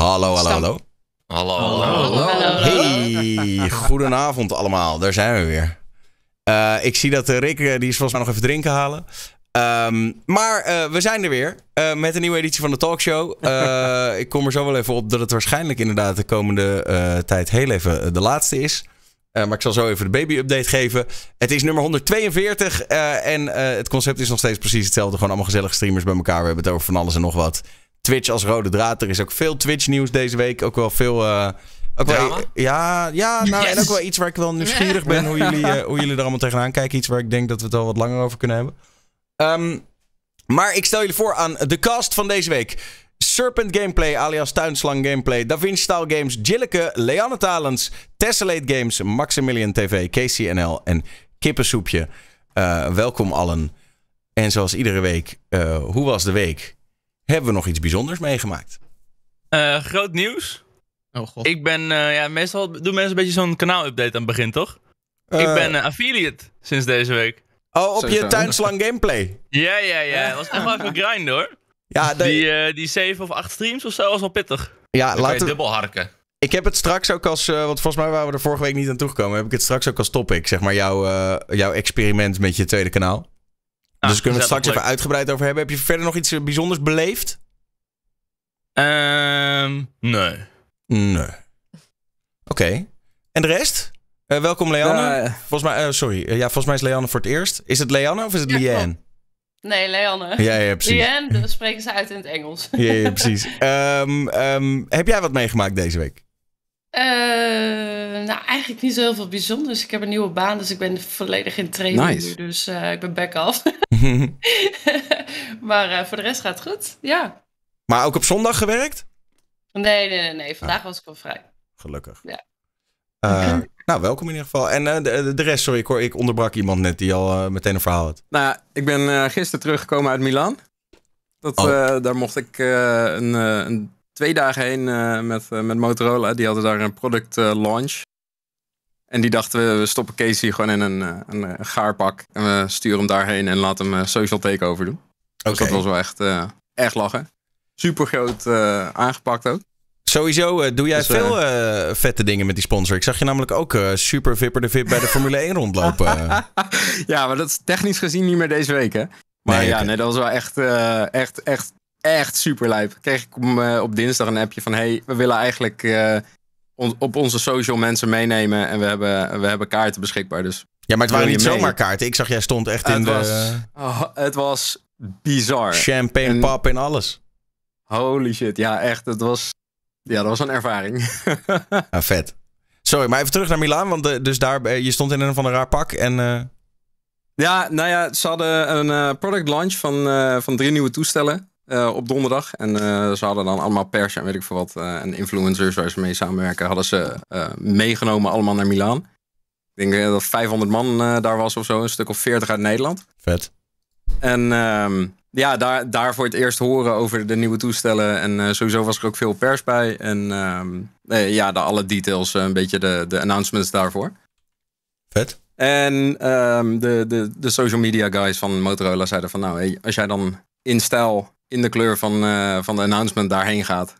Hallo, hallo, hallo. Hallo, hallo. Hey, goedenavond allemaal. Daar zijn we weer. Eh, ik zie dat eh, Rick, eh, die is volgens mij nog even drinken halen. Ehm, maar we zijn er weer met een nieuwe editie van de talkshow. ik kom er zo wel even op dat het waarschijnlijk inderdaad de komende tijd heel even de laatste is. maar ik zal zo even de baby-update geven. Het is nummer 142 en het concept is nog steeds precies hetzelfde. Gewoon allemaal gezellige streamers bij elkaar. We hebben het over van alles en nog wat. Twitch als rode draad. Er is ook veel Twitch-nieuws deze week. Ook wel veel. Eh, ook wel, ja, ja nou, en ook wel iets waar ik wel nieuwsgierig ben hoe jullie, eh, hoe jullie er allemaal tegenaan kijken. Iets waar ik denk dat we het al wat langer over kunnen hebben. Ehm, maar ik stel jullie voor aan de cast van deze week. Serpent Gameplay, alias Tuinslang Gameplay, Da Vinci Style Games, Jilleke, Leanne Talens, Tessellate Games, Maximilian TV, KCNL en Kippensoepje. Uh, welkom allen. En zoals iedere week, hoe was de week? hebben we nog iets bijzonders meegemaakt? Eh, groot nieuws. Oh god. Ik ben, eh, ja, meestal doen mensen een beetje zo'n kanaal-update aan het begin, toch? ik eh. ben affiliate sinds deze week. Oh, op je tuinslang gameplay. Ja, ja, ja. Dat was echt wel even grind hoor. Ja, die, die 7 of 8 streams of zo was wel pittig. Ja, Dan laten we... dubbel harken. Ik heb het straks ook als, want volgens mij waren we er vorige week niet aan toegekomen, heb ik het straks ook als topic, zeg maar, jouw, jouw experiment met je tweede kanaal. Nou, dus kunnen we het straks even uitgebreid over hebben. Heb je verder nog iets eh, bijzonders beleefd? Ehm, nee. Nee. Oké. En de rest? Eh, welkom Leanne. Eh. volgens mij, sorry, ja, volgens mij is Leanne voor het eerst. Is het Leanne of is het ja, Liane? Nee, Leanne. Ja, ja, precies. Liane, dat spreken ze uit in het Engels. ja, precies. Ehm, ehm, heb jij wat meegemaakt deze week? Uh, nou, eigenlijk niet zo heel veel bijzonders. Ik heb een nieuwe baan, dus ik ben volledig in training nice. nu. Dus eh, ik ben back off. maar eh, voor de rest gaat het goed, ja. Maar ook op zondag gewerkt? Nee, nee, nee. nee. Vandaag ah. was ik wel vrij. Gelukkig. Ja. nou, welkom in ieder geval. En de, de, rest, sorry, ik, hoor, ik onderbrak iemand net die al meteen een verhaal had. Nou, ik ben gisteren teruggekomen uit Milaan. Dat, oh. daar mocht ik een, een twee dagen heen eh, met, eh, met Motorola. Die hadden daar een product eh, launch. En die dachten, we we stoppen Casey gewoon in een, een, een gaarpak. En we sturen hem daarheen en laten hem social takeover doen. Okay. Dus dat was wel echt, echt lachen. Super groot aangepakt ook. Sowieso doe jij dus, veel vette dingen met die sponsor. Ik zag je namelijk ook super vipper de vip bij de Formule 1 rondlopen. ja, maar dat is technisch gezien niet meer deze week, hè? Maar ja, nee, dat was wel echt, echt, echt echt super lijp. Kreeg ik mm, eh, op dinsdag een appje van: hey, we willen eigenlijk eh, op onze social mensen meenemen. En we hebben, we hebben kaarten beschikbaar. Dus ja, maar het waren niet zomaar kaarten. Ik zag, jij stond echt in de... Oh, het was bizar. Champagne, pap en alles. Holy shit. Ja, echt. Het was, ja, dat was een ervaring. vet. Sorry, maar even terug naar Milaan. Want de, eh, dus daar, je stond in een van een raar pak en... Ja, nou ja, ze hadden een product launch van, van drie nieuwe toestellen. Eh, op donderdag. En eh, ze hadden dan allemaal pers en weet ik veel wat. Eh, en influencers waar ze mee samenwerken, hadden ze meegenomen allemaal naar Milaan. Ik denk dat 500 man daar was of zo, een stuk of 40 uit Nederland. Vet. En ehm, ja, daar, daar voor het eerst horen over de nieuwe toestellen. En sowieso was er ook veel pers bij. En ehm, ja, de, alle details, een beetje de, de announcements daarvoor. Vet. En ehm, de, de, de social media guys van Motorola zeiden van nou, hey, als jij dan in stijl in de kleur van, eh, van de announcement daarheen gaat,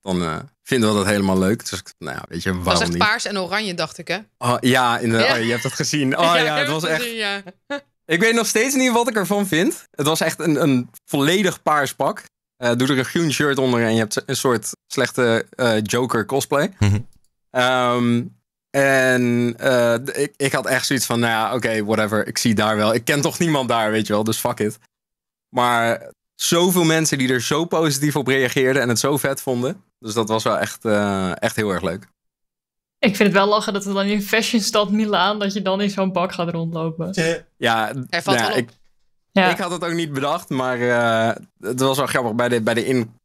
dan eh, vinden we dat helemaal leuk. Dus nou, weet je, waarom Het was echt paars en oranje, dacht ik, hè? Oh, ja, in oh, je hebt dat gezien. Oh ja, het was echt... Gezien, Ik weet nog steeds niet wat ik ervan vind. Het was echt een, een volledig paars pak. Eh, doe er een groen shirt onder en je hebt een soort slechte Joker cosplay. Mhm. Ehm, en ik, ik had echt zoiets van, nou ja, oké, okay, whatever. Ik zie daar wel. Ik ken toch niemand daar, weet je wel. Dus fuck it. Maar zoveel mensen die er zo positief op reageerden en het zo vet vonden. Dus dat was wel echt, eh, echt heel erg leuk. Ik vind het wel lachen dat het dan in fashionstad Milaan, dat je dan in zo'n pak gaat rondlopen. Ja, ja ik, ik had het ook niet bedacht, maar eh, het was wel grappig bij de, bij de in,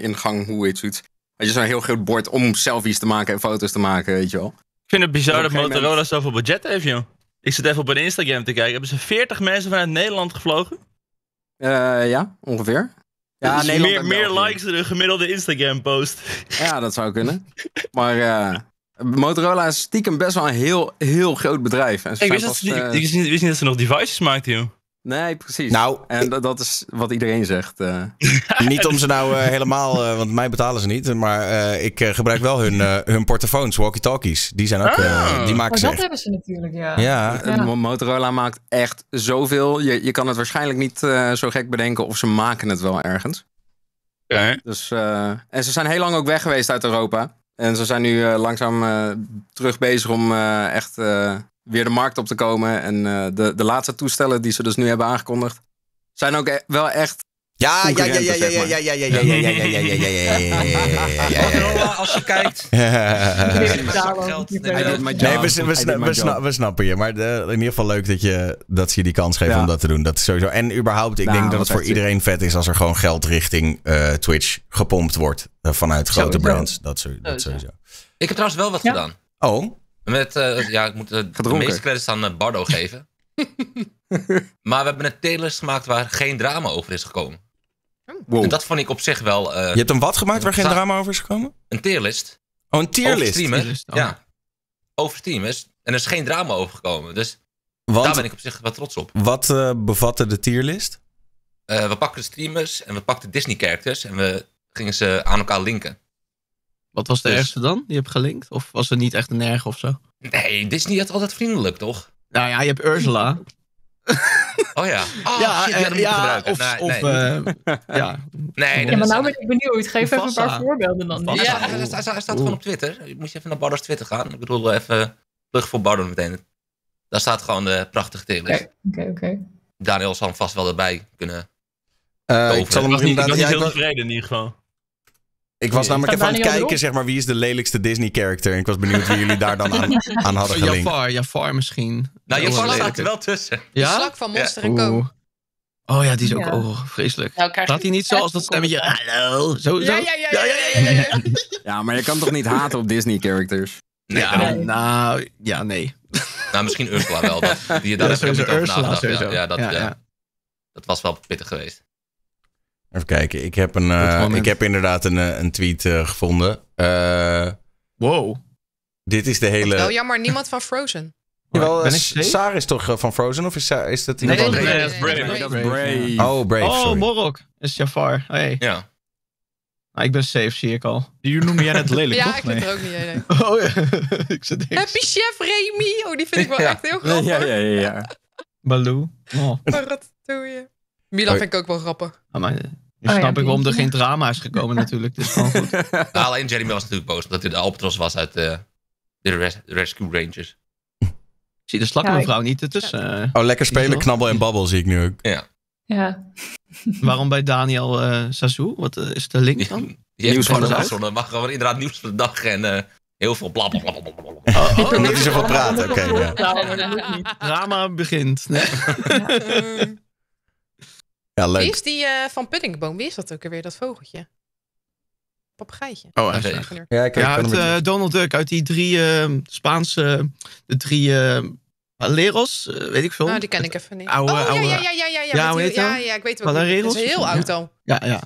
ingang hoe heet zoiets. als je zo'n heel groot bord om selfies te maken en foto's te maken, weet je wel. Ik vind het bizar dat Motorola zoveel budget heeft, joh. Ik zit even op een Instagram te kijken. Hebben ze 40 mensen vanuit Nederland gevlogen? Eh, ja, ongeveer. Ja, dus meer, meer likes dan een gemiddelde Instagram-post. Ja, dat zou kunnen. Maar eh, Motorola is stiekem best wel een heel, heel groot bedrijf. En eh, ik wist, dat ze, wist, niet, wist, niet, dat ze nog devices maakten, joh. Nee, precies. Nou, en dat is wat iedereen zegt. Eh. niet om ze nou eh, helemaal, eh, want mij betalen ze niet, maar ik gebruik wel hun, hun portofoons, walkie-talkies. Die zijn ook, oh. die maken oh, ze. Dat hebben ze natuurlijk, ja. Ja. ja. Motorola maakt echt zoveel. Je, je kan het waarschijnlijk niet zo gek bedenken of ze maken het wel ergens. Ja. Dus, en ze zijn heel lang ook weg geweest uit Europa. En ze zijn nu langzaam terug bezig om echt weer de markt op te komen. En uh, de, de laatste toestellen die ze dus nu hebben aangekondigd, zijn ook wel echt. Ja, ja, ja, ja, ja, ja, ja, ja, ja, ja, ja, ja, ja, ja, ja, Als je kijkt. Nee, we snappen je. Maar in ieder geval leuk dat je, dat ze je die kans geven om dat te doen. Dat sowieso. En überhaupt, ik denk dat het voor iedereen vet is als er gewoon geld richting Twitch gepompt wordt. Vanuit grote brands. Dat sowieso. Ik heb trouwens wel wat gedaan. Oh? Met, eh, ja, ik moet eh, de meeste credits aan eh, Bardo geven. maar we hebben een tierlist gemaakt waar geen drama over is gekomen. Oh. En dat vond ik op zich wel... Je hebt een wat gemaakt waar geen drama over is gekomen? Een tierlist. Oh, een tierlist. Over streamers, oh. ja. Over streamers. En er is geen drama over gekomen. Dus Want, daar ben ik op zich wel trots op. Wat bevatte de tierlist? we pakken de streamers en we pakten Disney-characters. En we gingen ze aan elkaar linken. Wat was de eerste dus- dan? Die je hebt gelinkt? Of was het niet echt een erg of zo? Nee, Disney had altijd vriendelijk, toch? Nou ja, je hebt Ursula. Oh ja. Oh, ja, shit, eh, ja, of, nee, of nee. Eh, ja. Nee, ja, maar nou ben ik benieuwd. Geef even een paar voorbeelden dan. Ja, hij, staat, gewoon op Twitter. Moet je even naar Bardo's Twitter gaan. Ik bedoel, even terug voor Bardo meteen. Daar staat gewoon de prachtige trailers. Oké, oké. Daniel zal hem vast wel erbij kunnen uh, Ik zal hem niet, ik heel tevreden in ieder geval. Ik was namelijk even aan het kijken, zeg maar, wie is de lelijkste Disney-character? En ik was benieuwd wie jullie daar dan aan, hadden gelinkt. Jafar, Jafar misschien. Nou, Jafar staat er wel tussen. Ja? De slak van Monster en Co. Oh ja, die is ook ja. oh, vreselijk. Nou, hij niet zoals dat stemmetje, hallo, zo, zo. Ja, ja, ja, ja, ja, ja, maar je kan toch niet haten op Disney-characters? Nee, Nou, ja, nee. Nou, misschien Ursula wel. Dat, die, daar ja, heb ik niet Ja, dat, dat was wel pittig geweest. Even kijken, ik heb, een, eh, ik heb inderdaad een, eh, een tweet eh, gevonden. Uh, wow. Dit is de hele... Wel jammer, niemand van Frozen. Jawel, ben ik Saar is toch van Frozen? Of is, is dat iemand van nee, nee, dat is Brave. Oh, Brave, Oh, Morok is Jafar. Oh, hey. Ja. Ah, ik ben safe, zie ik al. Die noemde jij net lelijk, Ja, toch? ik vind het ook niet Oh, ja. ik Happy Chef Remy. Oh, die vind ik wel echt heel grappig. Ja, ja, ja. ja. Baloo. Oh. Wat doe Milan Mila vind ik ook wel grappig. Oh, maar... Nu oh, snap ja, ik waarom er geen drama is gekomen natuurlijk. Dus goed. alleen Jeremy was natuurlijk boos omdat hij de albatros was uit eh, de, de Rescue Rangers. Ik zie de slakken ja, niet ertussen. Eh, oh, lekker spelen, knabbel en babbel zie ik nu ook. Ja. ja. waarom bij Daniel uh, Sazou? Wat is de link dan? Je nieuws van de dag. mag gewoon inderdaad nieuws van de dag en uh, heel veel bla bla bla bla bla. Oh, oh, zoveel praat, oké. ja. Nou, drama begint. Nee. Wie is die eh, van Puddingboom? Wie is dat ook alweer, dat vogeltje? Papagaaitje. Oh, ja, ik ja, ja uit, eh, Donald Duck uit die drie eh, Spaanse, de drie Leros, weet ik veel. Nou, die ken ik even niet. Oude, oh, oude, ja, ja, ja, ja, ja. Ja, ja, ja, ik weet wel. heel oud al. Ja, ja.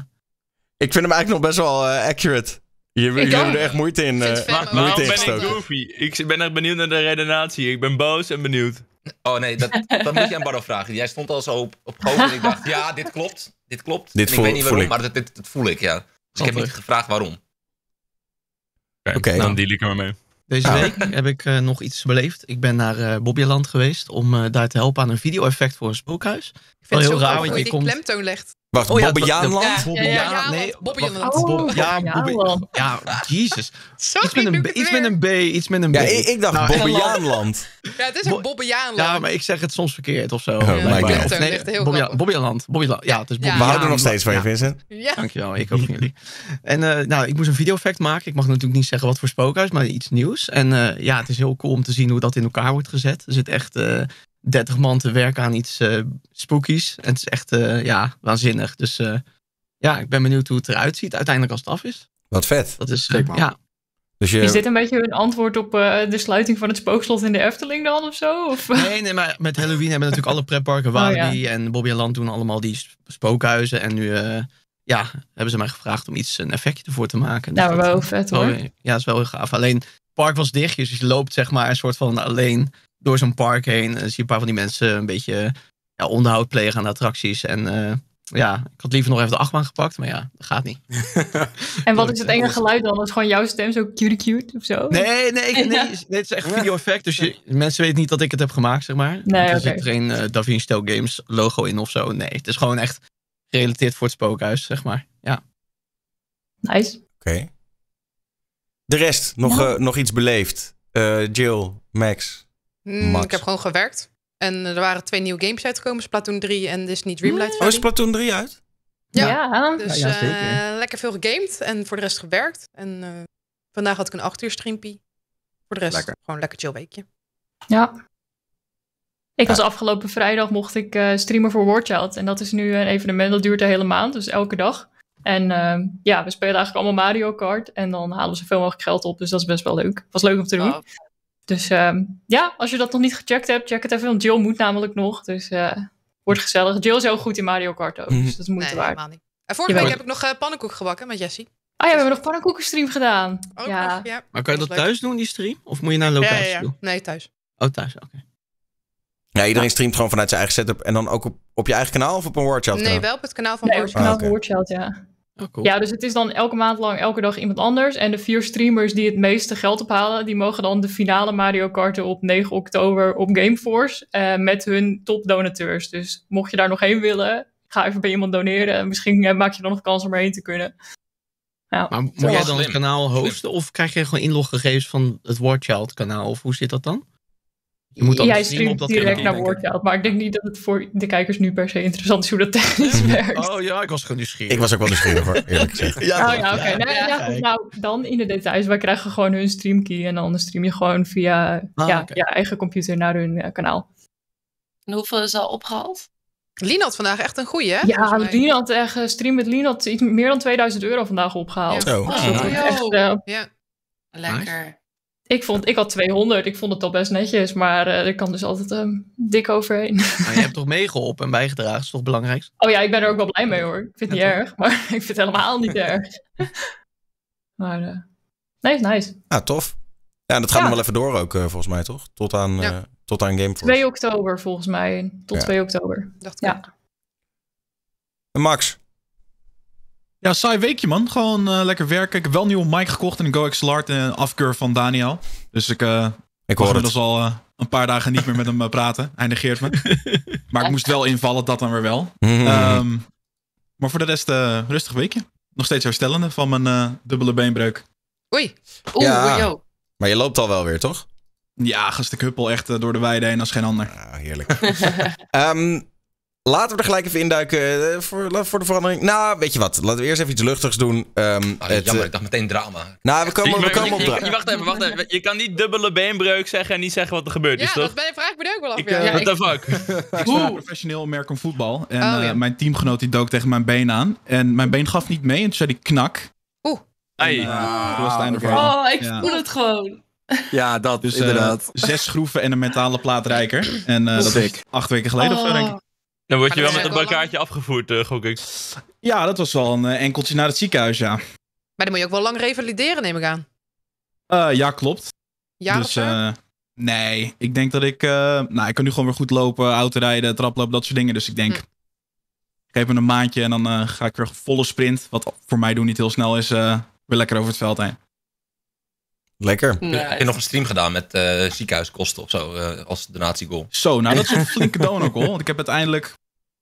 Ik vind hem eigenlijk nog best wel accurate. Je, doet er echt moeite in. Uh, moeite waarom nou, ben ik goofy? Ik ben echt benieuwd naar de redenatie. Ik ben boos en benieuwd. Oh nee, dat, dat moet je aan Barro vragen. Jij stond al zo op, op en ik dacht, ja, dit klopt. Dit klopt. Dit voel ik weet niet waarom, maar dat, dit, voel ik, ja. Dus ik heb niet gevraagd waarom. Oké, nou. dan die deal ik er mee. Deze nou. week heb ik eh, nog iets beleefd. Ik ben naar uh, geweest om eh, daar te helpen aan een video-effect voor een spookhuis. Ik vind het heel raar, hoe je die klemtoon legt oh, Bobbejaanland? Ja, nee. Bobbejaanland. ja, Ja, jezus. Iets met, een, iets met een B, iets met een B. Ja, ik, dacht nou, Bobbejaanland. Ja, het is een Bobbejaanland. Ja, maar ik zeg het soms verkeerd of zo. Oh, ja, lijkt Nee, Bobbejaanland. Ja, het is We houden er nog steeds van je, Vincent. Ja. Dankjewel, ik ook van jullie. En eh, nou, ik moest een video effect maken. Ik mag natuurlijk niet zeggen wat voor spookhuis, maar iets nieuws. En eh, ja, het is heel cool om te zien hoe dat in elkaar wordt gezet. Er zit echt... Eh, 30 man te werken aan iets uh, spookies. En het is echt eh, ja, waanzinnig. Dus eh, ja, ik ben benieuwd hoe het eruit ziet uiteindelijk als het af is. Wat vet. Dat is Kijk ja. Dus je... Is dit een beetje een antwoord op de sluiting van het spookslot in de Efteling dan of zo? Of? Nee, nee, maar met Halloween hebben natuurlijk alle pretparken, oh, Walibi en Bobby en Land doen allemaal die spookhuizen. En nu ja, hebben ze mij gevraagd om iets, een effectje ervoor te maken. Dus nou, dus wel vet hoor. Ja, ja, is wel heel gaaf. Alleen park was dicht. Dus je loopt zeg maar een soort van alleen door zo'n park heen. En dan zie je een paar van die mensen een beetje ja, onderhoud plegen aan de attracties. En eh, ja, ik had liever nog even de achtbaan gepakt, maar ja, dat gaat niet. en wat is het enige geluid dan? Dat is gewoon jouw stem zo cute cute of zo? Nee, nee, nee, nee het is echt video effect. Dus je, mensen weten niet dat ik het heb gemaakt, zeg maar. Nee, er zit geen uh, Da Games logo in of zo. Nee, het is gewoon echt gerelateerd voor het spookhuis, zeg maar. Ja. Nice. Oké. De rest, nog, eh, nog iets beleefd? Eh, Jill, mm, Max, Ik heb gewoon gewerkt. En er waren twee nieuwe games uitgekomen. Splatoon 3 en Disney Dreamlight mm. Oh, is Splatoon 3 uit? Ja. Dus ja, eh, lekker veel gegamed en voor de rest gewerkt. En vandaag had ik een 8 uur streampie. Voor de rest gewoon lekker chill weekje. Ja. Ik was afgelopen vrijdag mocht ik streamen voor Warchild. En dat is nu een evenement dat duurt de hele maand. Dus elke dag. En ehm, ja, we spelen eigenlijk allemaal Mario Kart. En dan halen we zoveel mogelijk geld op. Dus dat is best wel leuk. Was leuk om te doen. Dus ehm, ja, als je dat nog niet gecheckt hebt, check het even. Want Jill moet namelijk nog. Dus eh, wordt gezellig. Jill is heel goed in Mario Kart ook. Dus mhm. dat is moeite nee, Helemaal niet. En eh, vorige week heb ik nog uh, pannenkoek gebakken met Jessie. Ah ja, we hebben nog pannenkoekenstream gedaan. ja. ja. Maar kan je dat, thuis doen, die stream? Of moet je naar een locatie ja, doen? Nee, thuis. Oh, thuis, oké. Ja, iedereen streamt gewoon vanuit zijn eigen setup. En dan ook op, op je eigen kanaal of op een Wordchild Nee, wel op het kanaal van nee, op het kanaal van ah, Wordchild, ja. Oh, ja, dus het is dan elke maand lang elke dag iemand anders. En de vier streamers die het meeste geld ophalen, die mogen dan de finale Mario Kart op 9 oktober op Gameforce uh, eh, met hun topdonateurs. Dus mocht je daar nog heen willen, ga even bij iemand doneren. Misschien eh, maak je dan nog kans om erheen te kunnen. maar moet jij dan het kanaal hosten of krijg je gewoon inloggegevens van het Wordchild kanaal? Of hoe zit dat dan? Je moet Jij streamt dat direct naar Warchild, maar ik denk niet dat het voor de kijkers nu per se interessant is hoe dat technisch werkt. Oh ja, ik was gewoon nieuwsgierig. Ik was ook wel nieuwsgierig hoor, eerlijk gezegd. Oh ja, ja, oké. Nou, dan in de details. Wij krijgen gewoon hun streamkey en dan stream je gewoon via ah, ja, je eigen computer naar hun eh, kanaal. En hoeveel is al opgehaald? Lien had vandaag echt een goeie, hè? Ja, Linat had echt, eh, stream met Lien iets meer dan 2000 euro vandaag opgehaald. Oh. Dus eh, ja. Lekker ik, vond, ik had 200, ik vond het al best netjes, maar uh, er kan dus altijd ehm, dik overheen. Maar je hebt toch meegeholpen en bijgedragen, dat is toch belangrijkste? Oh ja, ik ben er ook wel blij mee hoor. Ik vind het niet erg, maar ik vind het helemaal niet erg. Maar eh, nee, is nice. Ah, tof. Ja, en dat gaat nog wel even door ook, eh, volgens mij, toch? Tot aan, ja. tot aan Gameforce. 2 oktober volgens mij, tot 2 oktober. Dacht ik. Ja. Max, ja, saai weekje man. Gewoon eh, lekker werken. Ik heb wel een nieuwe mic gekocht en een GoXLR en een afkeur van Daniel. Dus ik, uh, ik hoor inmiddels al eh, een paar dagen niet meer met hem praten. Hij negeert me. maar ik moest wel invallen, dat dan weer wel. Mhm. Ehm, maar voor de rest, rustig weekje. Nog steeds herstellende van mijn dubbele beenbreuk. Oei. Oeh, ja. Oei, oh. maar je loopt al wel weer, toch? Ja, gast, ik huppel echt door de weide heen als geen ander. Ah, heerlijk. um, Laten we er gelijk even induiken eh, voor, voor, de verandering. Nou, weet je wat? Laten we eerst even iets luchtigs doen. Ehm, ah, het, jammer, eh, ik dacht meteen drama. Nou, we komen, we komen op drama. Je, wacht even, wacht even. Je kan niet dubbele beenbreuk zeggen en niet zeggen wat er gebeurt ja, is, toch? Ja, dat ben, vraag ik me ook wel af. Ik, ja. Eh, what ik, fuck? ik ben professioneel American voetbal. En oh, mijn teamgenoot die dook tegen mijn been aan. En mijn been gaf niet mee en toen zei die knak. Oeh. Ai. uh, was het einde okay. Ah. Oh, ik voel het gewoon. Ja, dat dus, inderdaad. zes schroeven en een metalen plaatrijker. rijker. En dat is acht weken geleden of zo, denk ik. Oh. Dan word je wel met een bakkaartje afgevoerd, uh, gok ik. Ja, dat was wel een eh, enkeltje naar het ziekenhuis, ja. Maar dan moet je ook wel lang revalideren, neem ik aan. Eh, ja, klopt. Ja, dus, Nee, ik denk dat ik... nou, ik kan nu gewoon weer goed lopen, autorijden, traplopen, dat soort dingen. Dus ik denk, hm. ik geef me een maandje en dan ga ik weer volle sprint. Wat voor mij doen niet heel snel is, weer lekker over het veld heen. Lekker. Ik Heb je nog een stream gedaan met uh, ziekenhuiskosten of zo eh, als donatiegoal? Zo, nou dat is een flinke donorgoal. Want ik heb uiteindelijk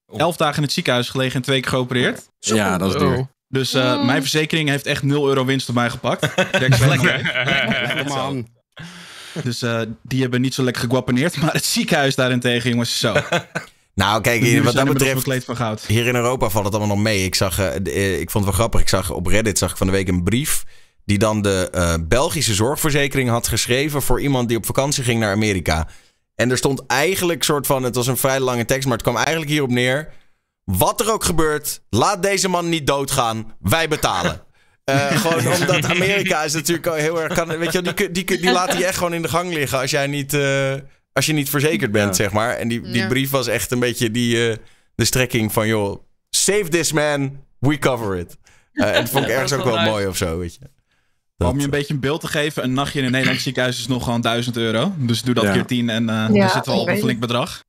oh. elf dagen in het ziekenhuis gelegen en twee keer geopereerd. ja, dat is duur. Oh. Dus eh, mm. mijn verzekering heeft echt 0 euro winst op mij gepakt. Lekker. man. Dus die hebben niet zo lekker gegwappeneerd, Maar het ziekenhuis daarentegen, jongens, zo. Nou, kijk, hier, wat dat betreft, van goud. hier in Europa valt het allemaal nog mee. Ik, zag, ik vond het wel grappig. Ik zag op Reddit zag ik van de week een brief die dan de eh, Belgische zorgverzekering had geschreven voor iemand die op vakantie ging naar Amerika. En er stond eigenlijk soort van, het was een vrij lange tekst, maar het kwam eigenlijk hierop neer. Wat er ook gebeurt, laat deze man niet doodgaan. Wij betalen. Eh, gewoon omdat Amerika is natuurlijk heel erg. Kan, weet je, die, die, die, laat hij echt gewoon in de gang liggen als jij niet, eh, als je niet verzekerd bent, zeg maar. En die, die brief was echt een beetje die, de strekking van: joh, save this man, we cover it. en dat vond ik ergens ook wel mooi of zo, weet je. Om je een beetje een beeld te geven, een nachtje in een Nederlands ziekenhuis is nog gewoon 1000 euro. Dus doe dat keer 10 en uh, ja, dan zitten we al op een flink bedrag.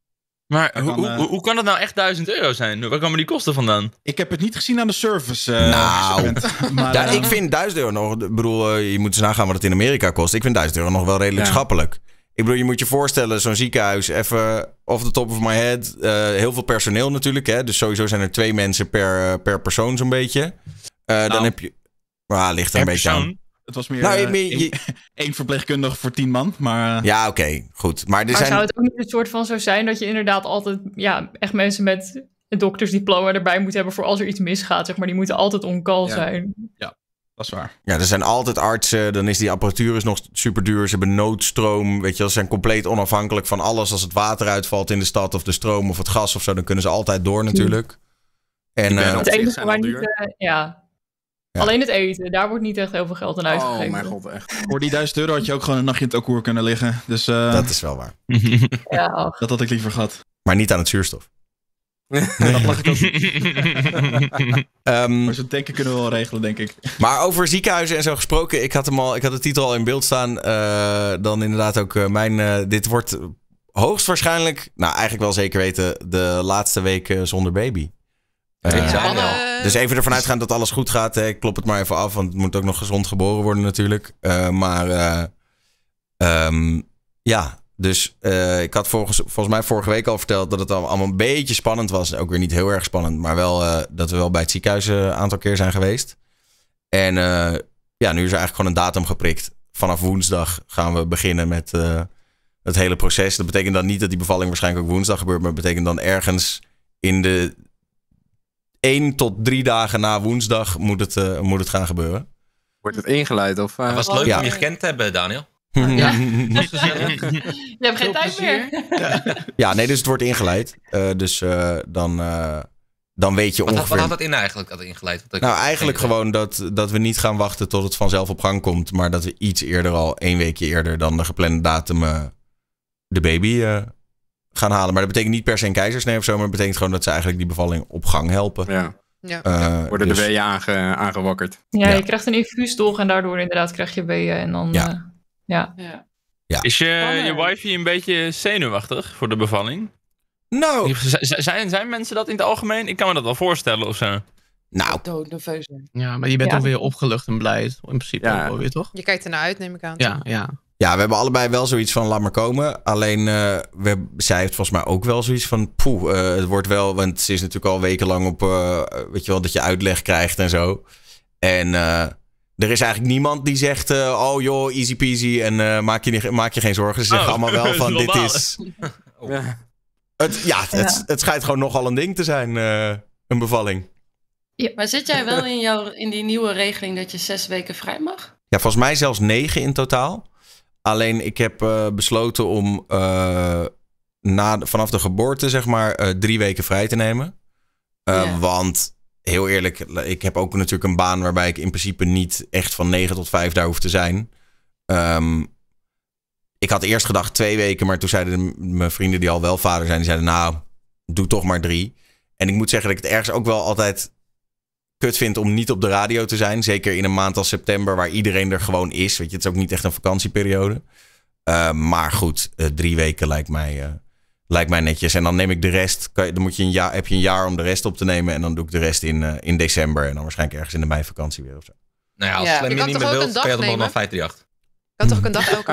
Maar eh, hoe, hoe, kan dat nou echt 1000 euro zijn? Waar komen die kosten vandaan? Ik heb het niet gezien aan de service. Uh, nou, maar, ik vind 1000 euro nog. Ik bedoel, je moet eens nagaan wat het in Amerika kost. Ik vind 1000 euro nog wel redelijk schappelijk. Ik bedoel, je moet je voorstellen, zo'n ziekenhuis, even off the top of my head. heel veel personeel natuurlijk, hè? dus sowieso zijn er twee mensen per, per persoon zo'n beetje. dan nou, heb je. Ah, ligt er een beetje aan. Het was meer nou, eh, één, verpleegkundige voor tien man, maar... Eh, ja, oké, goed. Maar, er maar zou het ook niet een soort van zo zijn dat je inderdaad altijd... Ja, echt mensen met een doktersdiploma erbij moet hebben voor als er iets misgaat, zeg maar. Die moeten altijd on zijn. Ja, dat is waar. Ja, er zijn altijd artsen. Dan is die apparatuur is nog super duur. Ze hebben noodstroom. Weet je, ze zijn compleet onafhankelijk van alles. Als het water uitvalt in de stad, of de stroom of het gas of zo, dan kunnen ze altijd door natuurlijk. En, eh, het enige waar niet, ja, Alleen het eten, daar wordt niet echt heel veel geld aan uitgegeven. Oh mijn god, echt. Voor die 1000 euro had je ook gewoon een nachtje in het Okoer kunnen liggen. Dus, eh, Dat is wel waar. ja, dat had ik liever gehad. Maar niet aan het zuurstof. Dat mag ik ook. Ehm, maar zo'n teken kunnen we wel regelen, denk ik. Maar over ziekenhuizen en zo gesproken, ik had, hem al, ik had de titel al in beeld staan. Eh, dan inderdaad ook eh, mijn. dit wordt hoogstwaarschijnlijk, nou eigenlijk wel zeker weten, de laatste week zonder baby. Uh, ja, dus even ervan uitgaan dat alles goed gaat. Hè. Ik klop het maar even af, want het moet ook nog gezond geboren worden natuurlijk. Eh, maar eh, ehm, ja, dus eh, ik had volgens, volgens mij vorige week al verteld dat het allemaal een beetje spannend was. Ook weer niet heel erg spannend, maar wel dat we wel bij het ziekenhuis een aantal keer zijn geweest. En ja, nu is er eigenlijk gewoon een datum geprikt. Vanaf woensdag gaan we beginnen met het hele proces. Dat betekent dan niet dat die bevalling waarschijnlijk ook woensdag gebeurt, maar dat betekent dan ergens in de één tot drie dagen na woensdag moet het, eh, moet het gaan gebeuren. Wordt het ingeleid? Of, eh? Was het leuk om je gekend te hebben, Daniel? Ja. ja. je hebt geen tijd meer. ja, nee, dus het wordt ingeleid. Eh, dus dan, dan weet je wat, ongeveer... Wat had dat in eigenlijk, dat ingeleid? Dat nou, eigenlijk gewoon dat, dat we niet gaan wachten tot het vanzelf op gang komt. Maar dat we iets eerder al, één weekje eerder dan de geplande datum, de baby gaan halen. Maar dat betekent niet per se een keizersnee of zo, maar dat betekent gewoon dat ze eigenlijk die bevalling op gang helpen. Ja. Ja. Eh, worden de dus- weeën aangewakkerd. Ja, je krijgt een infuus toch en daardoor inderdaad krijg je weeën en dan... Ja. Eh, ja. ja. Is je, je eh, wifi een beetje zenuwachtig voor de bevalling? Nou... Zijn, zijn mensen dat in het algemeen? Ik kan me dat wel voorstellen of zo. Nou. Dood nerveus. Ja, maar je bent toch weer opgelucht en blij in principe. Ja. toch? Je kijkt ernaar uit, neem ik aan. Ja, ja. Ja, we hebben allebei wel zoiets van laat maar komen. Alleen uh, we, zij heeft volgens mij ook wel zoiets van poeh, eh, het wordt wel, want ze is natuurlijk al wekenlang op, eh, weet je wel, dat je uitleg krijgt en zo. En er is eigenlijk niemand die zegt, oh joh, easy peasy en maak, je maak je geen zorgen. Ze zeggen oh, allemaal wel van dit is... Ja. Het, ja, het, het schijnt gewoon nogal een ding te zijn, een bevalling. Ja, maar zit jij wel in, jouw, in die nieuwe regeling dat je zes weken vrij mag? Ja, volgens mij zelfs negen in totaal. Alleen ik heb eh, besloten om eh, na, vanaf de geboorte, zeg maar, eh, drie weken vrij te nemen. Want heel eerlijk, ik heb ook natuurlijk een baan waarbij ik in principe niet echt van 9 tot 5 daar hoef te zijn. Ehm, ik had eerst gedacht twee weken, maar toen zeiden mijn vrienden die al wel vader zijn, die zeiden nou, doe toch maar drie. En ik moet zeggen dat ik het ergens ook wel altijd kut vindt om niet op de radio te zijn. Zeker in een maand als september, waar iedereen er gewoon is. Weet je, het is ook niet echt een vakantieperiode. Eh, maar goed, eh, drie weken lijkt mij, eh, lijkt mij netjes. En dan neem ik de rest. Kan je, dan moet je een jaar, heb je een jaar om de rest op te nemen. En dan doe ik de rest in, in december. En dan waarschijnlijk ergens in de meivakantie weer of zo. Nou ja, als je, niet meer wilt, kan je dan kan toch ook een dag elke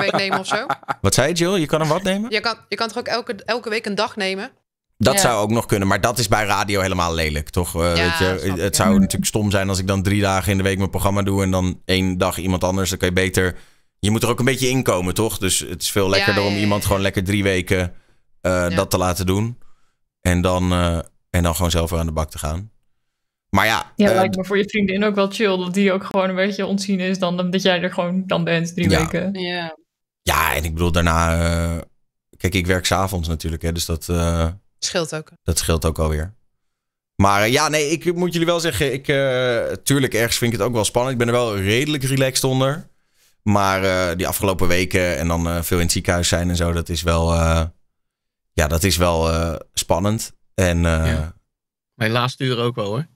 week nemen of zo? Wat zei je, Jill? Je kan hem wat nemen? Je kan, je kan toch ook elke, elke week een dag nemen? Dat zou ook nog kunnen, maar dat is bij radio helemaal lelijk, toch? Eh, weet je? Het zou natuurlijk stom zijn als ik dan drie dagen in de week mijn programma doe en dan één dag iemand anders. Dan kan je beter. Je moet er ook een beetje inkomen, toch? Dus het is veel lekkerder om iemand gewoon lekker drie weken eh, dat te laten doen. En dan, eh, en dan gewoon zelf weer aan de bak te gaan. Maar ja. Ja, lijkt me voor je vriendin ook wel chill. Dat die ook gewoon een beetje ontzien is dan dat jij er gewoon dan bent drie weken. Ja. ja, en ik bedoel daarna. kijk, ik werk s'avonds natuurlijk. Hè, dus dat, Scheelt ook. Dat scheelt ook alweer. Maar eh, ja, nee, ik moet jullie wel zeggen, ik, eh, tuurlijk, ergens vind ik het ook wel spannend. Ik ben er wel redelijk relaxed onder. Maar eh, die afgelopen weken en dan veel in het ziekenhuis zijn en zo, dat is wel, ja, dat is wel spannend. En, ja. Mijn laatste uur ook wel hoor.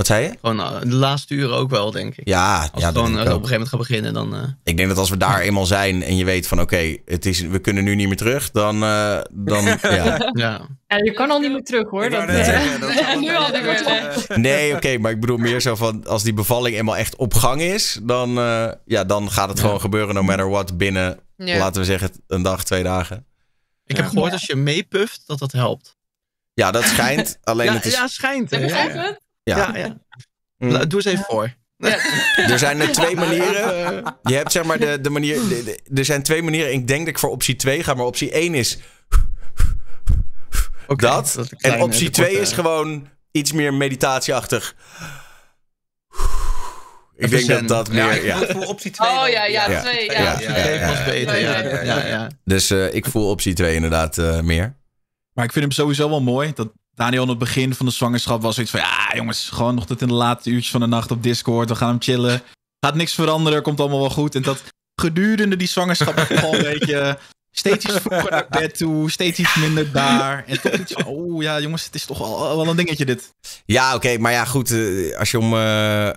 Wat zei je? Gewoon eh, de laatste uren ook wel, denk ik. Ja, als ja, we gewoon eh, op een gegeven moment gaan beginnen, dan. Eh, ik denk dat als we daar eenmaal zijn en je weet van oké, het is, we kunnen nu niet meer terug, dan. dan ja. ja. ja. je kan al niet meer terug hoor. Dat, nee. Nee, oké, maar ik bedoel meer zo van als die bevalling eenmaal echt op gang is, dan, ja, dan gaat het gewoon gebeuren, no matter what, binnen, laten we zeggen, een dag, twee dagen. Ik heb gehoord als je meepuft, dat dat helpt. Ja, dat schijnt. Alleen ja, het is... ja schijnt. Ja. ja, mm. Doe eens even voor. er zijn er twee manieren. Je hebt zeg maar de, de manier. er zijn twee manieren. Ik denk dat ik voor optie 2 ga, maar optie 1 is. dat. en optie 2 is eh. gewoon iets meer meditatieachtig. Ik denk dat dat meer. Ja, ik voel optie 2. Oh ja, ja, 2. Ja, was beter. Dus ik voel optie 2 inderdaad eh, meer. Maar ik vind hem sowieso wel mooi. Dat Daniel, aan het begin van de zwangerschap was iets van... Ja, jongens, gewoon nog tot in de late uurtjes van de nacht op Discord. We gaan hem chillen. Gaat niks veranderen, komt allemaal wel goed. En dat gedurende die zwangerschap al een beetje... Steeds iets vroeger naar bed toe, steeds iets minder daar. En toch iets oh ja, jongens, het is toch wel, wel een dingetje dit. Ja, oké, maar ja, goed. Eh, als je om eh,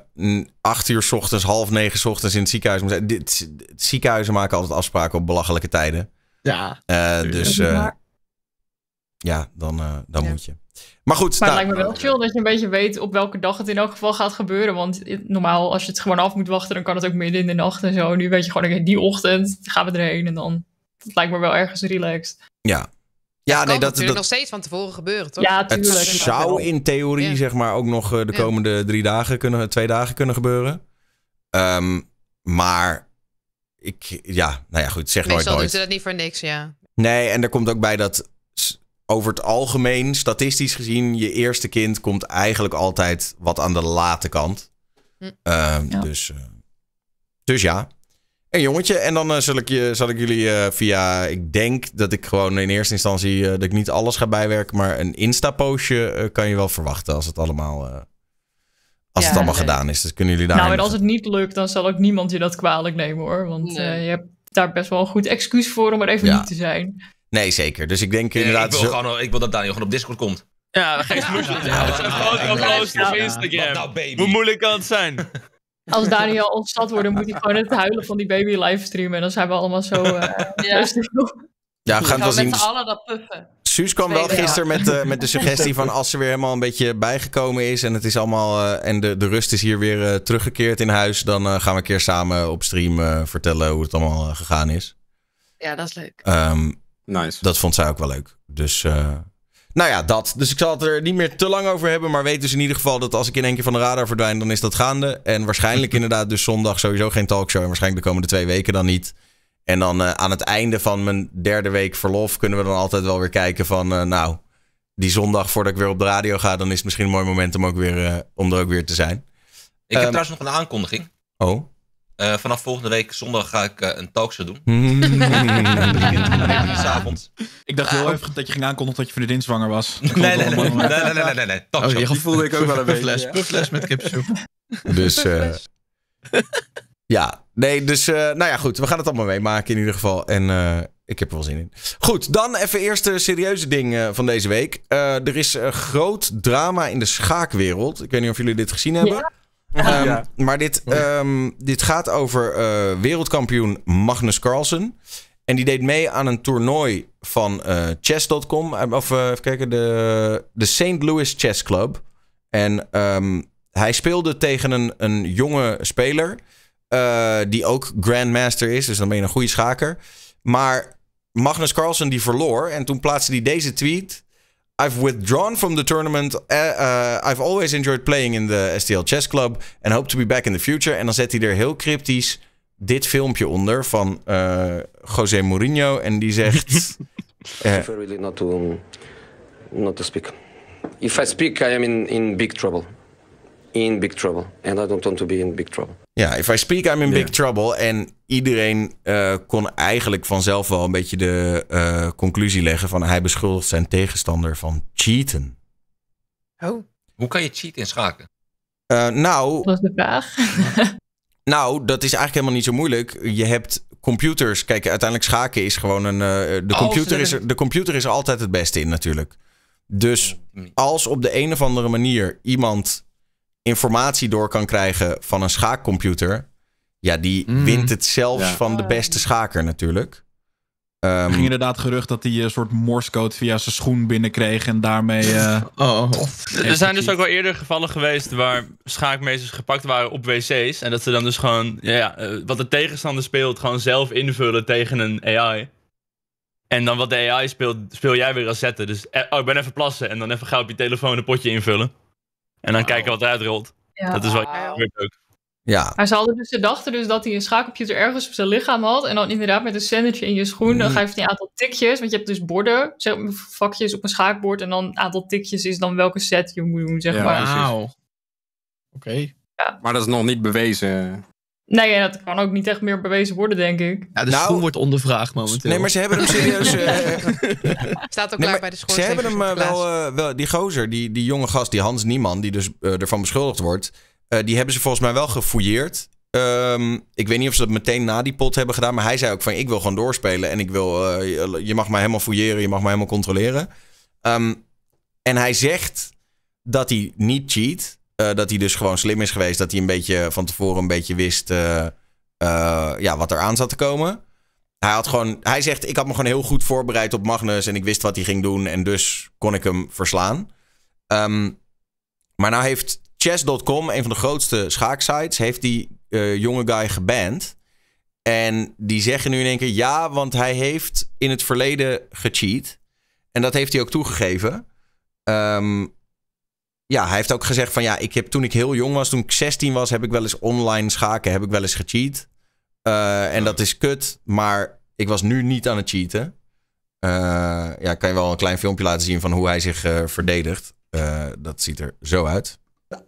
acht uur s ochtends, half negen s ochtends in het ziekenhuis moet zijn. Dit, ziekenhuizen maken altijd afspraken op belachelijke tijden. Ja. Eh, dus ja, dan, dan moet je. Maar goed, maar het nou, lijkt me wel eh, chill dat je een beetje weet op welke dag het in elk geval gaat gebeuren. Want normaal, als je het gewoon af moet wachten, dan kan het ook midden in de nacht en zo. Nu weet je gewoon, okay, die ochtend gaan we erheen en dan. lijkt me wel ergens relaxed. Ja. Ja, nee, dat natuurlijk nog steeds van tevoren gebeuren, toch? Het zou in theorie, zeg maar, ook nog eh, de komende drie dagen kunnen, twee dagen kunnen gebeuren. Ehm, maar ik, ja, nou ja, goed, zeg nooit nooit. Meestal doen ze dat niet voor niks, ja. Nee, en er komt ook bij dat over het algemeen, statistisch gezien, je eerste kind komt eigenlijk altijd wat aan de late kant. Hm. Ehm, ja. Dus, eh, dus ja. Een jongetje, en dan eh, zal, ik je, zal ik jullie eh, via, ik denk dat ik gewoon in eerste instantie, dat ik niet alles ga bijwerken, maar een Insta-postje kan je wel verwachten als het allemaal... Als het allemaal gedaan is, dus kunnen jullie daar. Nou, en als het niet lukt, dan zal ook niemand je dat kwalijk nemen hoor. Want je hebt daar best wel een goed excuus voor om er even niet te zijn. Nee, zeker. Dus ik denk inderdaad... ik, wil zo... gewoon, eh, ik wil dat Daniel gewoon op Discord komt. Ja, dan ga je Ja, op Instagram. Nou, Hoe moeilijk kan het zijn? Als Daniel ontstad wordt, dan moet hij gewoon het huilen van die baby livestreamen. En dan zijn we allemaal zo... Uh, ja. Ja, we gaan het wel zien. dat puffen. Suus kwam wel gisteren met, uh, met de suggestie van als ze weer helemaal een beetje bijgekomen is en het is allemaal uh, en de, de rust is hier weer uh, teruggekeerd in huis, dan gaan we een keer samen op stream vertellen hoe het allemaal gegaan is. Ja, dat is leuk. Um, Nice. Dat vond zij ook wel leuk. Dus, eh, nou ja, dat. Dus ik zal het er niet meer te lang over hebben. Maar weet dus in ieder geval dat als ik in één keer van de radar verdwijn, dan is dat gaande. En waarschijnlijk inderdaad dus zondag sowieso geen talkshow. En waarschijnlijk de komende twee weken dan niet. En dan eh, aan het einde van mijn derde week verlof kunnen we dan altijd wel weer kijken van, eh, nou, die zondag voordat ik weer op de radio ga, dan is het misschien een mooi moment om, ook weer, om er ook weer te zijn. Ik heb ehm, trouwens nog een aankondiging. Oh? Eh, vanaf volgende week zondag ga ik uh, een talkshow doen. Hmm. avond. Ik dacht heel ah, even dat je ging aankondigen dat je vriendin zwanger was. Nee, nee, nee, nee, nee, nee, nee, oh, Talkshow. Oh, voelde ik ook wel een beetje. Puffles met kipsoep. Dus eh, ja, nee, dus nou ja, goed. We gaan het allemaal meemaken in ieder geval. En ik heb er wel zin in. Goed, dan even eerst de serieuze dingen van deze week. er is groot drama in de schaakwereld. Ik weet niet of jullie dit gezien hebben. Ehm, maar dit, ehm, dit gaat over eh, wereldkampioen Magnus Carlsen. En die deed mee aan een toernooi van eh, chess.com. Eh, of even kijken, de, de St. Louis Chess Club. En ehm, hij speelde tegen een, een jonge speler. die ook grandmaster is. Dus dan ben je een goede schaker. Maar Magnus Carlsen die verloor. En toen plaatste hij deze tweet. I've withdrawn from the tournament. Uh, I've always enjoyed playing in the STL Chess Club. And hope to be back in the future. En dan zet hij er heel cryptisch dit filmpje onder van uh, José Mourinho. En die zegt... I prefer really not to, um, not to speak. If I speak, I am in, in big trouble. In big trouble. And I don't want to be in big trouble. Ja, If I Speak, I'm in Big Trouble. En iedereen eh, kon eigenlijk vanzelf wel een beetje de eh, conclusie leggen van hij beschuldigt zijn tegenstander van cheaten. Oh. Hoe kan je cheat in schaken? Eh, nou. Dat was de vraag. nou, dat is eigenlijk helemaal niet zo moeilijk. Je hebt computers. Kijk, uiteindelijk schaken is gewoon een. de, oh, computer is de computer is er altijd het beste in natuurlijk. Dus als op de een of andere manier iemand informatie door kan krijgen van een schaakcomputer. Ja, die mm. wint het zelfs van de oh. beste schaker natuurlijk. Um, ehm, er ging inderdaad gerucht dat hij een eh, soort morsecode via zijn schoen binnenkreeg en daarmee... Eh, oh. oh. Er zijn dus ook wel eerder gevallen geweest waar schaakmeesters gepakt waren op wc's. En dat ze dan dus gewoon, ja, eh, wat de tegenstander speelt, gewoon zelf invullen tegen een AI. En dan wat de AI speelt, speel jij weer als zetten. Dus oh, ik ben even plassen en dan even gauw op je telefoon een potje invullen. En dan kijken wat uitrolt. Ja. Dat is wat je leuk. Ja. Maar ze dus de dachten dus dat hij een schaakcomputer ergens op zijn lichaam had. En dan inderdaad met een sandwich in je schoen. Dan mm. geeft hij een aantal tikjes. Want je hebt dus borden, zeg, vakjes op een schaakbord. En dan een aantal tikjes is dan welke set je moet doen, zeg maar. Wauw. Oké. Maar dat is nog niet bewezen. Nee, dat kan ook niet echt meer bewezen worden, denk ik. Ja, de nou, schoen wordt ondervraagd momenteel. Nee, maar ze hebben hem serieus... Uh, Staat ook klaar bij de school. Ze hebben hem eh, wel, eh, wel... Die gozer, die, die jonge gast, die Hans Nieman, die dus ervan beschuldigd wordt... die hebben ze volgens mij wel gefouilleerd. Ehm, ik weet niet of ze dat meteen na die pot hebben gedaan... maar hij zei ook van, ik wil gewoon doorspelen... en ik wil... je mag mij helemaal fouilleren, je mag mij helemaal controleren. Ehm, en hij zegt dat hij niet cheat... Eh, dat hij dus gewoon slim is geweest. Dat hij een beetje van tevoren een beetje wist eh, eh, ja, wat er aan zat te komen. Hij, had gewoon, hij zegt, ik had me gewoon heel goed voorbereid op Magnus. En ik wist wat hij ging doen. En dus kon ik hem verslaan. Ehm, maar nou heeft chess.com, een van de grootste schaaksites, heeft die jonge guy geband. En die zeggen nu in één keer ja, want hij heeft in het verleden gecheat. En dat heeft hij ook toegegeven. Um, ja, hij heeft ook gezegd van ja, ik heb toen ik heel jong was, toen ik 16 was, heb ik wel eens online schaken, heb ik wel eens gecheat. Uh, en dat is kut, maar ik was nu niet aan het cheaten. Uh, ja, kan je wel een klein filmpje laten zien van hoe hij zich uh, verdedigt. dat ziet er zo uit.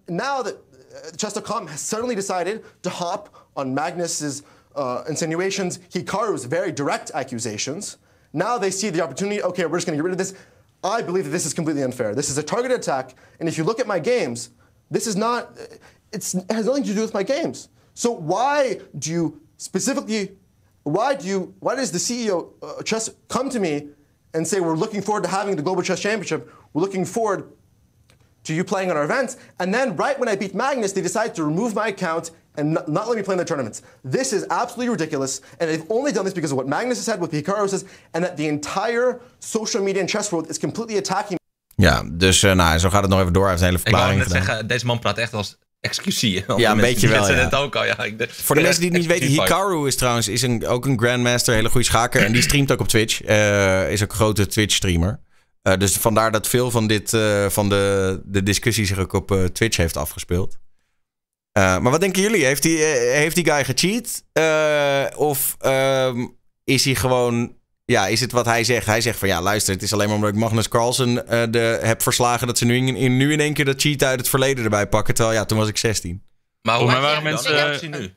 Now that uh, Chess.com has suddenly decided to hop on Magnus's uh, insinuations, Hikaru's very direct accusations. Now they see the opportunity, okay, we're just going to get rid of this. I believe that this is completely unfair. This is a targeted attack, and if you look at my games, this is not, it has nothing to do with my games. So why do you specifically, why do you, why does the CEO uh, chess come to me and say, we're looking forward to having the Global Chess Championship, we're looking forward to you playing on our events. And then right when I beat Magnus, they decided to remove my account and not, let me play in the tournaments. This is absolutely ridiculous. And they've only done this because of what Magnus has said, what Hikaru says, and that the entire social media and chess world is completely attacking Ja, dus uh, nou, zo gaat het nog even door. Hij heeft hele verklaring Ik wou net zeggen, deze man praat echt als excuusie. Ja, een beetje wel. Ja. Het ook al, Voor de mensen die het niet weten, Hikaru is trouwens is een, ook een grandmaster, hele goede schaker. en die streamt ook op Twitch. Uh, is ook een grote Twitch-streamer. Eh, dus vandaar dat veel van, dit, eh, van de, de discussie zich ook op eh, Twitch heeft afgespeeld. maar wat denken jullie? Heeft die, heeft die guy gecheat? of ehm, is hij gewoon. Ja, is het wat hij zegt? Hij zegt van ja, luister, het is alleen maar omdat ik Magnus Carlsen de, heb verslagen dat ze nu in, in, nu in één keer dat cheat uit het verleden erbij pakken. Terwijl ja, toen was ik 16. Maar hoe waren mensen. nu?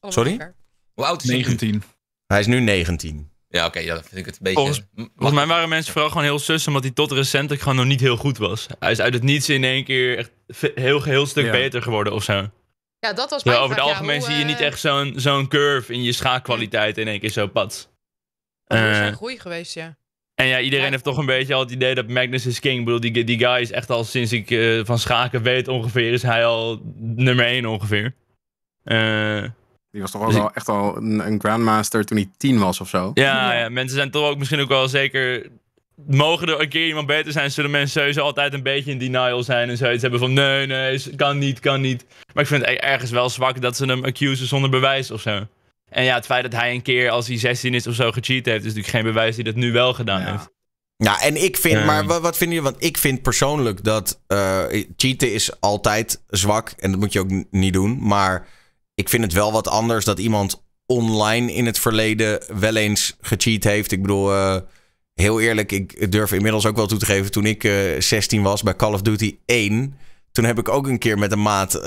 Oh, Sorry? Hoe oud is hij? 19. Hij is nu 19. Ja, oké, ja, dat vind ik het een beetje... Volgens, mij waren mensen vooral gewoon heel sus, omdat hij tot recentelijk gewoon nog niet heel goed was. Hij is uit het niets in één keer echt heel, heel stuk beter geworden of zo. Ja, dat was mijn ja, Over het algemeen zie je niet eh, echt zo'n zo'n curve in je schaakkwaliteit in één keer zo pad. Dat is een eh, groei geweest, ja. En ja, iedereen heeft toch een beetje al het idee dat Magnus is king. Ik bedoel, die, die guy is echt al sinds ik eh, van schaken weet ongeveer, is hij al nummer 1 ongeveer. Eh... Die was toch ook al echt al een, een, grandmaster toen hij tien was of zo. Ja, ja, mensen zijn toch ook misschien ook wel zeker... Mogen er een keer iemand beter zijn, zullen mensen sowieso altijd een beetje in denial zijn en zoiets hebben van nee, nee, kan niet, kan niet. Maar ik vind het e- ergens wel zwak dat ze hem accusen zonder bewijs of zo. En ja, het feit dat hij een keer als hij 16 is of zo gecheat heeft, is natuurlijk geen bewijs die dat nu wel gedaan heeft. Ja, en ik vind, maar wat, vind je? Want ik vind persoonlijk dat eh, cheaten is altijd zwak en dat moet je ook niet doen. Maar ik vind het wel wat anders dat iemand online in het verleden wel eens gecheat heeft. Ik bedoel, eh, heel eerlijk, ik durf inmiddels ook wel toe te geven. Toen ik 16 eh, was bij Call of Duty 1. Toen heb ik ook een keer met een maat, eh,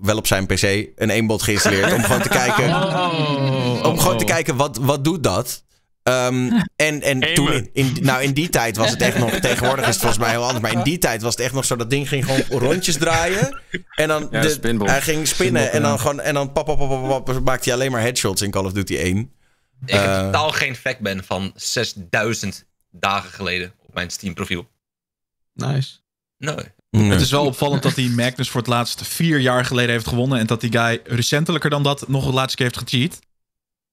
wel op zijn PC, een aimbot geïnstalleerd. om gewoon te kijken. Oh. Om gewoon te kijken wat, wat doet dat. Ehm, en en toen in, nou, in die tijd was het echt nog. Tegenwoordig is het volgens mij heel anders. Maar in die tijd was het echt nog zo. Dat ding ging gewoon rondjes draaien. En dan hij ging spinnen. en dan, gewoon, en dan pap, pap, pap, maakte hij alleen maar headshots in Call of Duty 1. Ik heb eh. totaal geen ben van 6000 dagen geleden op mijn Steam profiel. Nice. Nee. Het is wel opvallend dat die Magnus voor het laatst vier jaar geleden heeft gewonnen. En dat die guy recentelijker dan dat nog het laatste keer heeft gecheat.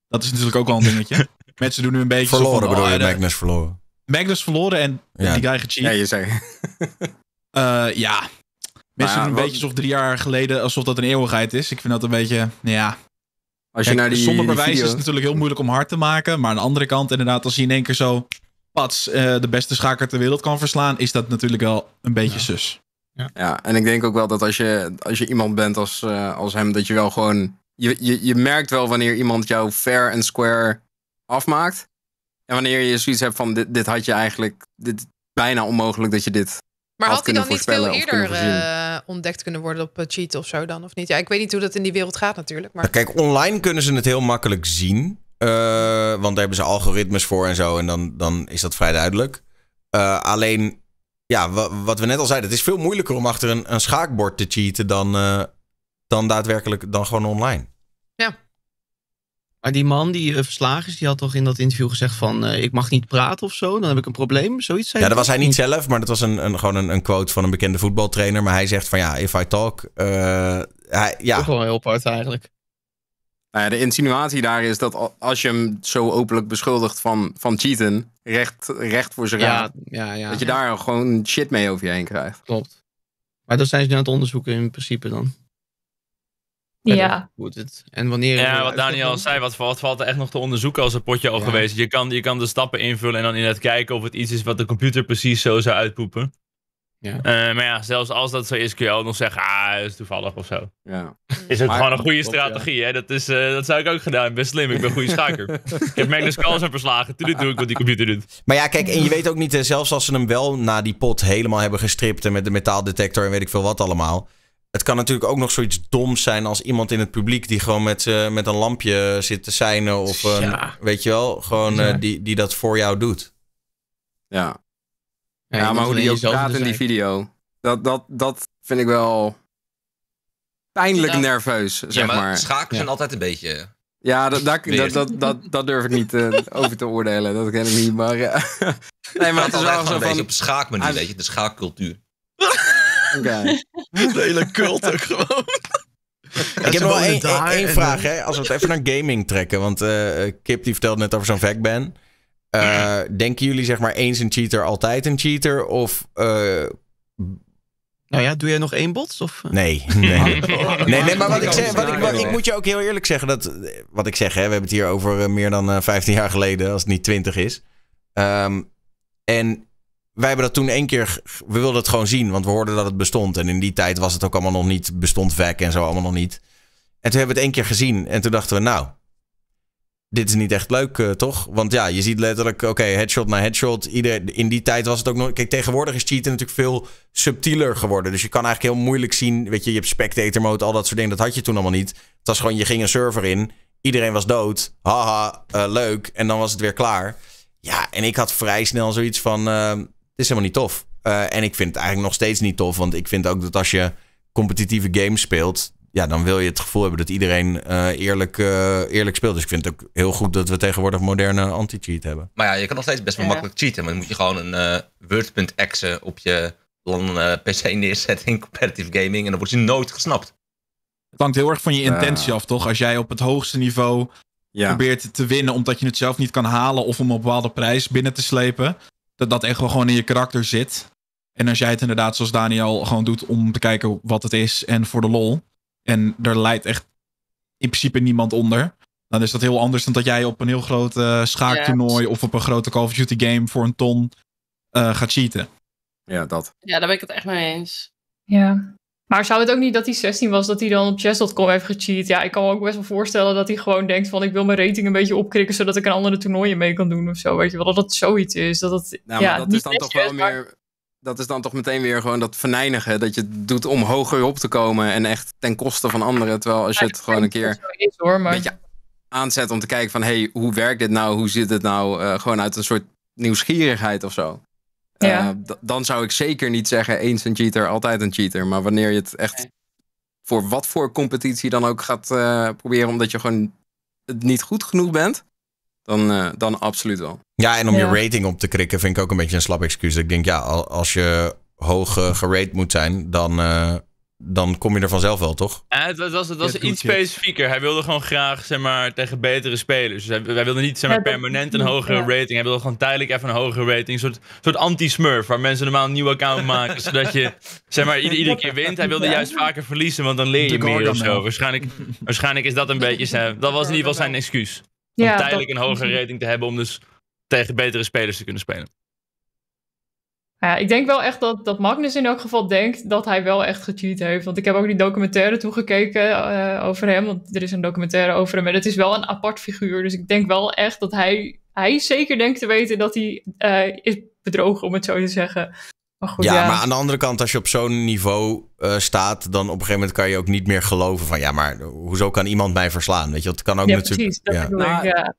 Dat is natuurlijk ook wel een dingetje. Mensen doen nu een beetje. Verloren oh, bedoel je, Magnus verloren. Magnus verloren en die guy gecheat. Ja, je zei. Eh, ja. Mensen doen een beetje alsof drie jaar geleden, alsof dat een eeuwigheid is. Ik vind dat een beetje, ja. Als je naar die, zonder bewijs is het natuurlijk heel moeilijk om hard te maken. Maar aan de andere kant, inderdaad, als je in één keer zo pats eh, de beste schaker ter wereld kan verslaan, is dat natuurlijk wel een beetje ja. sus. Ja. ja. en ik denk ook wel dat als je, als je iemand bent als, eh, als hem, dat je wel gewoon. Je, je, je merkt wel wanneer iemand jou fair en square afmaakt. En wanneer je zoiets hebt van dit, dit had je eigenlijk dit, bijna onmogelijk dat je dit. Maar had, had hij dan niet veel eerder eh, ontdekt kunnen worden op eh, cheat of zo dan? Of niet? Ja, ik weet niet hoe dat in die wereld gaat natuurlijk. Maar... Nou, kijk, online kunnen ze het heel makkelijk zien. Eh, want daar hebben ze algoritmes voor en zo. En dan, dan is dat vrij duidelijk. alleen, ja, wat we net al zeiden, het is veel moeilijker om achter een, een schaakbord te cheaten dan, dan daadwerkelijk dan gewoon online. Ja. Maar die man die eh, verslagen is, die had toch in dat interview gezegd van eh, ik mag niet praten of zo, dan heb ik een probleem, zoiets zei Ja, dat was hij niet zelf, maar dat was een, een, gewoon een, een quote van een bekende voetbaltrainer. Maar hij zegt van ja, if I talk, uh, ja. Toch heel apart eigenlijk. Nou ja, de insinuatie daar is dat als je hem zo openlijk beschuldigt van, van cheaten, recht, recht voor zijn ja, ja, ja, dat je daar gewoon shit mee over je heen krijgt. Klopt. Maar dat zijn ze nu aan het onderzoeken in principe dan. Ja. het. En wanneer. Ja, wat Daniel al zei, wat, valt er echt nog te onderzoeken als een potje al geweest? Je kan, je kan de stappen invullen en dan inderdaad kijken of het iets is wat de computer precies zo zou uitpoepen. Ja. Eh, maar ja, zelfs als dat zo is, kun je ook nog zeggen, ah, is toevallig of zo. Ja. Is het gewoon een goede strategie, hè? Dat, is, eh, dat zou ik ook gedaan. Best slim, ik ben goede schaker. ik heb Magnus Carlsen verslagen, toen doe ik wat die computer doet. Maar ja, kijk, en je weet ook niet, eh, zelfs als ze hem wel na die pot helemaal hebben gestript en met de metaaldetector en weet ik veel wat allemaal het kan natuurlijk ook nog zoiets doms zijn als iemand in het publiek die gewoon met, eh, met een lampje zit te zijn of een, weet je wel, gewoon eh, die, die dat voor jou doet. Ja. Ja, maar hoe die ook praat in die video, dat, dat, dat vind ik wel pijnlijk nerveus, zeg maar. maar. Schaken zijn altijd een beetje... Eh, ja, dat, dat, dat, dat, durf ik niet over te oordelen. Dat ken ik niet, maar... nee, maar het is wel zo van... Op een schaakmanier, weet je, de schaakcultuur. De hele cult ook gewoon. ik heb wel één, vraag, hè. Als we het even naar gaming trekken. Want eh, Kip die vertelde net over zo'n factban. Eh, denken jullie zeg maar eens een cheater, altijd een cheater? Of... Eh, nou ja, doe jij nog één bots? Of? Nee, nee. Oh. nee, nee, maar wat ik oh, zeg, wat ik, oh, ik moet je ook heel eerlijk zeggen. Dat, wat ik zeg, hè, we hebben het hier over meer dan 15 jaar geleden, als het niet 20 is. Ehm, en wij hebben dat toen één keer. We wilden het gewoon zien, want we hoorden dat het bestond. En in die tijd was het ook allemaal nog niet. Bestond VEC en zo allemaal nog niet. En toen hebben we het één keer gezien. En toen dachten we, nou. Dit is niet echt leuk, eh, toch? Want ja, je ziet letterlijk, oké, headshot na headshot. Ieder, in die tijd was het ook nog. Kijk, tegenwoordig is cheaten natuurlijk veel subtieler geworden. Dus je kan eigenlijk heel moeilijk zien. Weet je, je hebt spectator mode, al dat soort dingen. Dat had je toen allemaal niet. Het was gewoon, je ging een server in. Iedereen was dood. Haha, eh, leuk. En dan was het weer klaar. Ja, en ik had vrij snel zoiets van. Ehm, is helemaal niet tof. Eh, en ik vind het eigenlijk nog steeds niet tof. Want ik vind ook dat als je competitieve games speelt. Ja, dan wil je het gevoel hebben dat iedereen eh, eerlijk, eh, eerlijk speelt. Dus ik vind het ook heel goed dat we tegenwoordig moderne anti-cheat hebben. Maar ja, je kan nog steeds best wel makkelijk cheaten. Maar dan moet je gewoon een Word.exe op je LAN PC neerzetten in competitive gaming. En dan wordt je nooit gesnapt. Het hangt heel erg van je intentie af, toch? Als jij op het hoogste niveau probeert te winnen omdat je het zelf niet kan halen of om een bepaalde prijs binnen te slepen dat dat echt wel gewoon in je karakter zit. En als jij het inderdaad zoals Daniel gewoon doet om te kijken wat het is en voor de lol. En er leidt echt in principe niemand onder. Dan is dat heel anders dan dat jij op een heel groot eh, schaaktoernooi of op een grote Call of Duty game voor een ton eh, gaat cheaten. Ja, dat. Ja, daar ben ik het echt mee eens. Ja. Maar zou het ook niet dat hij 16 was, dat hij dan op chess.com heeft gecheat? Ja, ik kan me ook best wel voorstellen dat hij gewoon denkt van... ik wil mijn rating een beetje opkrikken, zodat ik een andere toernooien mee kan doen of zo. Weet je wel, dat dat zoiets is. Dat dat, nou, ja, dat is dan toch wel meer... Dat is dan toch meteen weer gewoon dat verneinigen. Dat je het doet om hoger op te komen en echt ten koste van anderen. Terwijl als je het gewoon een keer een beetje aanzet om te kijken van... hé, hey, hoe werkt dit nou? Hoe zit het nou? Eh, gewoon uit een soort nieuwsgierigheid of zo. Ja. Eh, dan zou ik zeker niet zeggen eens een cheater, altijd een cheater. Maar wanneer je het echt voor wat voor competitie dan ook gaat eh, proberen, omdat je gewoon niet goed genoeg bent, dan, eh, dan absoluut wel. Ja, en om je rating op te krikken vind ik ook een beetje een slap excuus. Ik denk, ja, als je hoog gerate moet zijn, dan dan kom je er vanzelf wel, toch? Eh, het was, het was, iets specifieker. Hij wilde gewoon graag zeg maar, tegen betere spelers. Dus hij, wilde niet zeg maar, permanent een hogere rating. Hij wilde gewoon tijdelijk even een hogere rating. Een soort, soort anti-smurf, waar mensen normaal een nieuw account maken. zodat je zeg maar, iedere, keer wint. Hij wilde juist vaker verliezen, want dan leer je meer of zo. Waarschijnlijk, waarschijnlijk is dat een beetje zijn... Dat was in ieder geval zijn excuus. Om tijdelijk een hogere rating te hebben om dus tegen betere spelers te kunnen spelen. Ja, ik denk wel echt dat, dat Magnus in elk geval denkt dat hij wel echt gecheat heeft. Want ik heb ook die documentaire toegekeken uh, over hem. Want er is een documentaire over hem. En het is wel een apart figuur. Dus ik denk wel echt dat hij, hij zeker denkt te weten dat hij eh, is bedrogen, om het zo te zeggen. Maar goed, ja, ja, maar aan de andere kant, als je op zo'n niveau eh, staat, dan op een gegeven moment kan je ook niet meer geloven van ja, maar hoezo kan iemand mij verslaan? Weet je, dat kan ook natuurlijk. Precies, ja. ja.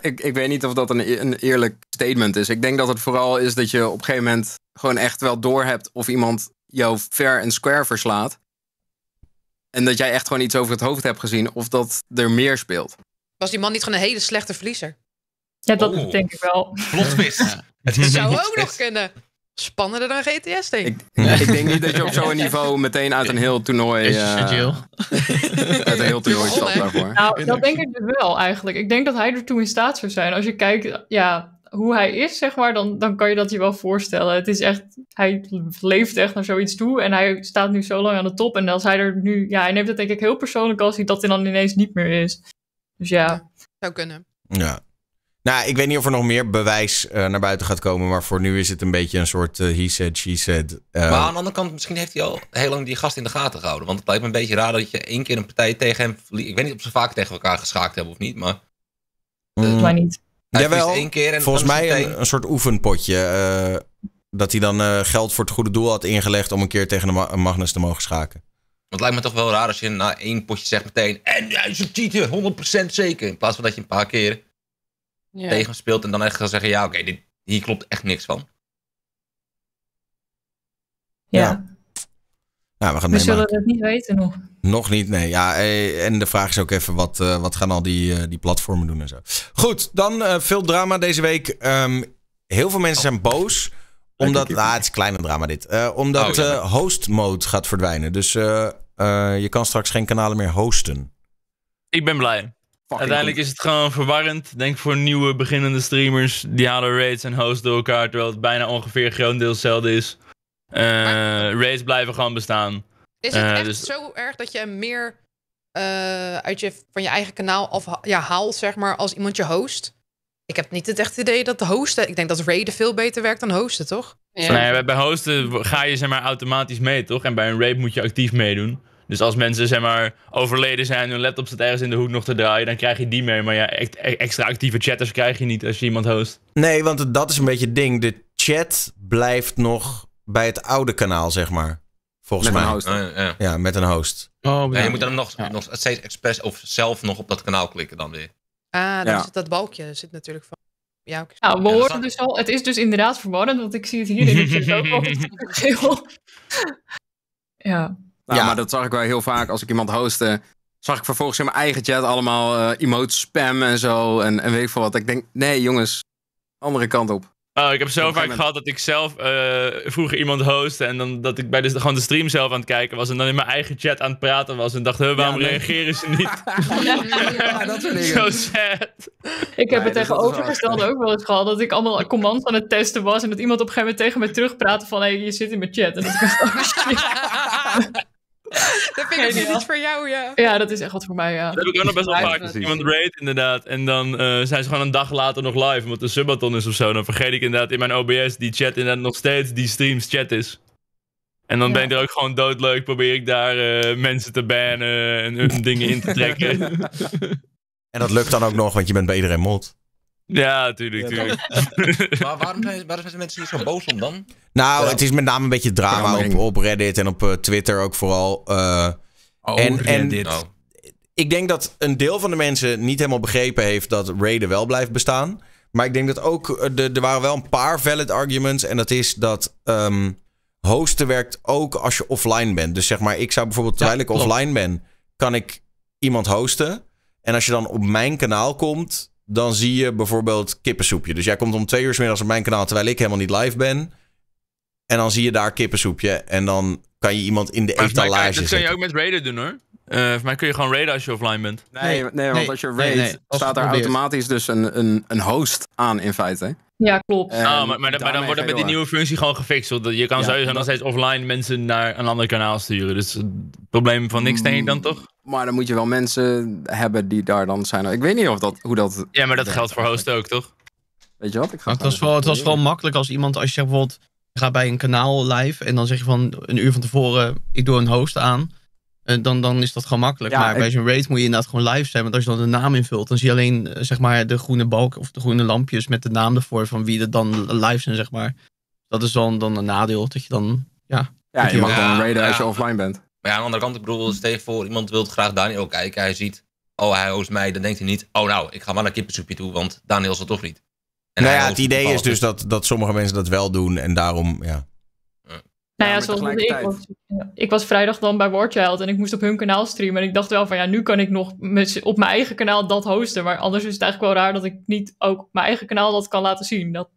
Ik, ik weet niet of dat een, e, een eerlijk statement is. Ik denk dat het vooral is dat je op een gegeven moment gewoon echt wel doorhebt of iemand jou fair en square verslaat. En dat jij echt gewoon iets over het hoofd hebt gezien of dat er meer speelt. Was die man niet gewoon een hele slechte verliezer? Ja, dat oh. denk ik wel. Plotwist. Het zou ook nog kunnen spannender dan GTS, denk ik. Ik, denk niet dat je op zo'n niveau meteen uit een heel toernooi... Uh, uit een heel toernooi stapt daarvoor. Nou, dat denk ik dus wel eigenlijk. Ik denk dat hij er toe in staat zou zijn. Als je kijkt, ja, hoe hij is, zeg maar, dan, dan kan je dat je wel voorstellen. Het is echt, hij leeft echt naar zoiets toe en hij staat nu zo lang aan de top. En als hij er nu, ja, hij neemt het denk ik heel persoonlijk als hij dat dan ineens niet meer is. Dus ja. Zou kunnen. Ja, nou, ik weet niet of er nog meer bewijs eh, naar buiten gaat komen. Maar voor nu is het een beetje een soort eh, he said, she said. Eh. Maar aan de andere kant, misschien heeft hij al heel lang die gast in de gaten gehouden. Want het lijkt me een beetje raar dat je één keer een partij tegen hem Ik weet niet of ze vaak tegen elkaar geschaakt hebben of niet, maar... Volgens mm. mij niet. Jawel, één keer en volgens mij een, een, soort oefenpotje. dat hij dan geld voor het goede doel had ingelegd om een keer tegen de Magnus te mogen schaken. Want het lijkt me toch wel raar als je je na één potje zegt meteen en is een een zeker, in plaats van dat paar 100% ja. En dan echt gaan zeggen, ja oké, hier klopt echt niks van. Ja. Nou, we gaan we zullen het niet weten nog. Nog niet, nee. Ja, eh, en de vraag is ook even, wat, eh, wat gaan al die, eh, die platformen doen en zo. Goed, dan veel drama deze week. Ehm, heel veel mensen zijn boos. Omdat, ah, het is kleine drama dit. omdat oh, host mode gaat verdwijnen. Dus je kan straks geen kanalen meer hosten. Ik ben blij. Uiteindelijk is het gewoon verwarrend. Denk voor nieuwe beginnende streamers. Die halen raids en hosts door elkaar. Terwijl het bijna ongeveer deel hetzelfde is. Uh, Raids blijven gewoon bestaan. Is het eh, echt dus- zo erg dat je meer eh, uit je, van je eigen kanaal af, ja, haalt, zeg maar, als iemand je host? Ik heb niet het echte idee dat de hosten. Ik denk dat raiden veel beter werkt dan hosten, toch? Nee, bij hosten ga je zeg maar automatisch mee, toch? En bij een raid moet je actief meedoen. Dus als mensen zeg maar, overleden zijn en hun laptop zit ergens in de hoek nog te draaien, dan krijg je die mee. Maar ja, e-, extra actieve chatters krijg je niet als je iemand host. Nee, want dat is een beetje het ding. De chat blijft nog bij het oude kanaal, zeg maar. Volgens met mij. Een host. Oh, ja. met een host. Oh, ja, je moet dan nog, nog steeds expres of zelf nog op dat kanaal klikken dan weer. Ah, daar zit dat balkje zit natuurlijk van. Ja, nou, we horen dus al, het is dus inderdaad verwarrend, want ik zie het hier in het ook ja. Nou, ja. Maar dat zag ik wel heel vaak als ik iemand hostte. Zag ik vervolgens in mijn eigen chat allemaal uh, eh, emote spam en zo. En, weet ik veel wat. Ik denk, nee jongens, andere kant op. Oh, ik heb zo vaak gehad dat ik zelf eh, vroeger iemand hostte en dan dat ik bij de, gewoon de stream zelf aan het kijken was en dan in mijn eigen chat aan het praten was en dacht, huh, waarom reageren ze niet? ja, dat Zo sad. Ik heb het dus tegenovergestelde ook wel eens gehad dat ik allemaal commands aan het testen was en dat iemand op een gegeven moment tegen me terugpraatte van, hé, hey, je zit in mijn chat. En dat dat vind ik dus iets voor jou, ja. Ja, dat is echt wat voor mij, ja. Dat heb ik ook nog best wel vaak gezien. Iemand raid inderdaad. En dan eh, zijn ze gewoon een dag later nog live, met de subathon is of zo. Dan vergeet ik inderdaad in mijn OBS die chat inderdaad nog steeds die streams chat is. En dan ben ik er ook gewoon doodleuk, probeer ik daar eh, mensen te bannen en hun dingen in te trekken. en dat lukt dan ook nog, want je bent bij iedereen mod. Ja, tuurlijk, tuurlijk. maar waarom zijn, waarom zijn mensen hier zo boos om dan? Nou, het is met name een beetje drama op, op Reddit en op eh, Twitter ook vooral. Eh, oh, en, En, oh. Ik denk dat een deel van de mensen niet helemaal begrepen heeft dat Raiden wel blijft bestaan. Maar ik denk dat ook, eh, de, er waren wel een paar valid arguments. En dat is dat ehm, hosten werkt ook als je offline bent. Dus zeg maar, ik zou bijvoorbeeld terwijl ik offline ben, kan ik iemand hosten. En als je dan op mijn kanaal komt, dan zie je bijvoorbeeld kippensoepje. Dus jij komt om twee uur s middags op mijn kanaal terwijl ik helemaal niet live ben. En dan zie je daar kippensoepje. En dan kan je iemand in de etalage etalage dat kan je ook met Raider doen hoor. Eh, voor mij kun je gewoon raiden als je offline bent. Nee, nee, want als je raid, staat er automatisch dus een, een, een host aan in feite. Ja, klopt. Ah, maar, maar, dan, maar, wordt dat met die nieuwe functie gewoon gefixt. Want je kan ja, sowieso nog steeds offline mensen naar een ander kanaal sturen. Dus het probleem van niks te ik dan mm, toch? Maar dan moet je wel mensen hebben die daar dan zijn. Ik weet niet of dat, hoe dat... Ja, maar dat geldt voor host ook, toch? Weet je wat? Ik ga het, was wel, het was wel makkelijk als iemand, als je bijvoorbeeld gaat bij een kanaal live en dan zeg je van een uur van tevoren, ik doe een host aan. Eh, dan, dan is dat gewoon makkelijk. maar bij zo'n raid moet je inderdaad gewoon live zijn. Want als je dan de naam invult, dan zie je alleen eh, zeg maar, de groene balk of de groene lampjes met de naam ervoor van wie er dan live zijn, zeg maar. Dat is dan, dan een nadeel, dat je dan, ja... je mag dan raiden als je offline bent. Maar ja, aan de andere kant, ik bedoel, steeds voor iemand wil graag Daniel kijken. Hij ziet, oh, hij oost mij. Dan denkt hij niet, oh nou, ik ga maar naar kippensoepje toe, want Daniel zal toch niet. nou ja, het idee is dus dat, dat sommige mensen dat wel doen en daarom, ja. Nou ja, zoals ik was, ik was vrijdag dan bij Wordchild en ik moest op hun kanaal streamen. En ik dacht wel van ja, nu kan ik nog met, op mijn eigen kanaal dat hosten. Maar anders is het eigenlijk wel raar dat ik niet ook mijn eigen kanaal dat kan laten zien. Dat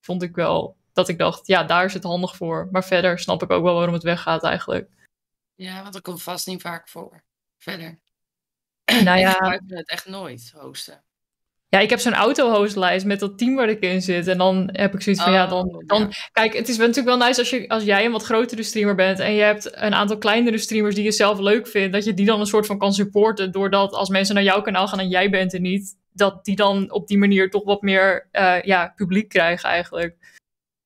vond ik wel, dat ik dacht, ja, daar is het handig voor. Maar verder snap ik ook wel waarom het weggaat eigenlijk. Ja, want dat komt vast niet vaak voor. Verder. Nou ja. Ik het echt nooit hosten. Ja, ik heb zo'n auto-hostlijst met dat team waar ik in zit. En dan heb ik zoiets van, ja, oh, dan, dan... Kijk, het is natuurlijk wel nice als, je, als jij een wat grotere streamer bent... en je hebt een aantal kleinere streamers die je zelf leuk vindt... dat je die dan een soort van kan supporten... doordat als mensen naar jouw kanaal gaan en jij bent er niet... dat die dan op die manier toch wat meer eh, ja, publiek krijgen eigenlijk.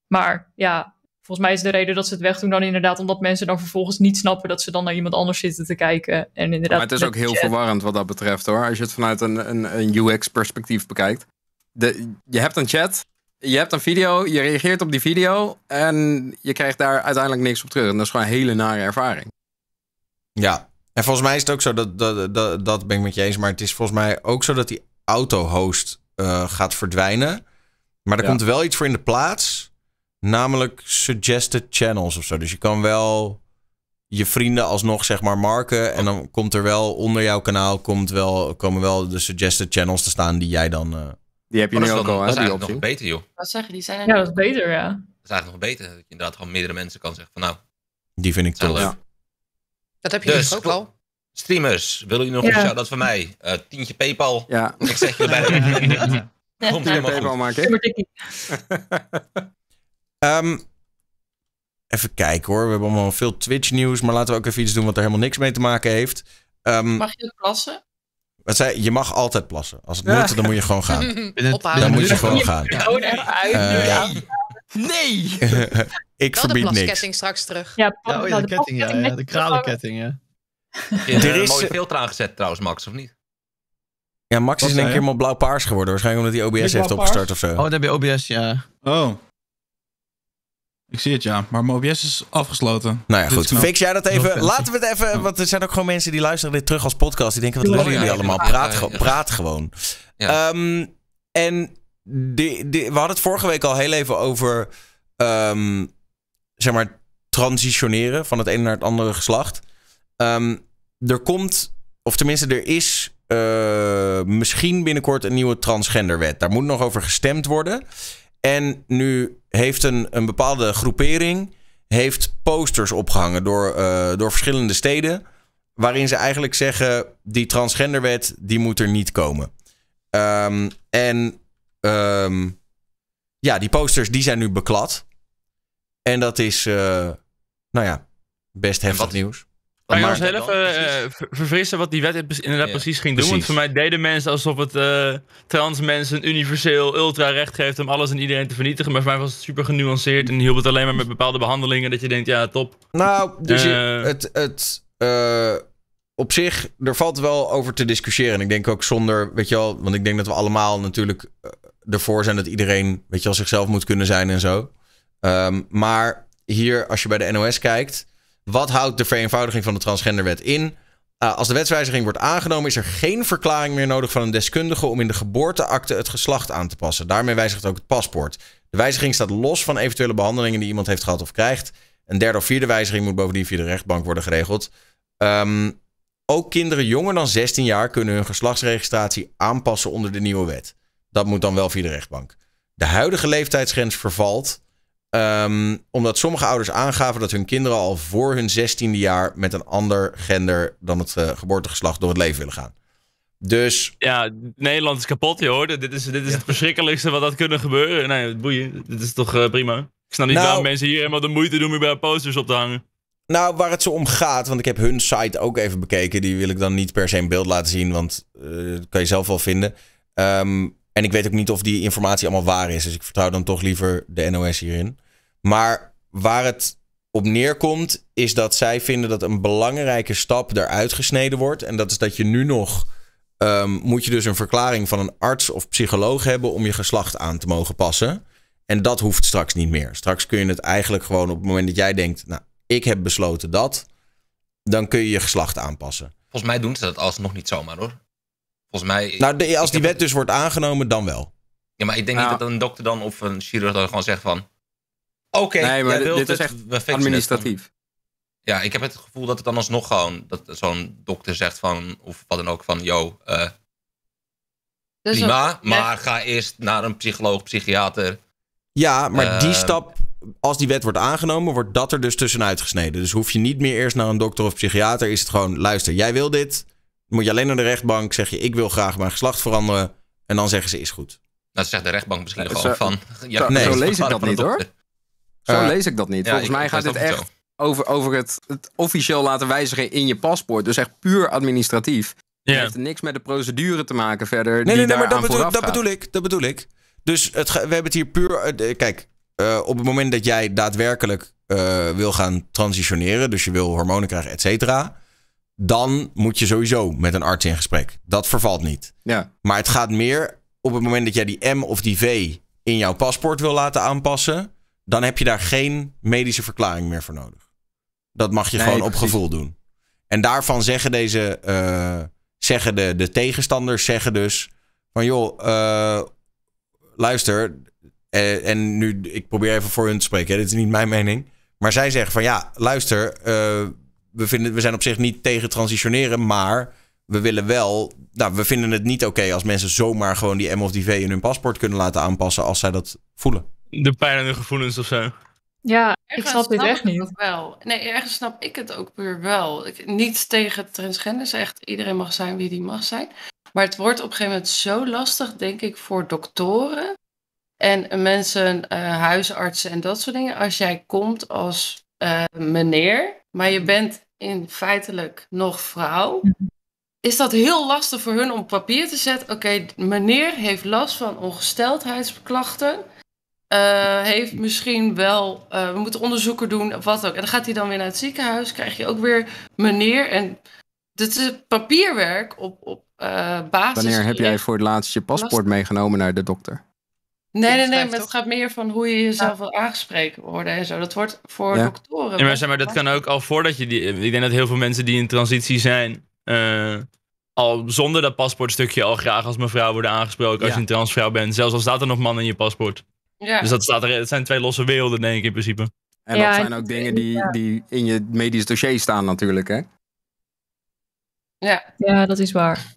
Maar ja, volgens mij is de reden dat ze het wegdoen dan inderdaad omdat mensen dan vervolgens niet snappen dat ze dan naar iemand anders zitten te kijken. En inderdaad, maar het is ook heel verwarrend wat dat betreft hoor. Als je het vanuit een, een, een UX-perspectief bekijkt. De, je hebt een chat, je hebt een video, je reageert op die video en je krijgt daar uiteindelijk niks op terug. En dat is gewoon een hele nare ervaring. Ja, en volgens mij is het ook zo, dat, dat, dat, dat ben ik met je eens, maar het is volgens mij ook zo dat die auto-host eh, gaat verdwijnen. Maar er komt wel iets voor in de plaats Namelijk suggested channels of zo. Dus je kan wel je vrienden alsnog zeg maar marken. En dan komt er wel onder jouw kanaal komt wel, komen wel de suggested channels te staan die jij dan... Uh... Die heb je nu ook al, Dat is eigenlijk nog beter, joh. Wat zeg je? die? Zijn eigenlijk Ja, dat is beter, ja. Dat is eigenlijk nog beter. Dat je inderdaad gewoon meerdere mensen kan zeggen van nou... Die vind ik tof. leuk. Dat heb je dus, dus, ook al. Streamers, willen jullie nog ja. een shout-out van mij? Uh, tientje Paypal. Ja. Ik zeg je erbij. Komt helemaal goed. maken. Um, even kijken hoor. We hebben allemaal veel Twitch-nieuws. Maar laten we ook even iets doen wat er helemaal niks mee te maken heeft. Ehm, mag je plassen? Wat zei, je mag altijd plassen. Als het moet, dan moet je gewoon gaan. Dan moet je gewoon gaan. Eh, nee! ik verbied niks. de plasketting straks terug. Ja, oh nou, de, ketting, ja, De kralenketting, ja. er is een mooie filter aangezet trouwens, Max, of niet? Ja, Max is in één keer helemaal blauw-paars geworden. Waarschijnlijk omdat hij OBS heeft opgestart of zo. Oh, dan heb je OBS, ja. Oh. Ik zie het ja, maar mijn is afgesloten. Nou ja, goed. Fix jij dat even? Laten we het even, want er zijn ook gewoon mensen die luisteren dit terug als podcast. Die denken, wat lullen jullie allemaal? Praat, ge praat gewoon. Ehm, en die, die, we hadden het vorige week al heel even over, ehm, zeg maar, transitioneren van het ene naar het andere geslacht. Ehm, er komt, of tenminste, er is eh, misschien binnenkort een nieuwe transgenderwet. Daar moet nog over gestemd worden. En nu heeft een, een bepaalde groepering heeft posters opgehangen door, eh, door verschillende steden. Waarin ze eigenlijk zeggen: die transgenderwet die moet er niet komen. Ehm, en ehm, ja, die posters die zijn nu beklad. En dat is, eh, nou ja, best heftig. nieuws? Ik je ons heel even eh, eh, verfrissen wat die wet inderdaad precies ging doen? Want voor mij deden mensen alsof het eh, trans mensen universeel ultra recht geeft om alles en iedereen te vernietigen. Maar voor mij was het super genuanceerd en hielp het alleen maar met bepaalde behandelingen dat je denkt, ja, top. Nou, dus je, het, het op zich, er valt wel over te discussiëren. ik denk ook zonder, weet je wel, want ik denk dat we allemaal natuurlijk ervoor zijn dat iedereen, weet je wel, zichzelf moet kunnen zijn en zo. Ehm, maar hier, als je bij de NOS kijkt wat houdt de vereenvoudiging van de transgenderwet in? Eh, als de wetswijziging wordt aangenomen, is er geen verklaring meer nodig van een deskundige om in de geboorteakte het geslacht aan te passen. Daarmee wijzigt ook het paspoort. De wijziging staat los van eventuele behandelingen die iemand heeft gehad of krijgt. Een derde of vierde wijziging moet bovendien via de rechtbank worden geregeld. Ehm, ook kinderen jonger dan 16 jaar kunnen hun geslachtsregistratie aanpassen onder de nieuwe wet. Dat moet dan wel via de rechtbank. De huidige leeftijdsgrens vervalt Ehm, omdat sommige ouders aangaven dat hun kinderen al voor hun 16e jaar met een ander gender dan het eh, geboortegeslacht door het leven willen gaan. Dus. Ja, Nederland is kapot, hoorde. Dit is, dit is het verschrikkelijkste wat dat kunnen gebeuren. Nee, boeien. Dit is toch eh, prima? Ik snap niet nou- waarom mensen hier helemaal de moeite doen om bij posters op te hangen. Nou, waar het zo om gaat, want ik heb hun site ook even bekeken. Die wil ik dan niet per se in beeld laten zien, want eh, dat kan je zelf wel vinden. Ehm, en ik weet ook niet of die informatie allemaal waar is. Dus ik vertrouw dan toch liever de NOS hierin. Maar waar het op neerkomt, is dat zij vinden dat een belangrijke stap eruit gesneden wordt. En dat is dat je nu nog. Ehm, moet je dus een verklaring van een arts of psycholoog hebben om je geslacht aan te mogen passen. En dat hoeft straks niet meer. Straks kun je het eigenlijk gewoon op het moment dat jij denkt, nou, ik heb besloten dat, dan kun je je geslacht aanpassen. Volgens mij doen ze dat alsnog niet zomaar hoor. Volgens mij. Nou, de, als die wet dus wordt aangenomen, dan wel. Ja, maar ik denk nou. niet dat een dokter dan of een chirurg dan gewoon zegt van. Oké, nee, maar dit is echt administratief. Ja, ik heb het gevoel dat het dan alsnog gewoon... dat zo'n dokter zegt van... of wat dan ook van, yo, eh, dus prima, maar ga eerst naar een psycholoog, psychiater. Ja, maar die ehm, stap, als die wet wordt aangenomen, wordt dat er dus tussenuit gesneden. Dus hoef je niet meer eerst naar een dokter of psychiater. Is het gewoon, luister, jij wil dit. Moet je alleen naar de rechtbank, zeg je, ik wil graag mijn geslacht veranderen. En dan zeggen ze, is goed. Nou, zegt de rechtbank misschien ja, gewoon van... Ja, nee, zo lees ik dat niet hoor. Zo eh, lees ik dat niet. Volgens mij gaat dit echt over, over het, het, officieel laten wijzigen in je paspoort. Dus echt puur administratief. Het heeft niks met de procedure te maken verder. Nee, nee, nee, maar dat bedoel, dat bedoel ik. Dat bedoel ik. Dus het, we hebben het hier puur. Eh, kijk, eh, op het moment dat jij daadwerkelijk wil gaan transitioneren, dus je wil hormonen krijgen, et cetera, dan moet je sowieso met een arts in gesprek. Dat vervalt niet. Ja. Maar het gaat meer op het moment dat jij die M of die V in jouw paspoort wil laten aanpassen, dan heb je daar geen medische verklaring meer voor nodig. Dat mag je gewoon op gevoel doen. En daarvan zeggen deze, eh, zeggen de, de tegenstanders, zeggen dus van joh, eh, luister, eh, en nu, ik probeer even voor hun te spreken, dit is niet mijn mening. Maar zij zeggen van ja, luister, we, vinden, we zijn op zich niet tegen transitioneren, maar we willen wel, nou, we vinden het niet oké als mensen zomaar gewoon die M of die V in hun paspoort kunnen laten aanpassen als zij dat voelen de pijn en de gevoelens of zo. Ja, ergens ik snap het echt niet. Wel. Nee, ergens snap ik het ook weer wel. niet tegen transgenders, echt iedereen mag zijn wie die mag zijn. Maar het wordt op een gegeven moment zo lastig, denk ik, voor doktoren en mensen, eh, huisartsen en dat soort dingen. Als jij komt als eh, meneer, maar je bent in feitelijk nog vrouw, is dat heel lastig voor hun om papier te zetten. Oké, meneer heeft last van ongesteldheidsklachten. Eh, heeft misschien wel, eh, we moeten onderzoeken doen of wat ook. En dan gaat hij dan weer naar het ziekenhuis, krijg je ook weer meneer. En dit is papierwerk op, op eh, basis. Wanneer heb jij voor het laatst je paspoort meegenomen naar de dokter? Nee, nee, nee, maar het gaat meer van hoe je jezelf ah. wil aangesproken worden en zo. Dat wordt voor doktoren. Ja, maar, zeg maar dat kan ook al voordat je die. Ik denk dat heel veel mensen die in transitie zijn. al zonder dat paspoortstukje al graag als mevrouw worden aangesproken. Als je een transvrouw bent. Zelfs al staat er nog man in je paspoort. Ja. Dus dat, staat er, het zijn twee losse werelden, denk ik in principe. En dat zijn ook dingen die, die in je medisch dossier staan, natuurlijk, hè? Ja. ja, dat is waar.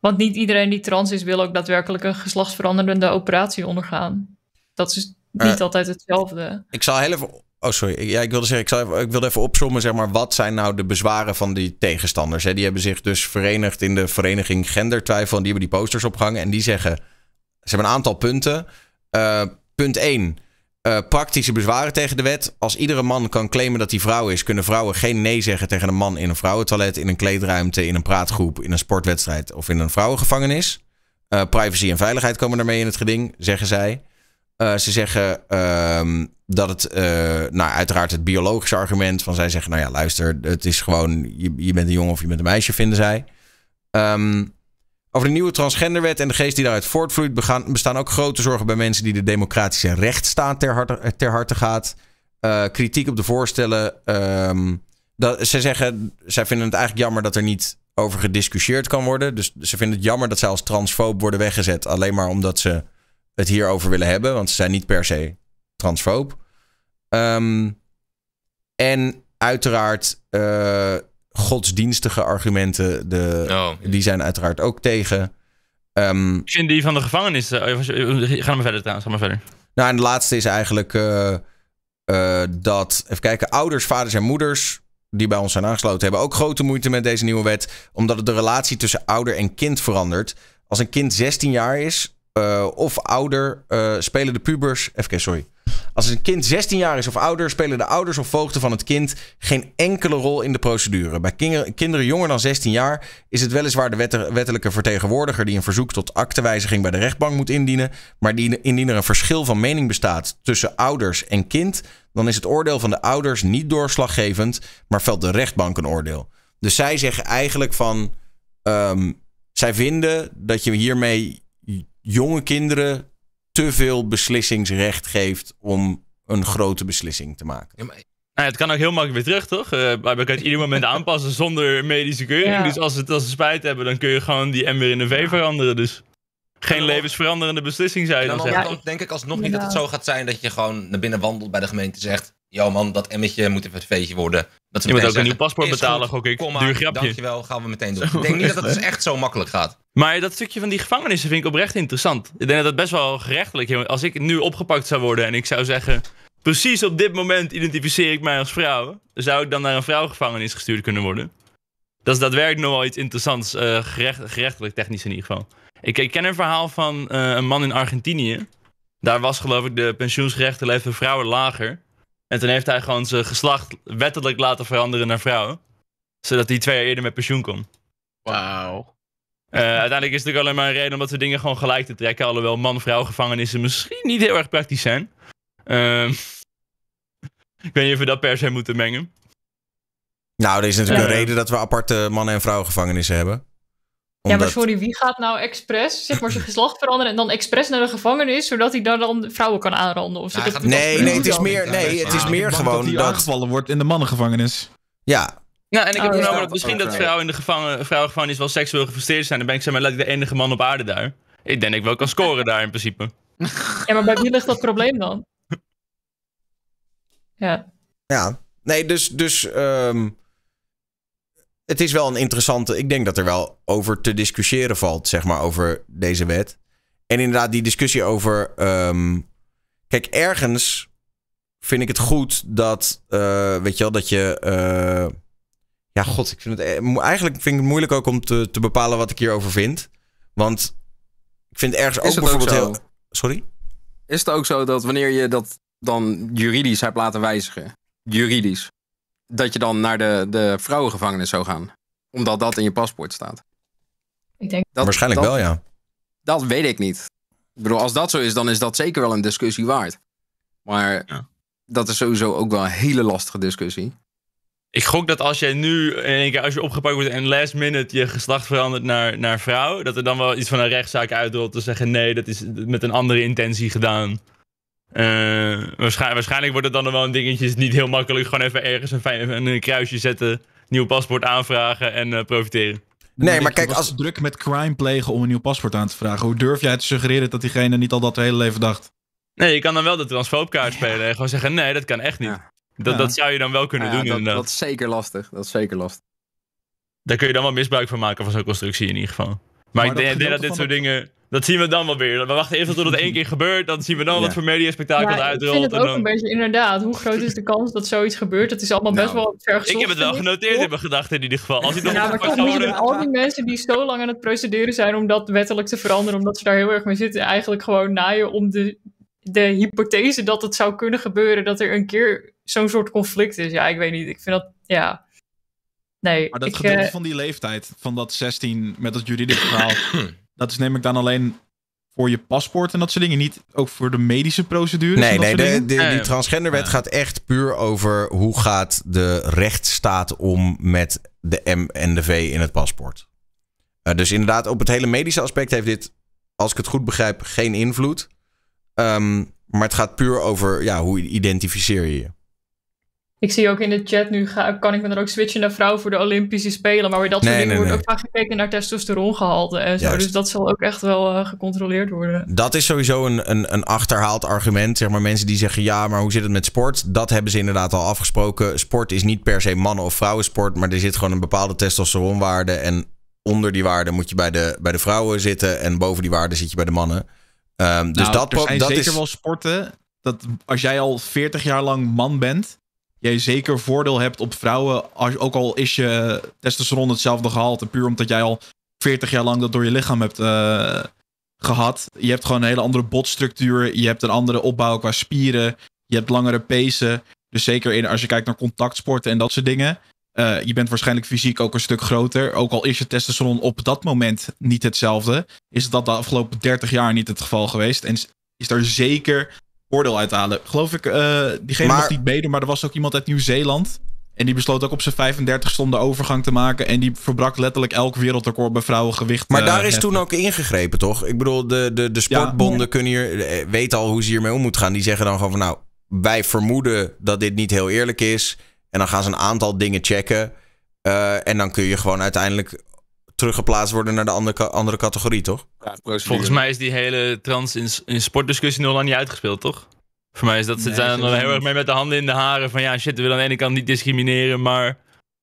Want niet iedereen die trans is, wil ook daadwerkelijk een geslachtsveranderende operatie ondergaan. Dat is niet eh, altijd hetzelfde. Ik zal heel even. Oh, sorry. Ja, ik wilde zeggen, ik, zal even, ik wilde even opzommen, zeg maar, wat zijn nou de bezwaren van die tegenstanders? Hè? Die hebben zich dus verenigd in de vereniging Gendertwijfel. En die hebben die posters opgehangen. En die zeggen, ze hebben een aantal punten. Eh, Punt 1. Uh, eh, praktische bezwaren tegen de wet. Als iedere man kan claimen dat hij vrouw is, kunnen vrouwen geen nee zeggen tegen een man in een vrouwentoilet, in een kleedruimte, in een praatgroep, in een sportwedstrijd of in een vrouwengevangenis. Eh, privacy en veiligheid komen daarmee in het geding, zeggen zij. Eh, ze zeggen ehm, dat het, nou uiteraard het biologische argument van zij zeggen, nou ja, luister, het is gewoon, je, bent een jongen of je bent een meisje, vinden zij. Um, over de nieuwe transgenderwet en de geest die daaruit voortvloeit bestaan ook grote zorgen bij mensen die de democratische rechtsstaat ter harte, ter harte gaat. Eh, kritiek op de voorstellen. Ehm, dat, ze zeggen, zij vinden het eigenlijk jammer dat er niet over gediscussieerd kan worden. Dus ze vinden het jammer dat zij als transfoob worden weggezet. Alleen maar omdat ze het hierover willen hebben. Want ze zijn niet per se transfoob. Ehm, en uiteraard eh, godsdienstige argumenten, de, oh. die zijn uiteraard ook tegen. Um, ik vind die van de gevangenis. Uh, ga maar verder trouwens, ga maar verder. Nou, en de laatste is eigenlijk eh, dat, even kijken, ouders, vaders en moeders die bij ons zijn aangesloten hebben ook grote moeite met deze nieuwe wet, omdat het de relatie tussen ouder en kind verandert. Als een kind 16 jaar is of ouder, spelen de pubers, even kijken, sorry, als een kind 16 jaar is of ouder, spelen de ouders of voogden van het kind geen enkele rol in de procedure. Bij kinderen jonger dan 16 jaar is het weliswaar de wettelijke vertegenwoordiger die een verzoek tot aktewijziging bij de rechtbank moet indienen. Maar die, indien er een verschil van mening bestaat tussen ouders en kind, dan is het oordeel van de ouders niet doorslaggevend, maar velt de rechtbank een oordeel. Dus zij zeggen eigenlijk van. Ehm, zij vinden dat je hiermee jonge kinderen te veel beslissingsrecht geeft om een grote beslissing te maken. Ja, maar... Nou, het kan ook heel makkelijk weer terug, toch? Uh, kunnen je het ieder moment aanpassen zonder medische keuring. Dus als, het, als ze spijt hebben, dan kun je gewoon die M weer in een V veranderen. Dus geen levensveranderende beslissing, zijn dan, zeggen. Dan denk ik alsnog niet dat het zo gaat zijn dat je gewoon naar binnen wandelt bij de gemeente en zegt... Yo man, dat emmetje moet even het veetje worden. Dat ze je moet ook een nieuw paspoort betalen, gok ik. Duur grapje. Dankjewel, gaan we meteen doen. ik denk niet dat het echt zo makkelijk gaat. Maar dat stukje van die gevangenissen vind ik oprecht interessant. Ik denk dat dat best wel gerechtelijk is. Als ik nu opgepakt zou worden en ik zou zeggen... Precies op dit moment identificeer ik mij als vrouw. Zou ik dan naar een vrouwengevangenis gestuurd kunnen worden? Dat, is, dat werkt nogal iets interessants, eh, gerechtelijk technisch in ieder geval. Ik, ken een verhaal van eh, een man in Argentinië. Daar was geloof ik de pensioensgerechte leven vrouwen lager... En toen heeft hij gewoon zijn geslacht wettelijk laten veranderen naar vrouw. Zodat hij twee jaar eerder met pensioen kon. Wauw. Eh, uiteindelijk is het ook alleen maar een reden om dat soort dingen gewoon gelijk te trekken. Alhoewel man-vrouw gevangenissen misschien niet heel erg praktisch zijn. Uh, ik weet niet of we dat per se moeten mengen. Nou, er is natuurlijk een reden dat we aparte mannen- en vrouwgevangenissen hebben. Ja, maar sorry, wie gaat nou expres, zeg maar, zijn geslacht veranderen en dan expres naar de gevangenis, zodat hij daar dan vrouwen kan aanranden? Of ja, nee, nee, het is meer, nee, het is meer gewoon dat... hij aangevallen wordt in de mannengevangenis. Ja, nou, en ik heb oh, vernomen dat misschien dat vrouwen in de gevangen, vrouwengevangenis wel seksueel gefrustreerd zijn. Dan ben ik zeg maar, laat ik de enige man op aarde daar. Ik denk dat ik wel kan scoren daar in principe. Ja, maar bij wie ligt dat probleem dan? Ja. Ja, nee, dus, dus ehm, het is wel een interessante. Ik denk dat er wel over te discussiëren valt, zeg maar, over deze wet. En inderdaad, die discussie over. Ehm, kijk, ergens vind ik het goed dat. Eh, weet je wel, dat je. Eh, ja, god, ik vind het. Eh, eigenlijk vind ik het moeilijk ook om te, te bepalen wat ik hierover vind. Want ik vind ergens ook bijvoorbeeld heel. Sorry? Is het ook zo dat wanneer je dat dan juridisch hebt laten wijzigen? Juridisch dat je dan naar de, de vrouwengevangenis zou gaan. Omdat dat in je paspoort staat. Ik denk... Dat, Waarschijnlijk wel, ja. Dat weet ik niet. Ik bedoel, als dat zo is, dan is dat zeker wel een discussie waard. Maar dat is sowieso ook wel een hele lastige discussie. Ik gok dat als jij nu in één keer als je opgepakt wordt en last minute je geslacht verandert naar, naar vrouw, dat er dan wel iets van een rechtszaak uitrolt te zeggen nee, dat is met een andere intentie gedaan. Eh, waarschijnlijk, wordt het dan wel een dingetje. Is niet heel makkelijk. Gewoon even ergens een, fijn, een eh, kruisje zetten. Nieuw paspoort aanvragen en eh, profiteren. Nee, maar kijk, als druk met crime plegen om een nieuw paspoort aan te vragen, hoe durf jij te suggereren dat diegene niet al dat hele leven dacht? Nee, je kan dan wel de transfoopkaart spelen en gewoon zeggen: nee, dat kan echt niet. Dat, dat zou je dan wel kunnen doen. Dat, dat is zeker lastig. Dat is zeker lastig. Daar kun je dan wel misbruik van maken van zo'n constructie in ieder geval. Maar, ik denk dat, dit soort dingen. Dat zien we dan wel weer. We wachten even tot het één keer gebeurt. Dan zien we dan wat voor media-spectakel uitrolt. Ik vind het ook een beetje, inderdaad. Hoe groot is de kans dat zoiets gebeurt? Dat is allemaal best nou, wel ver Ik heb het wel genoteerd in mijn gedachten in ieder geval. Als ik nog ja, maar toch je al die mensen die zo lang aan het procederen zijn om dat wettelijk te veranderen, omdat ze daar heel erg mee zitten, eigenlijk gewoon naaien om de, de hypothese dat het zou kunnen gebeuren, dat er een keer zo'n soort conflict is. Ja, ik weet niet. Ik vind dat, ja... Nee, maar dat ik, eh, van die leeftijd, van dat 16 met dat juridisch verhaal, dat is neem ik dan alleen voor je paspoort en dat soort dingen. Niet ook voor de medische procedures. Nee, nee, de, de, die transgenderwet gaat echt puur over hoe gaat de rechtsstaat om met de M en de V in het paspoort. Eh, dus inderdaad, op het hele medische aspect heeft dit, als ik het goed begrijp, geen invloed. Ehm, maar het gaat puur over ja, hoe identificeer je je. Ik zie ook in de chat nu, ga, kan ik me dan ook switchen naar vrouw voor de Olympische Spelen. Maar bij dat soort dingen wordt ook vaak gekeken naar testosterongehalte en zo. Dus dat zal ook echt wel eh, gecontroleerd worden. Dat is sowieso een, een, een, achterhaald argument. Zeg maar mensen die zeggen, ja, maar hoe zit het met sport? Dat hebben ze inderdaad al afgesproken. Sport is niet per se mannen- of vrouwensport, maar er zit gewoon een bepaalde testosteronwaarde. En onder die waarde moet je bij de, bij de vrouwen zitten en boven die waarde zit je bij de mannen. Um, dus nou, dat, er zijn zeker wel sporten dat als jij al 40 jaar lang man bent jij zeker voordeel hebt op vrouwen. Als, ook al is je testosteron hetzelfde gehalte. Puur omdat jij al 40 jaar lang dat door je lichaam hebt eh, gehad. Je hebt gewoon een hele andere botstructuur. Je hebt een andere opbouw qua spieren. Je hebt langere pezen. Dus zeker in, als je kijkt naar contactsporten en dat soort dingen. Eh, je bent waarschijnlijk fysiek ook een stuk groter. Ook al is je testosteron op dat moment niet hetzelfde. Is dat de afgelopen 30 jaar niet het geval geweest. En is daar zeker voordeel uithalen. Geloof ik, uh, diegene was niet meedoen, maar er was ook iemand uit Nieuw-Zeeland. En die besloot ook op zijn 35 stonden overgang te maken. En die verbrak letterlijk elk wereldrecord bij vrouwengewicht. Maar eh, daar is toen ook ingegrepen, toch? Ik bedoel, de, de, de sportbonden kunnen hier, eh, weten al hoe ze hiermee om moeten gaan. Die zeggen dan gewoon van nou, wij vermoeden dat dit niet heel eerlijk is. En dan gaan ze een aantal dingen checken. en dan kun je gewoon uiteindelijk teruggeplaatst worden naar de andere, andere categorie, toch? Volgens mij is die hele trans in, sportdiscussie nog lang niet uitgespeeld, toch? Voor mij is dat, ze zijn nog heel erg mee met de handen in de haren van ja, shit, we willen aan de ene kant niet discrimineren, maar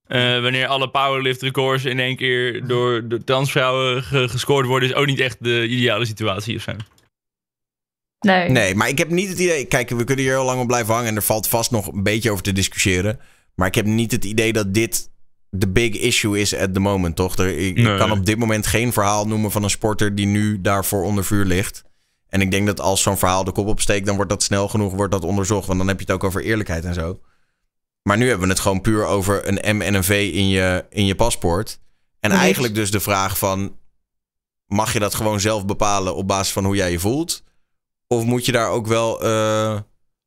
eh, wanneer alle powerlift records in één keer door, de transvrouwen gescoord worden, is ook niet echt de ideale situatie of zo. Nee. Nee, maar ik heb niet het idee. Kijk, we kunnen hier heel lang op blijven hangen en er valt vast nog een beetje over te discussiëren. Maar ik heb niet het idee dat dit de big issue is at the moment, toch? Er, ik, kan op dit moment geen verhaal noemen van een sporter die nu daarvoor onder vuur ligt. En ik denk dat als zo'n verhaal de kop opsteekt, dan wordt dat snel genoeg wordt dat onderzocht. Want dan heb je het ook over eerlijkheid en zo. Maar nu hebben we het gewoon puur over een M en een V in je, in je paspoort. En eigenlijk dus de vraag van... mag je dat gewoon zelf bepalen op basis van hoe jij je voelt? Of moet je daar ook wel... Eh,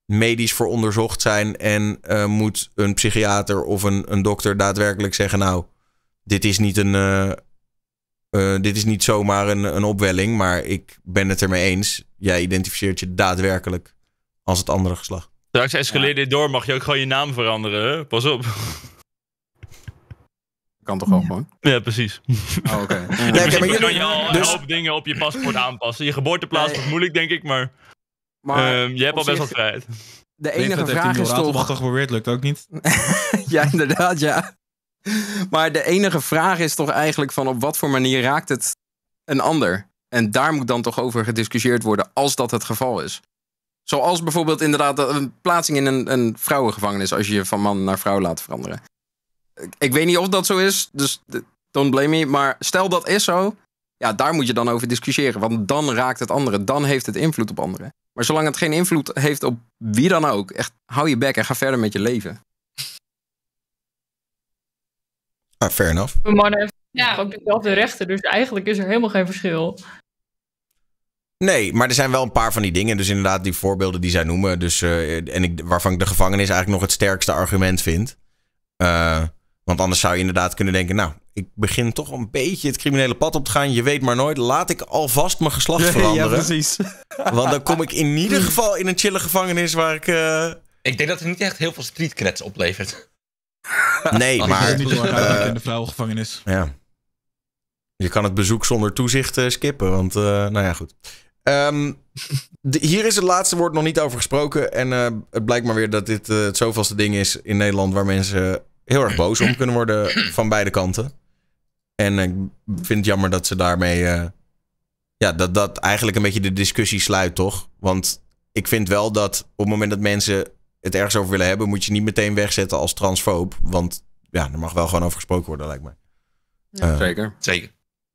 medisch voor onderzocht zijn. En eh, moet een psychiater of een, een dokter daadwerkelijk zeggen: Nou, dit is niet, een, eh, eh, dit is niet zomaar een, een opwelling, maar ik ben het ermee eens. Jij identificeert je daadwerkelijk als het andere geslacht. Straks escaleer dit door, mag je ook gewoon je naam veranderen. Hè? Pas op. Kan toch gewoon? Ja, precies. Oh, oké. Ja. je kan je al dus- een hoop dingen op je paspoort aanpassen. Je geboorteplaats nee. was moeilijk, denk ik, maar... Ehm, Jij hebt al best wel vrijheid. De enige vraag is toch... geprobeerd, lukt ook niet. ja, inderdaad, ja. Maar de enige vraag is toch eigenlijk van op wat voor manier raakt het een ander? En daar moet dan toch over gediscussieerd worden als dat het geval is. Zoals bijvoorbeeld inderdaad een plaatsing in een, een vrouwengevangenis als je je van man naar vrouw laat veranderen. Ik, ik weet niet of dat zo is, dus don't blame me. Maar stel dat is zo, ja, daar moet je dan over discussiëren. Want dan raakt het anderen, dan heeft het invloed op anderen. Maar zolang het geen invloed heeft op wie dan ook, echt hou je bek en ga verder met je leven. Ah, fair enough. Mijn man heeft ja, ook dezelfde rechten, dus eigenlijk is er helemaal geen verschil. Nee, maar er zijn wel een paar van die dingen. Dus inderdaad, die voorbeelden die zij noemen. Dus, eh, en ik, waarvan ik de gevangenis eigenlijk nog het sterkste argument vind. Eh, want anders zou je inderdaad kunnen denken: Nou, ik begin toch een beetje het criminele pad op te gaan. Je weet maar nooit. Laat ik alvast mijn geslacht veranderen. Ja, precies. Want dan kom ik in ieder geval in een chille gevangenis waar ik... Eh, ik denk dat het niet echt heel veel streetkrets oplevert. Nee, oh, maar... Niet uh, in de vrouwengevangenis. Ja. Je kan het bezoek zonder toezicht eh, skippen, want... nou ja, goed. Ehm, hier is het laatste woord nog niet over gesproken. En het blijkt maar weer dat dit het zoveelste ding is in Nederland... waar mensen heel erg boos om kunnen worden van beide kanten. En ik vind het jammer dat ze daarmee. Eh, ja, dat dat eigenlijk een beetje de discussie sluit, toch? Want ik vind wel dat op het moment dat mensen het ergens over willen hebben, moet je niet meteen wegzetten als transfoop, Want ja, er mag wel gewoon over gesproken worden, lijkt mij. Eh, zeker. Zeker.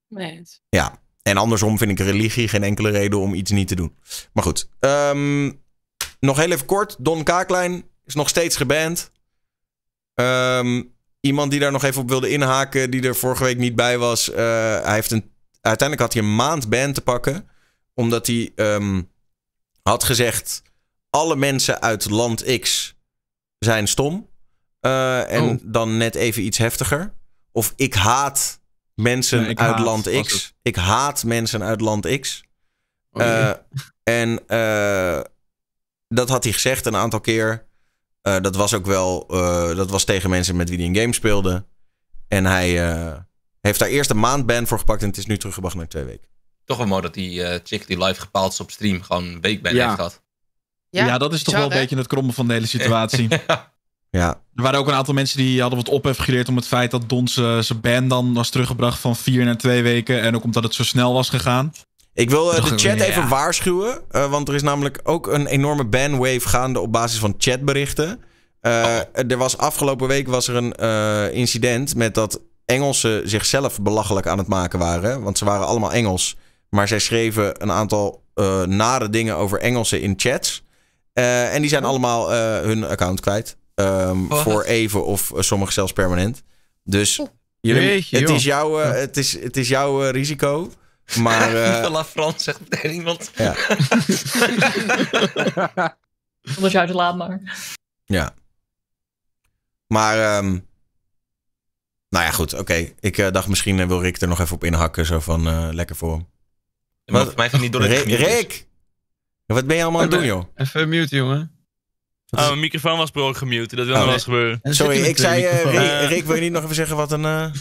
Nee. Ja. En andersom vind ik religie geen enkele reden om iets niet te doen. Maar goed. Ehm, nog heel even kort. Don Kaaklijn is nog steeds geband. Um, iemand die daar nog even op wilde inhaken, die er vorige week niet bij was. Eh, hij heeft een, uiteindelijk had hij een maand band te pakken, omdat hij ehm, had gezegd: alle mensen uit land X zijn stom. Eh, en oh. dan net even iets heftiger. Of ik haat mensen uit land X. Ik haat mensen uit land X. Oh eh, en dat had hij gezegd een aantal keer. Eh, dat was ook wel, eh, dat was tegen mensen met wie hij een game speelde. En hij eh, heeft daar eerst een maand ban voor gepakt en het is nu teruggebracht naar twee weken. Toch wel mooi dat die chick die live gepaald is op stream gewoon een week ban heeft gehad. Ja, ja, dat is toch wel een beetje het kromme van de hele situatie. ja. Er waren ook een aantal mensen die hadden wat ophef geleerd om het feit dat Don zijn ban dan was teruggebracht van vier naar twee weken. En ook omdat het zo snel was gegaan. Ik wil eh, de chat even waarschuwen. Eh, want er is namelijk ook een enorme bandwave gaande op basis van chatberichten. Eh, er was afgelopen week was er een incident met dat Engelsen zichzelf belachelijk aan het maken waren. Want ze waren allemaal Engels. Maar zij schreven een aantal nare dingen over Engelsen in chats. en die zijn oh. allemaal hun account kwijt. Ehm, voor even of sommigen zelfs permanent. Dus oh. het, is jouw, het, is, het is jouw risico. Maar, uh, eh, La France zegt meteen iemand. Ja. Anders uit laat maar. Ja. Maar, ehm, nou ja, goed, oké. Ik eh, dacht misschien eh, wil Rick er nog even op inhakken, zo van lekker voor hem. Maar wat? mij niet door Rick, Rick! Wat ben je allemaal aan het doen, joh? Even mute, jongen. Oh, mijn microfoon was per ongeluk Dat wil oh, nog wel eens gebeuren. Sorry, ik zei... Rick, Rick, wil je niet nog even zeggen wat een...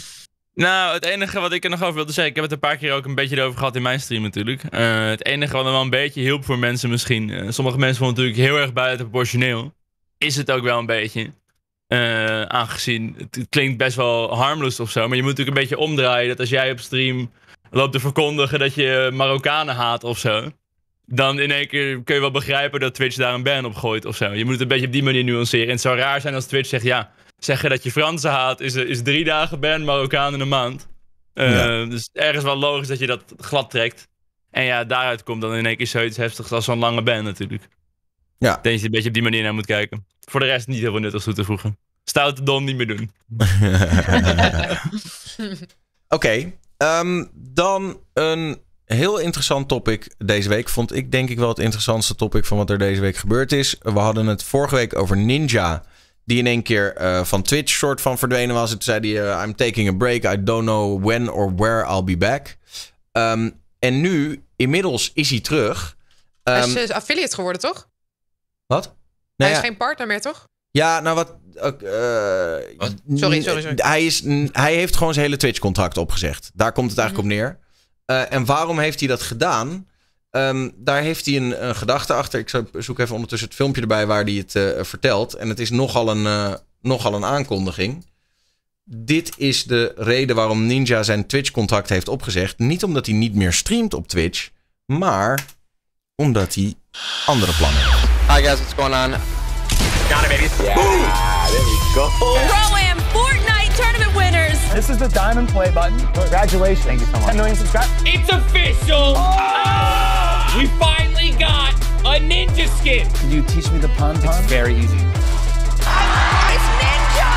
Nou, het enige wat ik er nog over wilde zeggen, ik heb het een paar keer ook een beetje over gehad in mijn stream natuurlijk. Eh, het enige wat er wel een beetje hielp voor mensen misschien, eh, sommige mensen vonden het natuurlijk heel erg buitenproportioneel, is het ook wel een beetje. Eh, aangezien het klinkt best wel harmless of zo, maar je moet natuurlijk een beetje omdraaien dat als jij op stream loopt te verkondigen dat je Marokkanen haat of zo, dan in één keer kun je wel begrijpen dat Twitch daar een ban op gooit of zo. Je moet het een beetje op die manier nuanceren. En het zou raar zijn als Twitch zegt, ja, zeggen dat je Fransen haat is, is drie dagen Marokkaan in een maand. Uh, ja. Dus ergens wel logisch dat je dat glad trekt. En ja, daaruit komt dan in één keer zoiets heftigs als zo'n lange band natuurlijk. Ja. dat je een beetje op die manier naar moet kijken. Voor de rest niet heel veel nuttigs toe te voegen. de dom niet meer doen. Oké, ehm, dan een heel interessant topic deze week. Vond ik denk ik wel het interessantste topic van wat er deze week gebeurd is. We hadden het vorige week over Ninja. Die in één keer eh, van Twitch soort van verdwenen was. Het zei hij, eh, I'm taking a break. I don't know when or where I'll be back. Ehm, en nu, inmiddels is hij terug. hij is ehm, eh, affiliate geworden, toch? Wat? Nou hij is geen partner meer, toch? Ja, nou wat... Sorry, sorry, sorry. Hij, is, hij heeft gewoon zijn hele Twitch-contract opgezegd. Daar komt het eigenlijk mhm. op neer. en waarom heeft hij dat gedaan? Ehm, daar heeft hij een, een, gedachte achter. Ik zoek even ondertussen het filmpje erbij waar hij het eh, vertelt. En het is nogal een, eh, nogal een aankondiging. Dit is de reden waarom Ninja zijn twitch contact heeft opgezegd. Niet omdat hij niet meer streamt op Twitch, maar omdat hij andere plannen heeft. Hi guys, what's going on? Got it, baby. Yeah, Boom! There we go. pro Fortnite tournament winners. This is the diamond play button. Congratulations. Thank you so much. 10 million subscribers. It's official. Oh! We finally got a ninja skin. Can you teach me the pun? pon? It's very easy. I'm, ninja.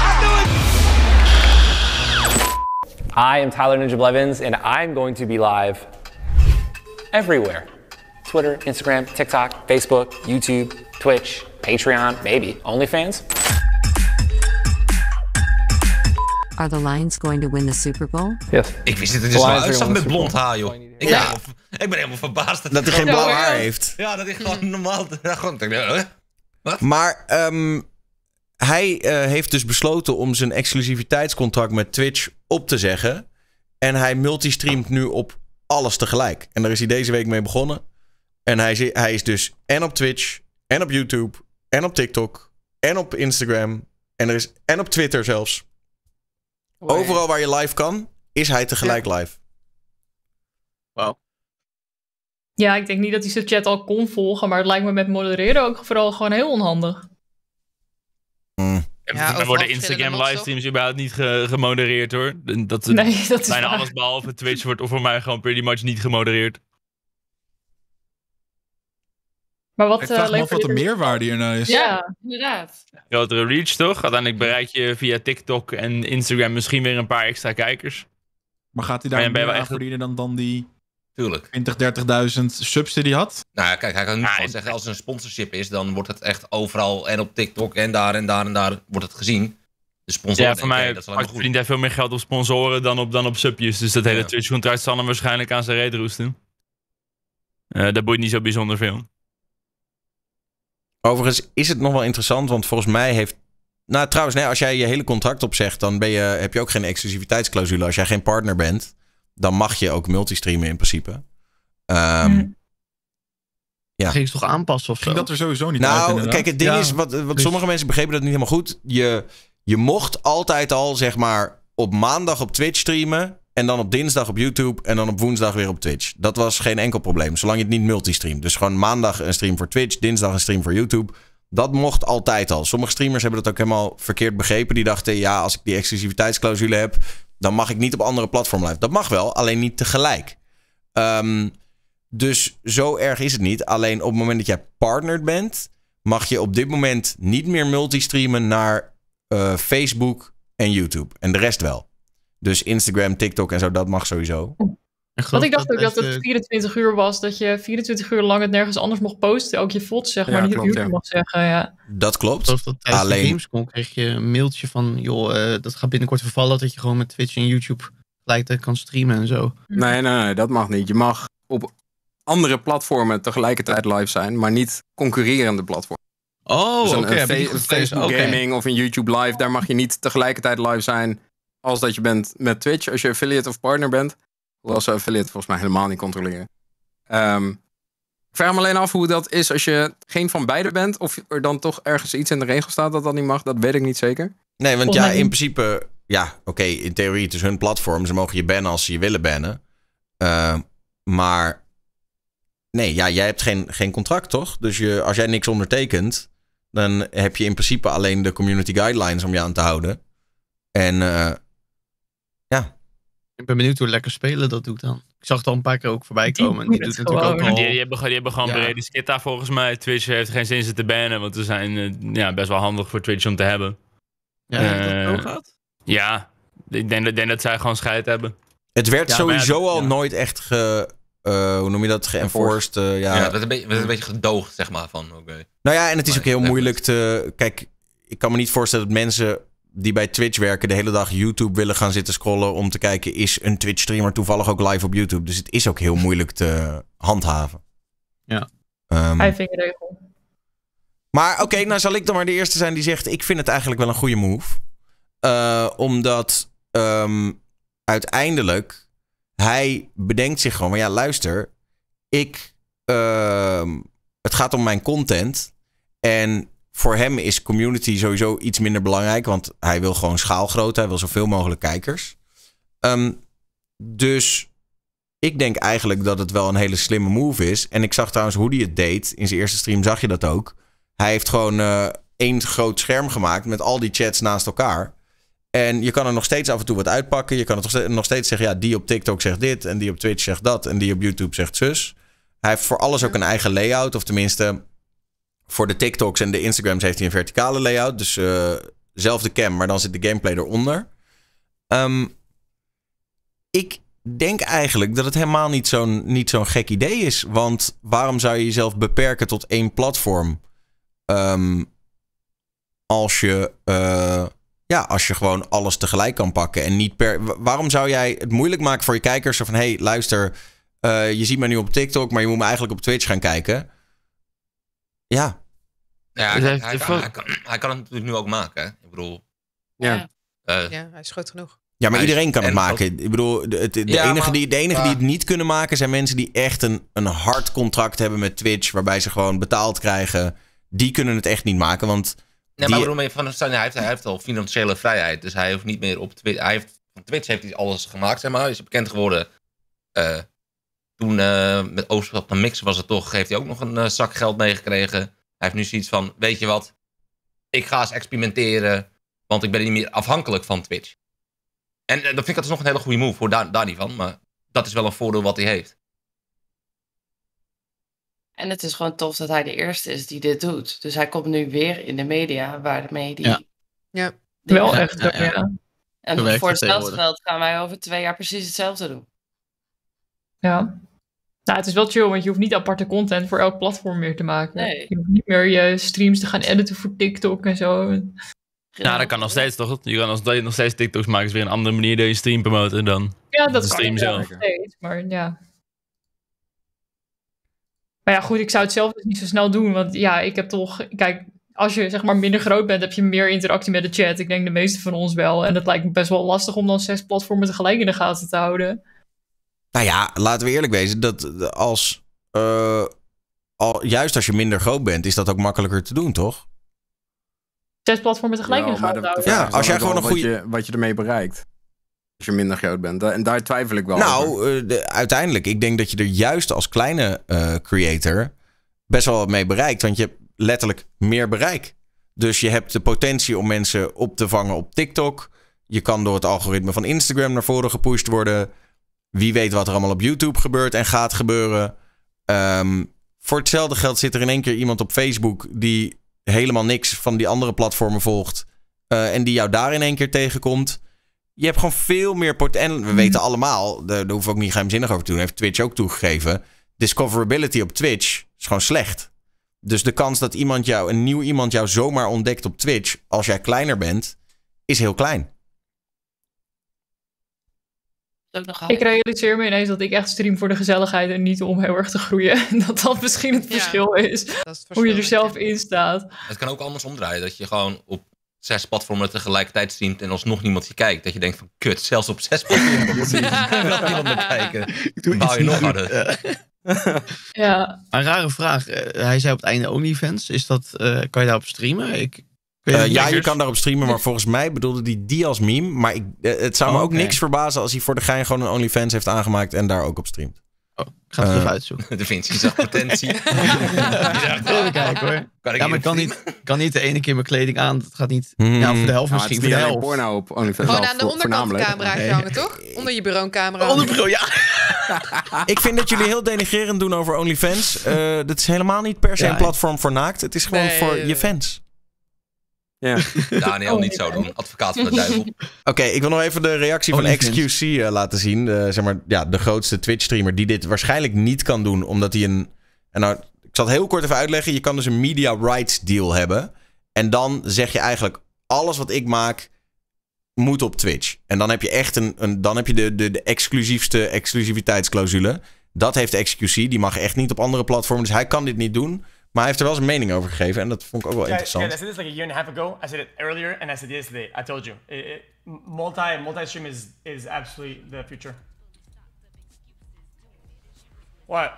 I am Tyler Ninja Blevins, and I'm going to be live everywhere. Twitter, Instagram, TikTok, Facebook, YouTube, Twitch, Patreon, maybe OnlyFans. Are the Lions going to win the Super Bowl? Ja. Ik wist het er dus wel uitzag met blond haar, joh. Ik, ja. ben helemaal, ik ben helemaal verbaasd dat, dat hij geen blauw haar heeft. Ja, dat is gewoon normaal. Ja, gewoon, eh, wat? Maar ehm, hij eh, heeft dus besloten om zijn exclusiviteitscontract met Twitch op te zeggen. En hij multistreamt nu op alles tegelijk. En daar is hij deze week mee begonnen. En hij is, hij is dus en op Twitch, en op YouTube, en op TikTok, en op Instagram. En er is en op Twitter zelfs. Overal waar je live kan, is hij tegelijk live. Wauw. Ja, ik denk niet dat hij zijn chat al kon volgen, maar het lijkt me met modereren ook vooral gewoon heel onhandig. Mm. Ja, dan worden Instagram livestreams überhaupt niet gemodereerd hoor. Dat, nee, dat is bijna alles behalve Twitch wordt voor mij gewoon pretty much niet gemodereerd. Maar wat, eh, wat de meerwaarde hier nou is. Ja, inderdaad. Je reach toch? Uiteindelijk bereik je via TikTok en Instagram misschien weer een paar extra kijkers. Maar gaat hij daar meer aan verdienen dan, dan die Tuurlijk. 20, 30.000 subs die hij had? Nou kijk, hij kan nu gewoon zeggen, als er een sponsorship is, dan wordt het echt overal en op TikTok en daar en daar en daar wordt het gezien. De sponsoren, ja, voor mij verdient hij veel meer geld op sponsoren dan op, dan op subjes. Dus dat hele ja. Twitch-contract zal hem waarschijnlijk aan zijn reet roesten. Uh, dat boeit niet zo bijzonder veel. Overigens is het nog wel interessant, want volgens mij heeft. Nou, trouwens, nee, als jij je hele contract opzegt, dan ben je, heb je ook geen exclusiviteitsclausule. Als jij geen partner bent, dan mag je ook multistreamen in principe. Um, Ja. Ging ze toch aanpassen of zo? Ging dat er sowieso niet nou, kijk, het ding is, wat, wat sommige mensen begrepen dat niet helemaal goed. Je, je mocht altijd al, zeg maar, op maandag op Twitch streamen. En dan op dinsdag op YouTube. En dan op woensdag weer op Twitch. Dat was geen enkel probleem. Zolang je het niet multistreamt. Dus gewoon maandag een stream voor Twitch. Dinsdag een stream voor YouTube. Dat mocht altijd al. Sommige streamers hebben dat ook helemaal verkeerd begrepen. Die dachten, ja, als ik die exclusiviteitsclausule heb. dan mag ik niet op andere platformen live. Dat mag wel, alleen niet tegelijk. Ehm, dus zo erg is het niet. Alleen op het moment dat jij partnered bent. mag je op dit moment niet meer multistreamen naar eh, Facebook en YouTube. En de rest wel. Dus Instagram, TikTok en zo, dat mag sowieso. Want ik dacht ook dat het 24 eh, uur was, dat je 24 uur lang het nergens anders mocht posten. Ook je foto's zeg maar, ja, niet klopt, ja. mag zeggen. Ja. Dat klopt. Dat Alleen... de kon, kreeg je een mailtje van, joh, eh, dat gaat binnenkort vervallen, dat je gewoon met Twitch en YouTube gelijk kan streamen en zo. Mm. Nee, nee, nee, dat mag niet. Je mag op andere platformen tegelijkertijd live zijn, maar niet concurrerende platformen. Oh, dus oké. een, Facebook Gaming of een YouTube Live, daar mag je niet tegelijkertijd live zijn als dat je bent met Twitch, als je affiliate of partner bent. Hoewel ze affiliate volgens mij helemaal niet controleren. Um, ik vraag me alleen af hoe dat is als je geen van beide bent. Of er dan toch ergens iets in de regel staat dat dat niet mag. Dat weet ik niet zeker. Nee, want ja, in principe... Ja, oké, in theorie het is hun platform. Ze mogen je bannen als ze je willen bannen. Uh, maar... Nee, ja, jij hebt geen, geen contract, toch? Dus je, als jij niks ondertekent... dan heb je in principe alleen de community guidelines om je aan te houden. En... Eh, ik ben benieuwd hoe lekker spelen dat doet dan. Ik zag het al een paar keer ook voorbij komen. Die, doet natuurlijk ook Die, hebben, hebben gewoon ja. brede volgens mij. Twitch heeft geen zin ze te bannen, want ze zijn eh, ja, best wel handig voor Twitch om te hebben. Ja, dat ook eh, Ja, ik denk, denk, dat zij gewoon scheid hebben. Het werd sowieso al nooit echt ge... Eh, hoe noem je dat? Geënforced. ja, ja het een, een beetje gedoogd, zeg maar. Van, oké. Nou ja, en het is ook heel moeilijk te... Kijk, ik kan me niet voorstellen dat mensen die bij Twitch werken, de hele dag YouTube willen gaan zitten scrollen om te kijken, is een Twitch streamer toevallig ook live op YouTube? Dus het is ook heel moeilijk te handhaven. Ja. Um, ehm, regel. Maar oké, nou zal ik dan maar de eerste zijn die zegt, ik vind het eigenlijk wel een goede move. Eh, omdat ehm, uiteindelijk hij bedenkt zich gewoon, maar ja, luister, ik, ehm, het gaat om mijn content. En voor hem is community sowieso iets minder belangrijk. Want hij wil gewoon schaalgrootte. Hij wil zoveel mogelijk kijkers. Ehm, dus ik denk eigenlijk dat het wel een hele slimme move is. En ik zag trouwens hoe die het deed. In zijn eerste stream zag je dat ook. Hij heeft gewoon eh, één groot scherm gemaakt met al die chats naast elkaar. En je kan er nog steeds af en toe wat uitpakken. Je kan het nog steeds zeggen, ja, die op TikTok zegt dit en die op Twitch zegt dat en die op YouTube zegt zus. Hij heeft voor alles ook een eigen layout. Of tenminste, voor de TikToks en de Instagrams heeft hij een verticale layout. Dus uh, zelfde cam, maar dan zit de gameplay eronder. Um, ik denk eigenlijk dat het helemaal niet zo'n, niet zo'n gek idee is. Want waarom zou je jezelf beperken tot één platform? Um, als je. Eh, ja, als je gewoon alles tegelijk kan pakken. En niet per. Waarom zou jij het moeilijk maken voor je kijkers? van hé, hey, luister. Eh, je ziet mij nu op TikTok, maar je moet me eigenlijk op Twitch gaan kijken. Ja, ja, dus hij, kan, hij, kan, het natuurlijk nu ook maken. Hè? Ik bedoel, ja. ja, eh, hij is goed genoeg. Ja, maar iedereen kan het maken. Ik bedoel, de, enige die, de enige die ah. het niet kunnen maken zijn mensen die echt een, een hard contract hebben met Twitch, waarbij ze gewoon betaald krijgen. Die kunnen het echt niet maken, want. Nee, maar waarom van hij heeft, hij heeft al financiële vrijheid, dus hij hoeft niet meer op Twitch. Hij heeft, van Twitch heeft hij alles gemaakt, zeg maar. Hij is bekend geworden. Uh, toen eh, met Oosterschap en Mix was het toch, heeft hij ook nog een zak geld meegekregen. Hij heeft nu zoiets van, weet je wat, ik ga eens experimenteren, want ik ben niet meer afhankelijk van Twitch. En eh, dat vind ik dat nog een hele goede move, voor daar, niet van, maar dat is wel een voordeel wat hij heeft. En het is gewoon tof dat hij de eerste is die dit doet. Dus hij komt nu weer in de media waarmee die... Ja. ja. wel echt, En voor hetzelfde geld gaan wij over twee jaar precies hetzelfde doen. Ja. Nou, het is wel chill, want je hoeft niet aparte content voor elk platform meer te maken. Nee. Je hoeft niet meer je streams te gaan editen voor TikTok en zo. Ja. Nou, dat kan nog steeds toch? Je kan nog, nog steeds TikToks maken. is weer een andere manier dat je stream promoten dan. Ja, dat de kan stream nog steeds, maar ja. Maar ja, goed, ik zou het zelf dus niet zo snel doen. Want ja, ik heb toch. Kijk, als je zeg maar minder groot bent, heb je meer interactie met de chat. Ik denk de meeste van ons wel. En dat lijkt me best wel lastig om dan zes platformen tegelijk in de gaten te houden. Nou ja, laten we eerlijk wezen. Dat als, eh, al, juist als je minder groot bent, is dat ook makkelijker te doen, toch? Zes platformen tegelijk in ja, gaten ja, als jij gewoon een goede... Wat je, ermee bereikt. Als je minder groot bent. En daar twijfel ik wel Nou, eh, uiteindelijk. Ik denk dat je er juist als kleine eh, creator best wel wat mee bereikt. Want je hebt letterlijk meer bereik. Dus je hebt de potentie om mensen op te vangen op TikTok. Je kan door het algoritme van Instagram naar voren gepusht worden. Wie weet wat er allemaal op YouTube gebeurt en gaat gebeuren. Ehm, voor hetzelfde geld zit er in één keer iemand op Facebook die helemaal niks van die andere platformen volgt. Eh, en die jou daar in één keer tegenkomt. Je hebt gewoon veel meer potentie. En we weten mhm. allemaal, daar, daar hoef ik ook niet geheimzinnig over te doen, heeft Twitch ook toegegeven. Discoverability op Twitch is gewoon slecht. Dus de kans dat iemand jou, een nieuw iemand jou zomaar ontdekt op Twitch als jij kleiner bent, is heel klein ik realiseer me ineens dat ik echt stream voor de gezelligheid en niet om heel erg te groeien. Dat dat misschien het verschil is. hoe je er zelf in staat. Het kan ook anders omdraaien. Dat je gewoon op zes platformen tegelijkertijd streamt en alsnog niemand je kijkt. Dat je denkt van kut, zelfs op zes platformen wil kijken. Ik doe je nog harder. ja. Een rare vraag. Eh, hij zei op het einde OnlyFans. Is dat, eh, kan je daarop streamen? Ik eh, ja, je kan daarop streamen, maar volgens mij bedoelde die die als meme. Maar ik, eh, het zou me oh, ook niks verbazen als hij voor de gein gewoon een OnlyFans heeft aangemaakt en daar ook op streamt. Oh, ik ga het uh, uitzoeken. De Vinci zag potentie. ja, even kijken hoor. ik ja, maar kan niet, kan niet de ene keer mijn kleding aan. Dat gaat niet. Mm. voor de helft misschien. voor de helft. porno op OnlyFans. Gewoon aan de onderkant camera nee. hangen, toch? Onder je bureaucamera. Onder ja. ik vind dat jullie heel denigrerend doen over OnlyFans. dat is helemaal niet per se een platform voor naakt. Het is gewoon voor je fans. Ja. Daniel niet zo doen. Advocaat van de duivel. Oké, ik wil nog even de reactie van XQC eh, laten zien. De, eh, zeg maar, ja, de grootste Twitch-streamer die dit waarschijnlijk niet kan doen, omdat hij een... En nou, ik zal het heel kort even uitleggen. Je kan dus een media rights deal hebben. En dan zeg je eigenlijk, alles wat ik maak, moet op Twitch. En dan heb je echt een, een dan heb je de, de, de exclusiefste exclusiviteitsclausule. Dat heeft XQC, die mag echt niet op andere platformen. Dus hij kan dit niet doen. Maar hij heeft er wel zijn mening over gegeven en dat vond ik ook wel yeah, interessant. Yeah, I said this like a year and a half ago. I said it earlier and I said yesterday. I told you. It, eh, it, eh, multi multi stream is is absolutely the future. What?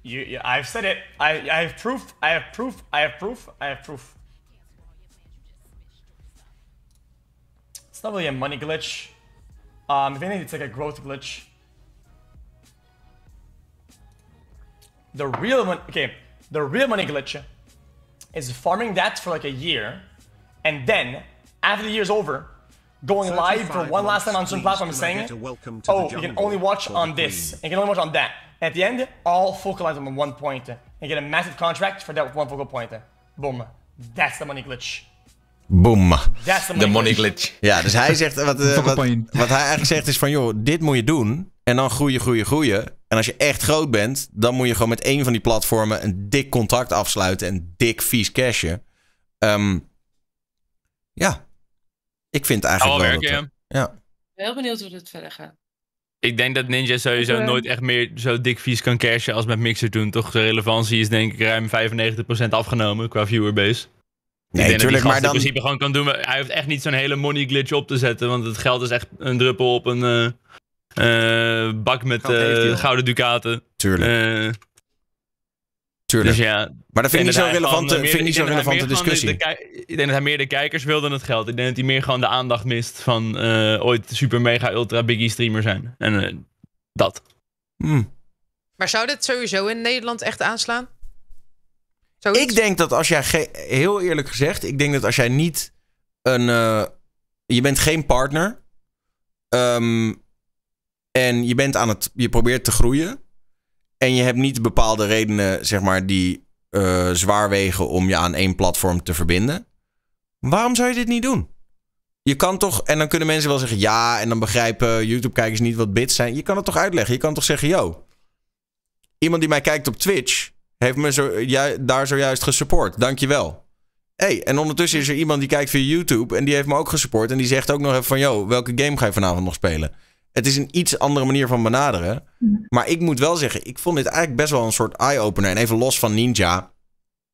You, I've said it. I I have proof. I have proof. I have proof. I have proof. It's not really a money glitch. Um, if anything, it's like a growth glitch. The real money, okay, the real money glitch is farming that for like a year, and then after the year's over, going live for one last time on some platform saying, oh, you can only watch on this, you can only watch on that. at the end, all focalize on one point and get a massive contract for that one focal point. Boom. That's the money glitch. Boom. That's the money, money glitch. Ja, dus hij zegt, wat, eh, wat, wat hij eigenlijk zegt is van, joh, dit moet je doen. En dan groeien, groeien, groeien. En als je echt groot bent, dan moet je gewoon met één van die platformen een dik contract afsluiten en dik vies cashen. Ehm, ja, ik vind het eigenlijk wel leuk. dat, ja. Eh, heel benieuwd hoe het verder gaat. Ik denk dat Ninja sowieso nooit echt meer zo dik vies kan cashen als met Mixer doen. Toch de relevantie is denk ik ruim 95% afgenomen qua viewerbase. Nee, ik maar dan... in principe gewoon kan doen. Hij heeft echt niet zo'n hele money glitch op te zetten. Want het geld is echt een druppel op een, eh, eh, bak met eh, gouden ducaten. Tuurlijk. Eh, Tuurlijk. Dus ja, maar dat vind ik niet zo'n relevante, vind ik zo relevante discussie. ik denk dat hij meer de kijkers wil dan het geld. Ik denk dat hij meer gewoon de aandacht mist van ooit super mega ultra biggie streamer zijn. En dat. Hmm. Maar zou dit sowieso in Nederland echt aanslaan? Zoiets? Ik denk dat als jij, heel eerlijk gezegd, ik denk dat als jij niet een, je bent geen partner, um, en je bent aan het, je probeert te groeien. En je hebt niet bepaalde redenen, zeg maar, die eh, zwaar wegen om je aan één platform te verbinden. Waarom zou je dit niet doen? Je kan toch, en dan kunnen mensen wel zeggen ja, en dan begrijpen YouTube-kijkers niet wat bits zijn. Je kan het toch uitleggen? Je kan toch zeggen, yo, iemand die mij kijkt op Twitch heeft me zo, jij daar zojuist gesupport. Dankjewel. hey, en ondertussen is er iemand die kijkt via YouTube en die heeft me ook gesupport. En die zegt ook nog even van, yo, welke game ga je vanavond nog spelen? Het is een iets andere manier van benaderen. Mm. Maar ik moet wel zeggen, ik vond dit eigenlijk best wel een soort eye-opener. En even los van Ninja.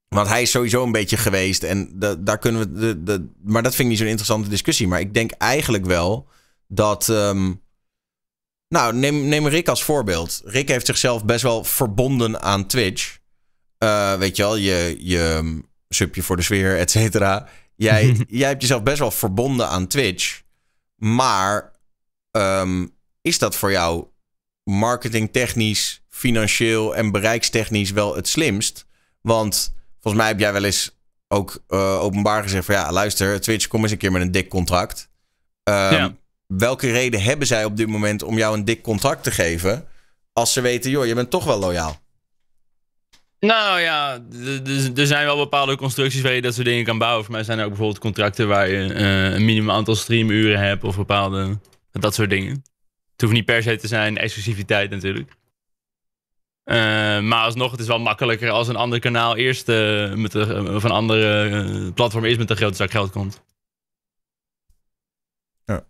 Want hij is sowieso een beetje geweest. En daar kunnen we. De, maar dat vind ik niet zo'n interessante discussie. Maar ik denk eigenlijk wel dat. Ehm, nou, neem, neem Rick als voorbeeld. Rick heeft zichzelf best wel verbonden aan Twitch. Eh, weet je wel, je, je ehm, subje voor de sfeer, et cetera. Jij, jij hebt jezelf best wel verbonden aan Twitch. Maar Ehm, is dat voor jou marketingtechnisch, financieel en bereikstechnisch wel het slimst? Want volgens mij heb jij wel eens ook eh, openbaar gezegd van ja, luister, Twitch, kom eens een keer met een dik contract. Ehm, welke reden hebben zij op dit moment om jou een dik contract te geven als ze weten, joh, je bent toch wel loyaal? Nou ja, er zijn wel bepaalde constructies waar je dat soort dingen kan bouwen. Voor mij zijn er ook bijvoorbeeld contracten waar je eh, een minimum aantal streamuren hebt of bepaalde dat soort dingen. Het hoeft niet per se te zijn exclusiviteit natuurlijk. Eh, maar alsnog, het is wel makkelijker als een ander kanaal eerst eh, met de, of een andere eh, platform eerst met een grote zak geld komt. Ja.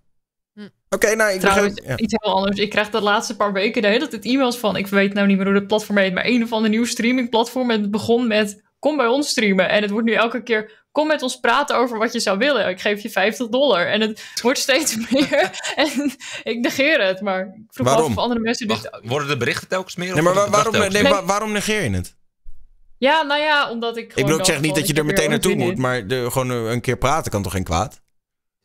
Hm. Oké, nou ik Trouwens, begrijp, iets heel anders. Ik krijg de laatste paar weken de hele e-mails van... ik weet nou niet meer hoe dat platform heet... maar een of andere nieuw streamingplatform... en het begon met kom bij ons streamen. En het wordt nu elke keer kom met ons praten over wat je zou willen. Ik geef je 50 dollar. En het wordt steeds meer. en ik negeer het, maar ik vroeg waarom? af andere mensen... Wacht, dit... Worden de berichten telkens meer? Nee, maar waarom, nee, waarom negeer je het? Ja, nou ja, omdat ik. Ik bedoel, ik zeg niet dat je er meteen naartoe moet, maar de, gewoon eh, een keer praten kan toch geen kwaad?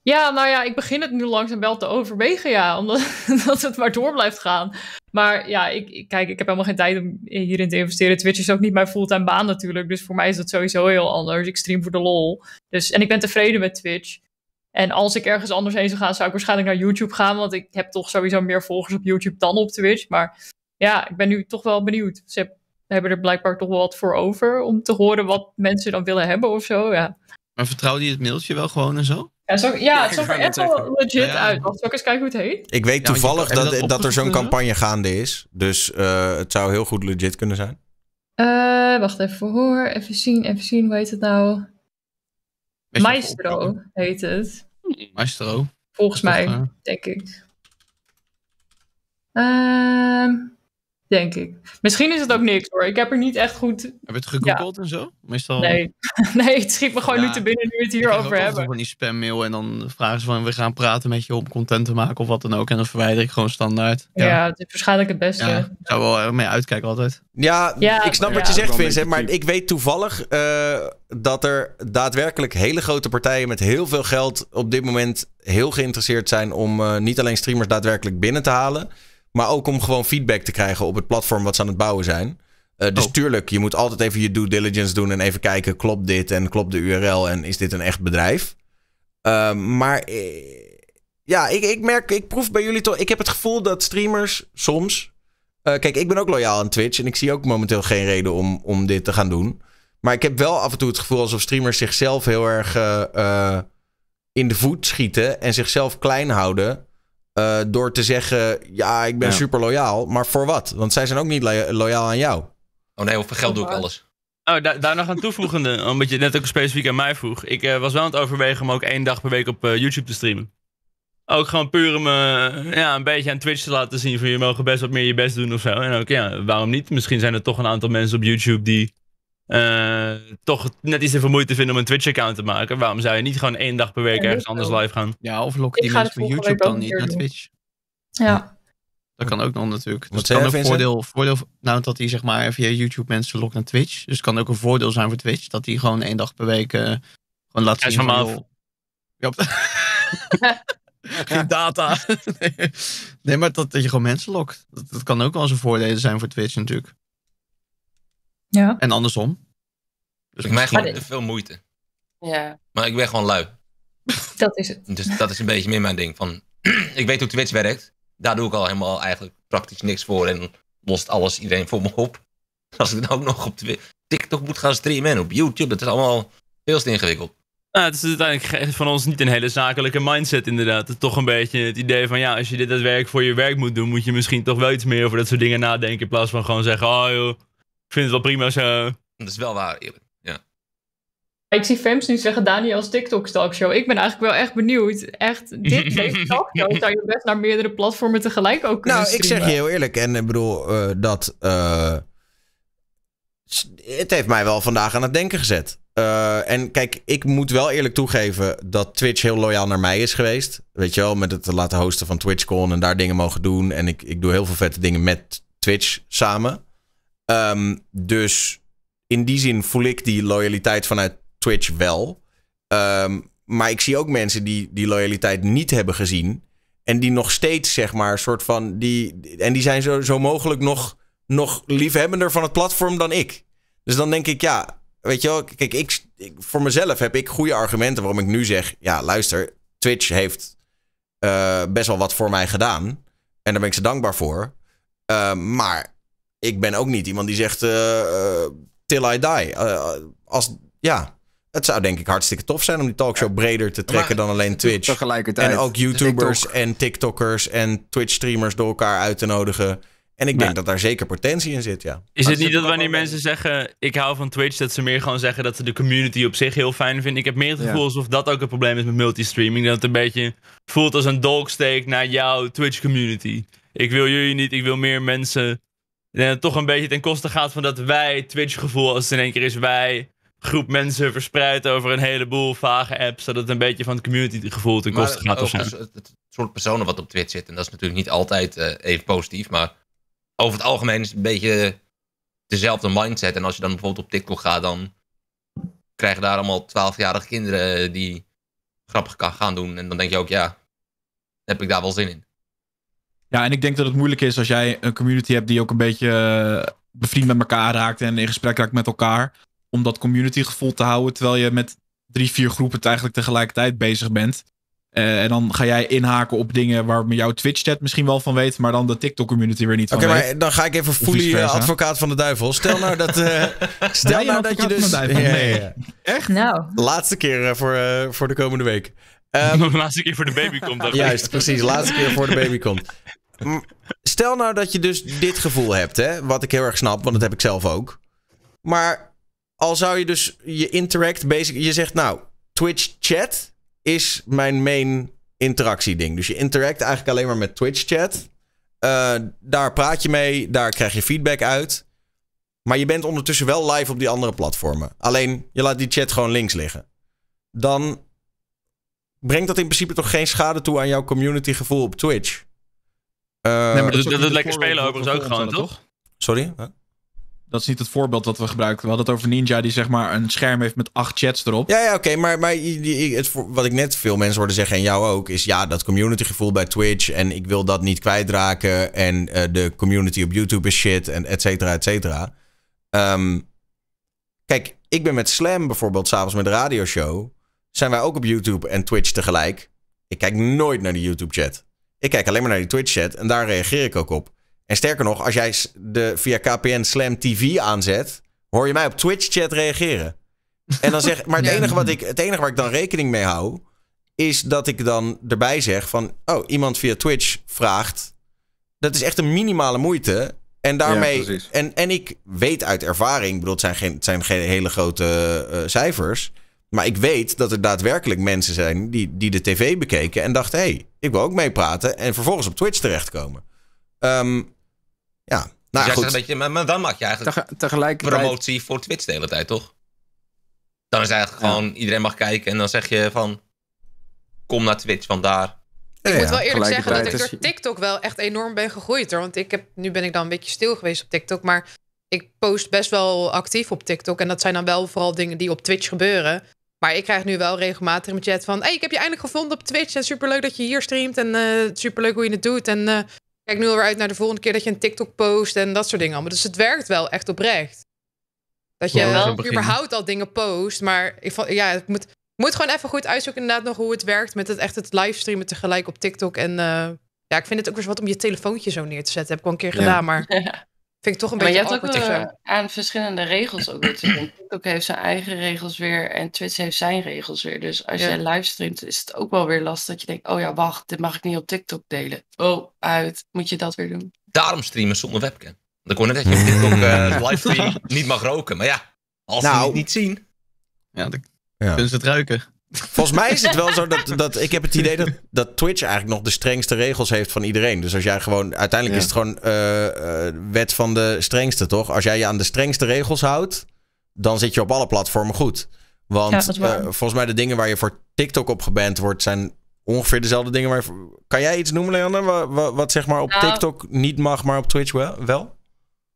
Ja, nou ja, ik begin het nu langzaam wel te overwegen, ja. Omdat dat het maar door blijft gaan. Maar ja, ik, kijk, ik heb helemaal geen tijd om hierin te investeren. Twitch is ook niet mijn fulltime baan natuurlijk. Dus voor mij is dat sowieso heel anders. Ik stream voor de lol. Dus, en ik ben tevreden met Twitch. En als ik ergens anders heen zou gaan, zou ik waarschijnlijk naar YouTube gaan. Want ik heb toch sowieso meer volgers op YouTube dan op Twitch. Maar ja, ik ben nu toch wel benieuwd. Ze hebben er blijkbaar toch wel wat voor over. Om te horen wat mensen dan willen hebben of zo. Ja. Maar vertrouw je het mailtje wel gewoon en zo? Ja, ja, het ziet er echt wel legit uit. Wacht, zal ik eens kijken hoe het heet? Ik weet toevallig dat, dat, er zo'n campagne gaande is. Dus eh, het zou heel goed legit kunnen zijn. Eh, wacht even hoor. Even zien, even zien. Hoe heet het nou? Maestro oh, oh. heet het. Hmm, Maestro. Volgens mij, eh, denk ik. Ehm Denk ik. Misschien is het ook niks hoor. Ik heb er niet echt goed. Heb je het gegoogeld en zo? Meestal. Nee. nee, het schiet me gewoon niet nu te binnen nu we het hierover hebben. Van die spammail en dan vragen ze van we gaan praten met je om content te maken of wat dan ook. En dan verwijder ik gewoon standaard. Ja, ja het is waarschijnlijk het beste. Ja, zou wel mee uitkijken altijd. Ja, ik snap wat je zegt, Vincent. Maar ik weet toevallig eh, dat er daadwerkelijk hele grote partijen met heel veel geld op dit moment heel geïnteresseerd zijn om eh, niet alleen streamers daadwerkelijk binnen te halen. Maar ook om gewoon feedback te krijgen op het platform wat ze aan het bouwen zijn. Eh, dus oh. tuurlijk, je moet altijd even je due diligence doen en even kijken, klopt dit en klopt de URL en is dit een echt bedrijf? Ehm, maar eh, ja, ik, ik merk, ik proef bij jullie toch, ik heb het gevoel dat streamers soms, eh, kijk, ik ben ook loyaal aan Twitch en ik zie ook momenteel geen reden om, om dit te gaan doen. Maar ik heb wel af en toe het gevoel alsof streamers zichzelf heel erg in de voet schieten en zichzelf klein houden. Eh, door te zeggen, ja, ik ben super loyaal. Maar voor wat? Want zij zijn ook niet loyaal aan jou. Oh nee, voor geld doe ik alles. Oh, daar nog aan toevoegende, omdat je net ook specifiek aan mij vroeg. Ik eh, was wel aan het overwegen om ook één dag per week op eh, YouTube te streamen. Ook gewoon puur om ja, een beetje aan Twitch te laten zien van je mogen best wat meer je best doen of zo. En ook ja, waarom niet? Misschien zijn er toch een aantal mensen op YouTube die eh, toch net iets te vermoeid te vinden om een Twitch-account te maken. Waarom zou je niet gewoon één dag per week ergens anders live gaan? Ja, of lokken die mensen van YouTube dan niet naar Twitch. Ja. Dat kan ook nog natuurlijk. Wat dat dus kan een voordeel, voordeel, nou dat hij zeg maar via YouTube mensen lokt naar Twitch. Dus het kan ook een voordeel zijn voor Twitch. Dat hij gewoon één dag per week eh, gewoon laat zien. ja, Geen data. nee. maar dat, dat je gewoon mensen lokt. Dat, dat kan ook wel eens een voordeel zijn voor Twitch natuurlijk. Ja. En andersom. Dus ik maak gewoon te veel moeite. Ja. Maar ik ben gewoon lui. Dat is het. Dus dat is een beetje meer mijn ding. Van, ik weet hoe Twitch werkt. Daar doe ik al helemaal eigenlijk praktisch niks voor. En lost alles iedereen voor me op. Als ik dan ook nog op TikTok moet gaan streamen en op YouTube. Dat is allemaal veel te ingewikkeld. Nou, het is uiteindelijk van ons niet een hele zakelijke mindset, inderdaad. toch een beetje het idee van ja, als je dit als werk voor je werk moet doen, moet je misschien toch wel iets meer over dat soort dingen nadenken. In plaats van gewoon zeggen: oh joh, vind het wel prima eh, Dat is wel waar, eerlijk. Ja. Ik zie fans nu zeggen Daniel's TikTok talkshow. Ik ben eigenlijk wel echt benieuwd. Echt, dit, deze talkshow zou je best naar meerdere platformen tegelijk ook kunnen Nou, ik zeg je heel eerlijk. En ik bedoel, eh, dat... Eh, het heeft mij wel vandaag aan het denken gezet. en kijk, ik moet wel eerlijk toegeven dat Twitch heel loyaal naar mij is geweest. Weet je wel, met het laten hosten van TwitchCon en daar dingen mogen doen. En ik, ik doe heel veel vette dingen met Twitch samen. Ehm, dus in die zin voel ik die loyaliteit vanuit Twitch wel. Ehm, maar ik zie ook mensen die die loyaliteit niet hebben gezien. En die nog steeds, zeg maar, soort van. Die, en die zijn zo, zo mogelijk nog, nog liefhebbender van het platform dan ik. Dus dan denk ik, ja, weet je wel, kijk, ik, voor mezelf heb ik goede argumenten waarom ik nu zeg: ja, luister, Twitch heeft eh, best wel wat voor mij gedaan. En daar ben ik ze dankbaar voor. Ehm, maar ik ben ook niet iemand die zegt uh, till I die. Eh, als, ja, het zou denk ik hartstikke tof zijn om die talkshow breder te trekken dan alleen Twitch. Tegelijkertijd. En ook YouTubers en TikTokkers en Twitch-streamers door elkaar uit te nodigen. En ik denk dat daar zeker potentie in zit, ja. Is het niet dat wanneer mensen zeggen, ik hou van Twitch, dat ze meer gewoon zeggen dat ze de community op zich heel fijn vinden? Ik heb meer het gevoel alsof dat ook het probleem is met multistreaming. Dat het een beetje voelt als een dolksteek naar jouw Twitch community. Ik wil jullie niet, ik wil meer mensen en eh, toch een beetje ten koste gaat van dat wij, Twitch-gevoel, als het in één keer is, wij, groep mensen verspreid over een heleboel vage apps, zodat het een beetje van het community-gevoel ten koste gaat. Of eh, het, soort personen wat op Twitch zit, en dat is natuurlijk niet altijd eh, even positief, maar over het algemeen is het een beetje dezelfde mindset. En als je dan bijvoorbeeld op TikTok gaat, dan krijgen daar allemaal 12-jarige kinderen die grappig kan gaan doen. En dan denk je ook, ja, heb ik daar wel zin in. Ja, en ik denk dat het moeilijk is als jij een community hebt die ook een beetje eh, bevriend met elkaar raakt en in gesprek raakt met elkaar. Om dat communitygevoel te houden terwijl je met drie, vier groepen het eigenlijk tegelijkertijd bezig bent. Eh, en dan ga jij inhaken op dingen waar jouw Twitch-chat misschien wel van weet, maar dan de TikTok-community weer niet van weet. Oké, maar dan ga ik even fully advocaat van de duivel. Stel nou dat, uh, stel nou, dat je dus... nee. Echt? Nou. Laatste keer voor, voor de komende week. Ehm, laatste keer voor de baby komt. Juist, precies. Laatste keer voor de baby komt stel nou dat je dus dit gevoel hebt, hè, wat ik heel erg snap, want dat heb ik zelf ook. Maar al zou je dus je interact basic, je zegt nou, Twitch chat is mijn main interactieding. Dus je interact eigenlijk alleen maar met Twitch chat. Eh, daar praat je mee, daar krijg je feedback uit. Maar je bent ondertussen wel live op die andere platformen. Alleen je laat die chat gewoon links liggen. Dan brengt dat in principe toch geen schade toe aan jouw community gevoel op Twitch. Eh, nee, maar dat, dat, lekker spelen overigens ook gewoon, toch? Sorry? Dat is niet het voorbeeld dat we gebruiken. We hadden het over Ninja die zeg maar een scherm heeft met acht chats erop. Ja, ja oké. maar, maar het, wat ik net veel mensen hoorde zeggen, en jou ook, is ja, dat community gevoel bij Twitch. En ik wil dat niet kwijtraken. En eh, de community op YouTube is shit. En et cetera, et cetera. Ehm, kijk, ik ben met Slam bijvoorbeeld s'avonds met de radioshow. Zijn wij ook op YouTube en Twitch tegelijk. Ik kijk nooit naar de YouTube chat. Ik kijk alleen maar naar die Twitch-chat en daar reageer ik ook op. En sterker nog, als jij de, via KPN Slam TV aanzet, hoor je mij op Twitch-chat reageren. En dan zeg, maar het enige, wat ik, het enige waar ik dan rekening mee hou, is dat ik dan erbij zeg van, oh, iemand via Twitch vraagt. Dat is echt een minimale moeite. En daarmee. en, en ik weet uit ervaring, ik bedoel, het zijn geen, zijn geen hele grote eh, cijfers. Maar ik weet dat er daadwerkelijk mensen zijn die, die de tv bekeken en dachten: hé, hey, ik wil ook meepraten. En vervolgens op Twitch terechtkomen. Ehm, ja, dus nou dus goed. Een beetje, maar, maar, dan mag je eigenlijk tegelijkertijd... promotie voor Twitch de hele tijd, toch? Dan is eigenlijk gewoon iedereen mag kijken en dan zeg je van kom naar Twitch vandaar. Ik moet wel eerlijk zeggen dat ik door TikTok wel echt enorm ben gegroeid hoor. Want ik heb, nu ben ik dan een beetje stil geweest op TikTok. Maar ik post best wel actief op TikTok. En dat zijn dan wel vooral dingen die op Twitch gebeuren. Maar ik krijg nu wel regelmatig een chat van... hey, ik heb je eindelijk gevonden op Twitch. En superleuk dat je hier streamt. En eh, superleuk hoe je het doet. En uh, kijk nu alweer uit naar de volgende keer dat je een TikTok post. En dat soort dingen allemaal. Dus het werkt wel echt oprecht. Dat je wel ja, überhaupt al dingen post. Maar ik vond, ja, het moet, moet gewoon even goed uitzoeken inderdaad nog hoe het werkt. Met het echt het livestreamen tegelijk op TikTok. En eh, ja, ik vind het ook weer wat om je telefoontje zo neer te zetten. Heb ik al een keer gedaan, maar... Vind ik toch een maar beetje je hebt ook eh, aan verschillende regels ook weer te doen. TikTok heeft zijn eigen regels weer en Twitch heeft zijn regels weer. Dus als ja. jij livestreamt, is het ook wel weer lastig dat je denkt: oh ja, wacht, dit mag ik niet op TikTok delen. Oh, uit, moet je dat weer doen. Daarom streamen zonder webcam. Dan kon net dat je op TikTok uh, livestream niet mag roken. Maar ja, als nou, ze het niet zien, ja, dan kunnen ze het ruiken. Volgens mij is het wel zo dat, dat ik heb het idee dat, dat Twitch eigenlijk nog de strengste regels heeft van iedereen. Dus als jij gewoon, uiteindelijk is het gewoon uh, wet van de strengste, toch? Als jij je aan de strengste regels houdt, dan zit je op alle platformen goed. Want ja, eh, volgens mij de dingen waar je voor TikTok op geband wordt, zijn ongeveer dezelfde dingen. Waar Kan jij iets noemen, Leander? Wat, zeg maar op nou, TikTok niet mag, maar op Twitch wel? wel?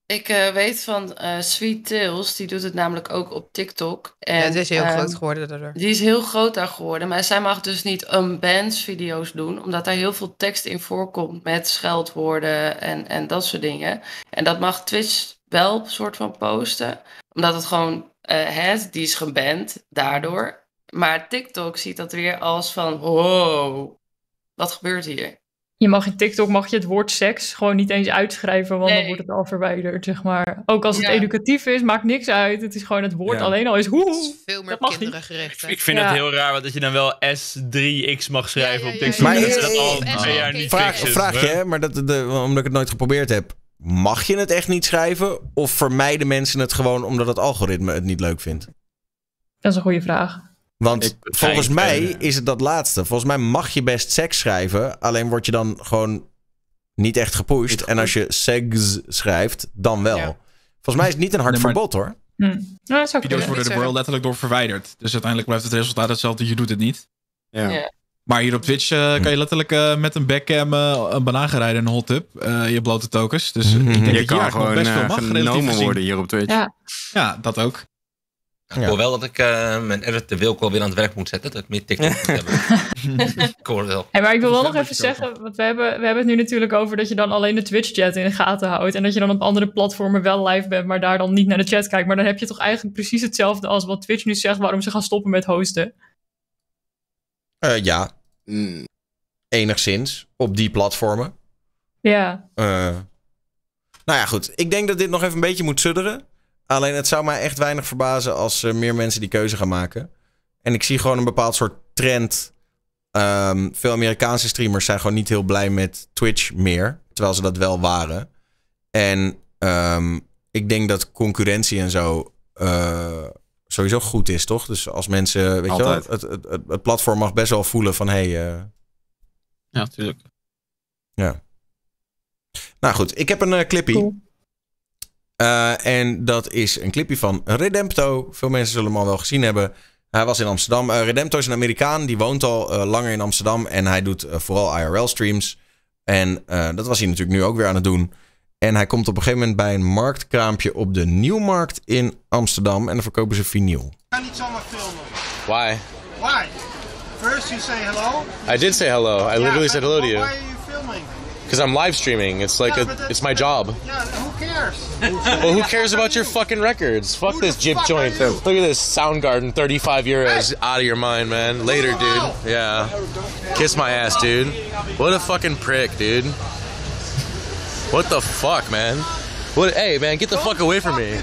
Ik eh, weet van eh, Sweet Tales, die doet het namelijk ook op TikTok. En, ja, die is heel groot ehm, geworden daardoor. Die is heel groot daar geworden, maar zij mag dus niet unbanned video's doen, omdat daar heel veel tekst in voorkomt met scheldwoorden en, en dat soort dingen. En dat mag Twitch wel soort van posten, omdat het gewoon, het, eh, die is geband daardoor. Maar TikTok ziet dat weer als van, wow, wat gebeurt hier? je mag in TikTok mag je het woord seks gewoon niet eens uitschrijven, want dan wordt het al verwijderd, zeg maar. Ook als het educatief is, maakt niks uit. Het is gewoon het woord alleen al is hoe. Het is veel meer Ik, vind het heel raar dat je dan wel S3X mag schrijven op TikTok. Maar dat is al twee jaar niet vraag, vraag je, hè, maar dat, omdat ik het nooit geprobeerd heb. Mag je het echt niet schrijven? Of vermijden mensen het gewoon omdat het algoritme het niet leuk vindt? Dat is een goede vraag. Want volgens mij eh, is het dat laatste. Volgens mij mag je best seks schrijven, alleen word je dan gewoon niet echt gepusht. En als je seks schrijft, dan wel. Volgens mij is het niet een hard verbod hoor. Hm. Nou, Video's worden er wel letterlijk door verwijderd. Dus uiteindelijk blijft het resultaat hetzelfde. Je doet het niet. Ja. Maar hier op Twitch eh, hm. kan je letterlijk eh, met een backcam een banaan gaan rijden in een hot tub. je blote tokens. Dus ik denk mhm. je dat kan gewoon best veel mag, genomen worden hier op Twitch. Ja, ja dat ook. Ja. Ik hoor wel dat ik uh, mijn editor Wilco weer aan het werk moet zetten. Dat ik meer TikTok moet hebben. ik hoor wel. maar ik wil wel nog even zeggen, want we hebben, we hebben het nu natuurlijk over dat je dan alleen de Twitch-chat in de gaten houdt. En dat je dan op andere platformen wel live bent, maar daar dan niet naar de chat kijkt. Maar dan heb je toch eigenlijk precies hetzelfde als wat Twitch nu zegt waarom ze gaan stoppen met hosten. Eh, ja, mm. enigszins op die platformen. Ja. Eh. nou ja, goed. Ik denk dat dit nog even een beetje moet sudderen. Alleen het zou mij echt weinig verbazen als meer mensen die keuze gaan maken. En ik zie gewoon een bepaald soort trend. Ehm, veel Amerikaanse streamers zijn gewoon niet heel blij met Twitch meer. Terwijl ze dat wel waren. En ehm, ik denk dat concurrentie en zo eh, sowieso goed is, toch? Dus als mensen, weet je wel, het, het, het, platform mag best wel voelen van hé. Hey, eh. Ja, natuurlijk. Ja. Nou goed, ik heb een uh, eh, clippy. Eh, en dat is een clipje van Redempto. Veel mensen zullen hem al wel gezien hebben. Hij was in Amsterdam. Eh, Redempto is een Amerikaan. Die woont al eh, langer in Amsterdam. En hij doet vooral IRL-streams. En dat was hij natuurlijk nu ook weer aan het doen. En hij komt op een gegeven moment bij een marktkraampje op de Nieuwmarkt in Amsterdam. En dan verkopen ze vinyl. Ik ga niet zomaar filmen. Why? Why? First you say hello. I did say hello. I literally said hello to you. Why are you filming? Because I'm live streaming. It's like yeah, a, it's my job. Yeah, who cares? well, who cares about your fucking records? Fuck who this jib fuck joint. Look at this Soundgarden, 35 euros. Hey. Out of your mind, man. Later, dude. Yeah. Kiss my ass, dude. What a fucking prick, dude. What the fuck, man? What? Hey, man, get the Don't fuck away from me.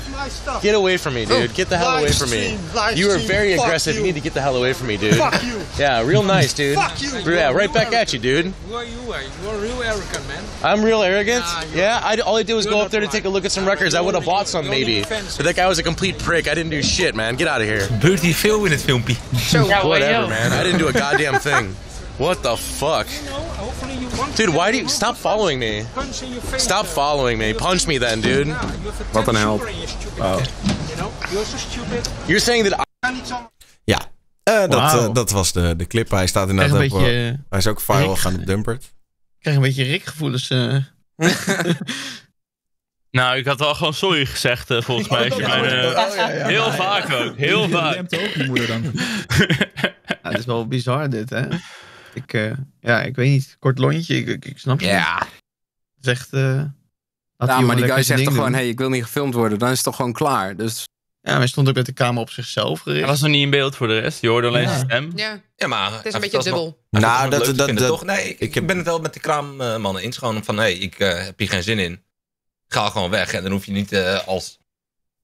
Get away from me, dude. Get the hell away from me. You were very aggressive. You. need to get the hell away from me, dude. Fuck you. Yeah, real nice, dude. Fuck you. Yeah, right back at you, dude. Who are you? You're real arrogant, man. I'm real arrogant. yeah, I, all I did was go up there to take a look at some records. I would have bought some maybe. But that guy was a complete prick. I didn't do shit, man. Get out of here. Doet hij veel in het filmpje? Whatever, man. I didn't do a goddamn thing. What the fuck? Dude, why do you stop following me? Stop following me. Punch me then, dude. Wat een held. Oh. You're saying that I... Ja. Eh, dat, eh, dat was de, de clip. Hij staat inderdaad op... Eh, hij is ook viral gaan op Dumpert. Ik krijg een beetje Rick-gevoelens. Nou, ik had al gewoon sorry gezegd, volgens mij. heel vaak ook. Heel vaak. Je hebt ook je moeder dan. het is wel bizar dit, hè? Ik, eh, ja, ik weet niet. Kort lontje, ik, ik, snap het Ja. Niet. Het is echt... Eh, ja, maar die guy zegt toch gewoon, hé, hey, ik wil niet gefilmd worden. Dan is het toch gewoon klaar. Dus... Ja, hij stond ook met de kamer op zichzelf gericht. Hij was nog niet in beeld voor de rest. Je hoorde alleen zijn stem. Ja. ja, maar... Het is een beetje dubbel. Nou, dat, dat, toch? Nee, ik, ben het wel met de kraammannen eens. Gewoon van, hé, hey, ik eh, heb hier geen zin in. Ga gewoon weg. En dan hoef je niet als...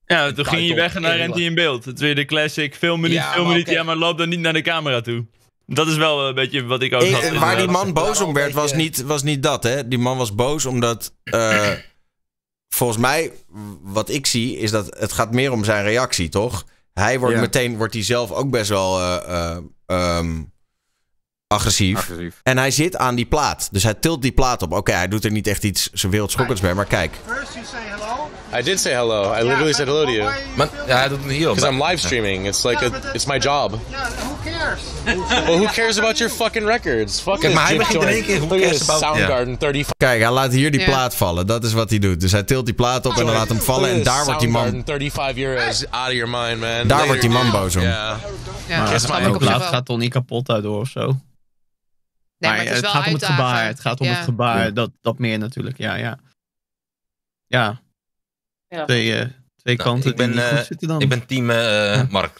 Ja, toen ging hij weg en dan rent hij in beeld. Het weer de classic, film me niet, film me niet. Ja, maar loop dan niet naar de camera toe. Dat is wel een beetje wat ik ook had. waar die man boos om werd, was niet, was niet dat, hè? Die man was boos omdat. Eh, volgens mij, wat ik zie, is dat het gaat meer om zijn reactie, toch? Hij wordt meteen, wordt hij zelf ook best wel eh, eh, ehm, agressief. agressief. En hij zit aan die plaat. Dus hij tilt die plaat op. Oké, hij doet er niet echt iets wereldschokkends mee, maar kijk. First you say hello. I did say hello. I yeah, literally said hello to you. Maar ja, hij doet het niet Because I'm live streaming. It's like a, it's my job. Yeah, nou, who cares? well, who cares about your fucking records? Fucking Kijk, maar hij begint in één keer. Who cares about Soundgarden 35. Kijk, hij laat hier die plaat vallen. Dat is wat hij doet. Dus hij tilt die plaat op en dan laat hem vallen. En daar wordt die man. 35 euros out of your mind, man. Daar wordt die man boos om. Ja. Ja, de plaat gaat toch niet kapot uit door of zo. Nee, maar, het, is wel gaat het, gaat om het gebaar. Het gaat om het gebaar. Dat, dat meer natuurlijk. Ja, ja. Ja. Twee, eh, nou, kanten ik ben, eh, Ik ben team eh, ja. Mark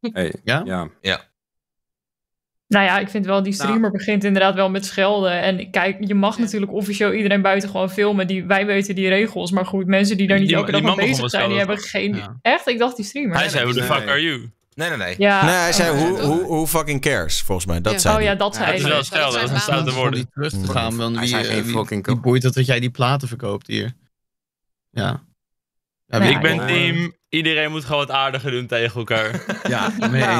Hey, ja? ja? Nou ja, ik vind wel, die streamer nou. begint inderdaad wel met schelden. En kijk, je mag natuurlijk officieel iedereen buiten gewoon filmen. Die, wij weten die regels. Maar goed, mensen die daar niet die, elke dag mee bezig zijn, die hebben geen... Echt? Ik dacht die streamer. Hij zei, who the fuck are you? Nee, nee, nee. Ja. Nee, hij zei, who, who, who fucking cares? Volgens mij, dat ja. zei Oh ja, dat zei hij. Dat is wel schelden, dat is een te worden. terug te gaan, want wie, wie, wie boeit dat dat jij die platen verkoopt hier? Ja. Ja, ik ben team, iedereen moet gewoon wat aardiger doen tegen elkaar. Ja,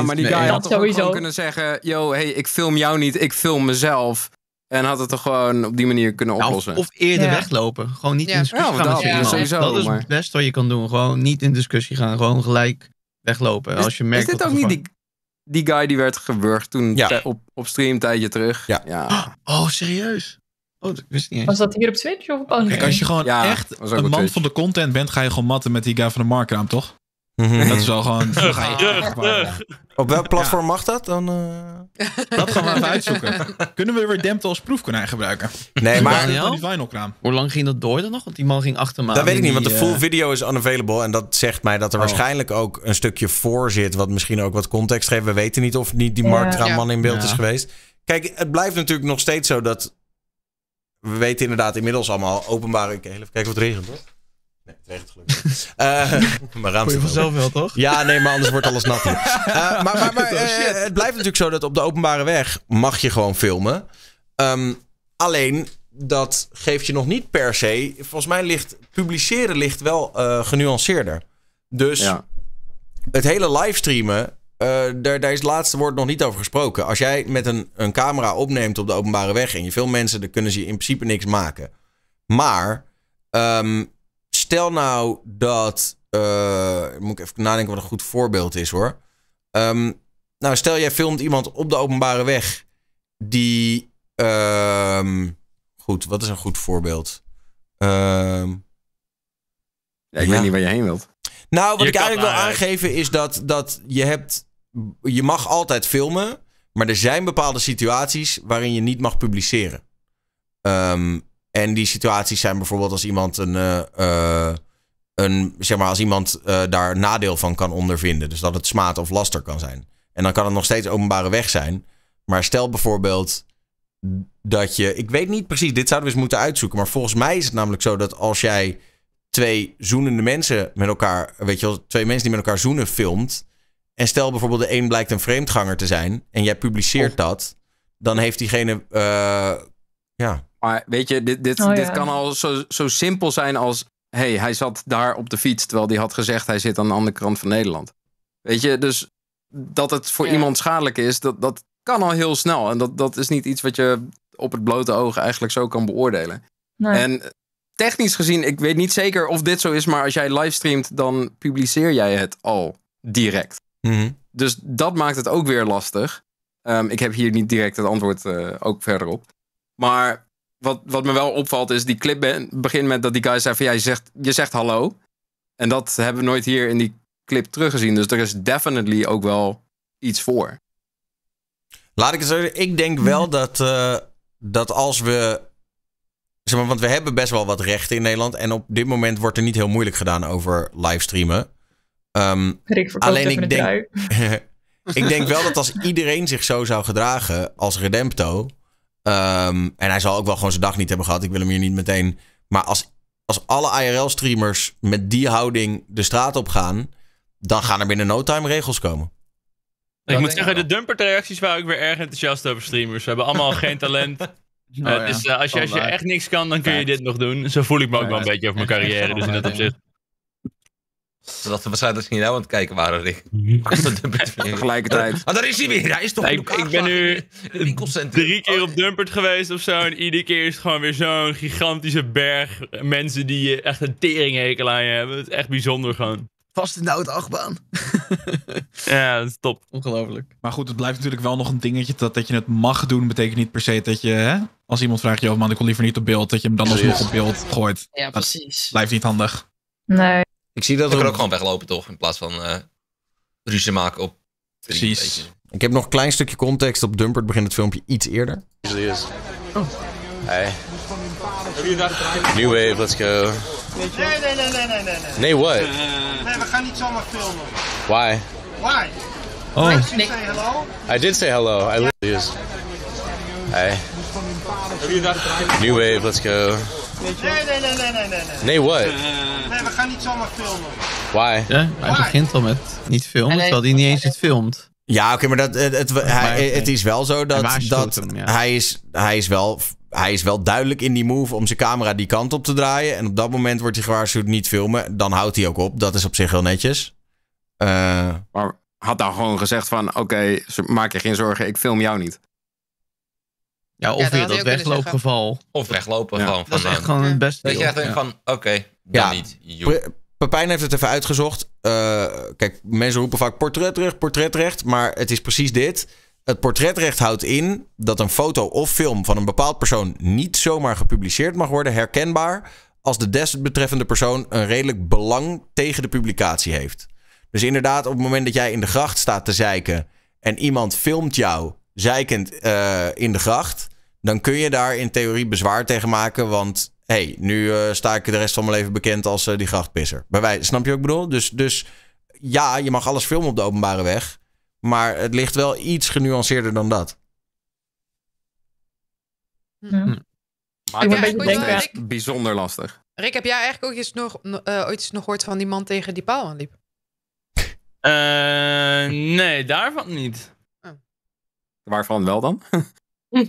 maar die guy had toch sowieso. kunnen zeggen... yo, hey, ik film jou niet, ik film mezelf. En had het toch gewoon op die manier kunnen nou, oplossen. of, eerder weglopen. Gewoon niet in discussie gaan dat, met sowieso, dat is het beste wat je kan doen. Gewoon niet in discussie gaan. Gewoon gelijk weglopen. Is, als je merkt is dit ook niet die, guy die werd gewurgd toen op, op stream een tijdje terug? Ja. Oh, serieus? Oh, niet Was dat hier op Twitch of op andere? Kijk, als je gewoon echt een man van de content bent, ga je gewoon matten met die guy van de markraam, toch? Mhm. Dat is wel gewoon. Ga je Op welk platform mag dat dan? Eh? Dat gaan we even uitzoeken. Kunnen we weer dempt als proefkonijn gebruiken? Nee, maar. Die Hoe lang ging dat door dan nog? Want die man ging achter mij. Dat weet ik niet, want de eh, full video is unavailable. En dat zegt mij dat er oh. waarschijnlijk ook een stukje voor zit. Wat misschien ook wat context geeft. We weten niet of niet die marktraamman in beeld is geweest. Kijk, het blijft natuurlijk nog steeds zo dat we weten inderdaad inmiddels allemaal openbare... kijk even kijken of het regent, toch Nee, het regent gelukkig. uh, eh, we raam wel, toch? Ja, nee, maar anders wordt alles nat. Eh, maar, maar, maar oh, eh, het blijft natuurlijk zo dat op de openbare weg mag je gewoon filmen. Ehm, alleen, dat geeft je nog niet per se... Volgens mij ligt publiceren ligt wel genuanceerder. Dus ja. het hele livestreamen eh, daar, daar is het laatste woord nog niet over gesproken. Als jij met een, een camera opneemt op de openbare weg en je veel mensen, dan kunnen ze in principe niks maken. Maar ehm, stel nou dat. Uh, moet ik even nadenken wat een goed voorbeeld is hoor. Ehm, nou, stel jij filmt iemand op de openbare weg die. Ehm, goed, wat is een goed voorbeeld? ja, ik weet niet waar je heen wilt. Nou, wat ik eigenlijk wil nou aangeven is dat, dat je hebt je mag altijd filmen, maar er zijn bepaalde situaties waarin je niet mag publiceren. Ehm, en die situaties zijn bijvoorbeeld als iemand een, eh, eh, een zeg maar, als iemand eh, daar nadeel van kan ondervinden. Dus dat het smaad of laster kan zijn. En dan kan het nog steeds openbare weg zijn. Maar stel bijvoorbeeld dat je, ik weet niet precies, dit zouden we eens moeten uitzoeken. Maar volgens mij is het namelijk zo dat als jij twee zoenende mensen met elkaar, weet je wel, twee mensen die met elkaar zoenen filmt en stel bijvoorbeeld de een blijkt een vreemdganger te zijn en jij publiceert dat, dan heeft diegene. Eh, ja. Maar weet je, dit, dit, oh, dit kan al zo, zo simpel zijn als. hey, hij zat daar op de fiets terwijl hij had gezegd hij zit aan de andere kant van Nederland. Weet je, dus dat het voor iemand schadelijk is, dat, dat kan al heel snel. En dat, dat is niet iets wat je op het blote oog eigenlijk zo kan beoordelen. Nee. En technisch gezien, ik weet niet zeker of dit zo is, maar als jij livestreamt, dan publiceer jij het al direct. Mhm. Dus dat maakt het ook weer lastig. Ehm, ik heb hier niet direct het antwoord eh, ook verder op. Maar wat, wat me wel opvalt is, die clip begint met dat die guy zei van, ja, je zegt, je zegt hallo. En dat hebben we nooit hier in die clip teruggezien. Dus er is definitely ook wel iets voor. Laat ik het zeggen, ik denk wel hmm. dat, eh, dat als we... Zeg maar, want we hebben best wel wat rechten in Nederland. En op dit moment wordt er niet heel moeilijk gedaan over livestreamen. Um, alleen ik denk, ik denk wel dat als iedereen zich zo zou gedragen als Redempto. Ehm, en hij zal ook wel gewoon zijn dag niet hebben gehad. Ik wil hem hier niet meteen. Maar als, als alle IRL-streamers met die houding de straat op gaan. dan gaan er binnen no time regels komen. ik moet zeggen, de dumpert-reacties waren ook weer erg enthousiast over streamers. We hebben allemaal geen talent. Oh, eh, dus, eh, als, je, als je echt niks kan, dan kun je dit nog doen. Zo voel ik me ook wel een beetje over mijn carrière. Dus in dat opzicht zodat we waarschijnlijk niet nou aan het kijken waren, Rick. Mhm. Tegelijkertijd. Ah, daar is hij weer. Hij is toch nee, ik, ben nu drie keer oh. op Dumpert geweest of zo. En iedere keer is het gewoon weer zo'n gigantische berg mensen die echt een teringhekel aan je hebben. Het is echt bijzonder gewoon. Vast in de oude achtbaan. ja, dat is top. Ongelooflijk. Maar goed, het blijft natuurlijk wel nog een dingetje. Dat, dat je het mag doen, betekent niet per se dat je... Hè, als iemand vraagt, je joh man, ik wil liever niet op beeld. Dat je hem dan alsnog op beeld gooit. Ja, precies. blijft niet handig. Nee. Ik zie dat ik ook gewoon weglopen, toch? In plaats van eh, ruzie maken op. Precies. Ik heb nog een klein stukje context. Op Dumpert begint het filmpje iets eerder. Oh. Hey. New wave, let's go. Nee, nee, nee, nee, nee, nee. Nee, what? Eh, nee, we gaan niet zomaar filmen. Why? Why? Oh. Did say hello? I did say hello. I literally is. Hey. New wave, let's go nee, nee, nee, nee, nee, nee. Nee, eh, nee, we gaan niet zomaar filmen. Why? Ja, hij begint al met niet filmen, terwijl hij niet eens het filmt. Ja, oké, maar dat, eh, het, het, hij, het is wel zo dat, dat hij, is, hij, is wel, hij is wel duidelijk in die move om zijn camera die kant op te draaien. En op dat moment wordt hij gewaarschuwd niet filmen. Dan houdt hij ook op. Dat is op zich heel netjes. Uh, maar had dan nou gewoon gezegd van, oké, maak je geen zorgen, ik film jou niet. Ja, of ja, weer dat wegloopgeval. Of weglopen gewoon. Van, dat is echt gewoon het beste. Dat je echt denkt van, oké, okay, dan niet. Pepijn heeft het even uitgezocht. Eh, kijk, mensen roepen vaak portretrecht, portretrecht. Maar het is precies dit. Het portretrecht houdt in dat een foto of film van een bepaald persoon niet zomaar gepubliceerd mag worden, herkenbaar, als de desbetreffende persoon een redelijk belang tegen de publicatie heeft. Dus inderdaad, op het moment dat jij in de gracht staat te zeiken en iemand filmt jou zeikend eh, in de gracht, dan kun je daar in theorie bezwaar tegen maken. Want hey, nu eh, sta ik de rest van mijn leven bekend als eh, die grachtpisser. Bij wij, snap je wat ik bedoel? Dus, dus ja, je mag alles filmen op de openbare weg. Maar het ligt wel iets genuanceerder dan dat. Hm. Maar het bijzonder lastig. Rick, heb jij eigenlijk ooit iets nog, eh, ooit eens nog gehoord van die man tegen die paal aanliep? nee, daarvan niet. Oh. Waarvan wel dan? Oh,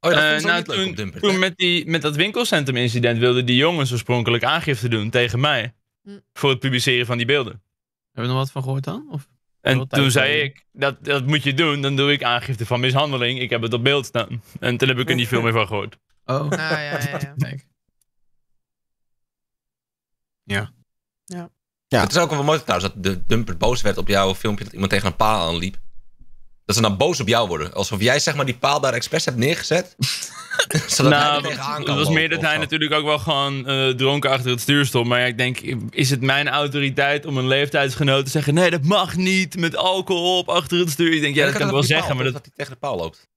dat eh, nou, toen, met, die, met dat winkelcentrum-incident wilden die jongens oorspronkelijk aangifte doen tegen mij. Hm. Voor het publiceren van die beelden. Hebben we nog wat van gehoord dan? Of? En toen zei ik, dat, dat moet je doen, dan doe ik aangifte van mishandeling. Ik heb het op beeld staan. En toen heb ik er niet veel meer van gehoord. Oh. Ah, ja, ja, ja. Ja. Ja. ja. Het is ook wel mooi dat de dumper boos werd op jouw filmpje dat iemand tegen een paal aanliep. Dat ze dan boos op jou worden. Alsof jij zeg maar die paal daar expres hebt neergezet. zodat nou, hij tegenaan kan Het was meer dat hij natuurlijk ook wel gewoon eh, dronken achter het stuur stond. Maar ja, ik denk, is het mijn autoriteit om een leeftijdsgenoot te zeggen... nee, dat mag niet, met alcohol op achter het stuur. Ik denk, ja, dat kan ik wel zeggen. maar dat... dat hij tegen de paal loopt.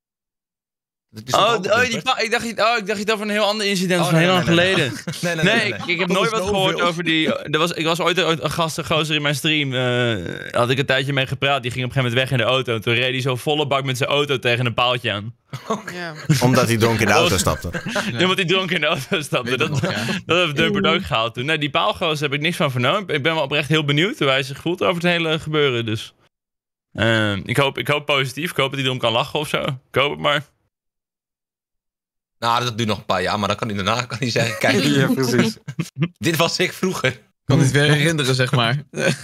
Oh, oh, oh ik, dacht, oh, ik dacht je het over een heel ander incident van oh, heel lang nee, geleden. Nee, nee, ik, heb nooit wat gehoord over die... Er was, ik was ooit een gast, een in mijn stream. Uh, had ik een tijdje mee gepraat. Die ging op een gegeven moment weg in de auto. En toen reed hij zo volle bak met zijn auto tegen een paaltje aan. Omdat hij dronken in de auto stapte. Nee. Omdat hij dronken in de auto stapte. Dat, nog, ja. dat heeft Dumpert gehaald toen. Nee, die paalgozer heb ik niks van vernomen. Ik ben wel oprecht heel benieuwd hoe hij zich voelt over het hele gebeuren. Dus ehm, ik, hoop, ik hoop positief. Ik hoop dat hij erom kan lachen of zo. Ik hoop het maar. Nou, dat duurt nog een paar jaar, maar dan kan hij daarna kan hij zeggen: Kijk, hier precies. dit was ik vroeger. Ik kan het weer herinneren, zeg maar. En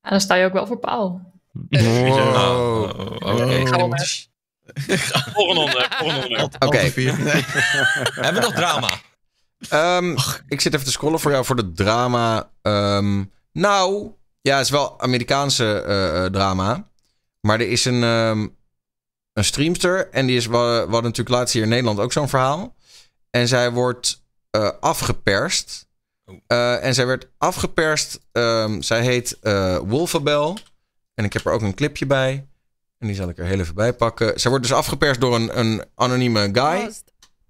dan sta je ook wel voor paal. Wow. Nou, oké. Volgende onder. Oké. Hebben we nog drama? Ehm, ik zit even te scrollen voor jou voor de drama. Ehm, nou, ja, het is wel Amerikaanse eh, eh, drama. Maar er is een, ehm, een streamster. En die is, wat natuurlijk laatst hier in Nederland ook zo'n verhaal. En zij wordt uh, afgeperst. Oh. Eh, en zij werd afgeperst. Ehm, zij heet eh, Wolfabel. En ik heb er ook een clipje bij. En die zal ik er heel even bij pakken. Zij wordt dus afgeperst door een, een anonieme guy.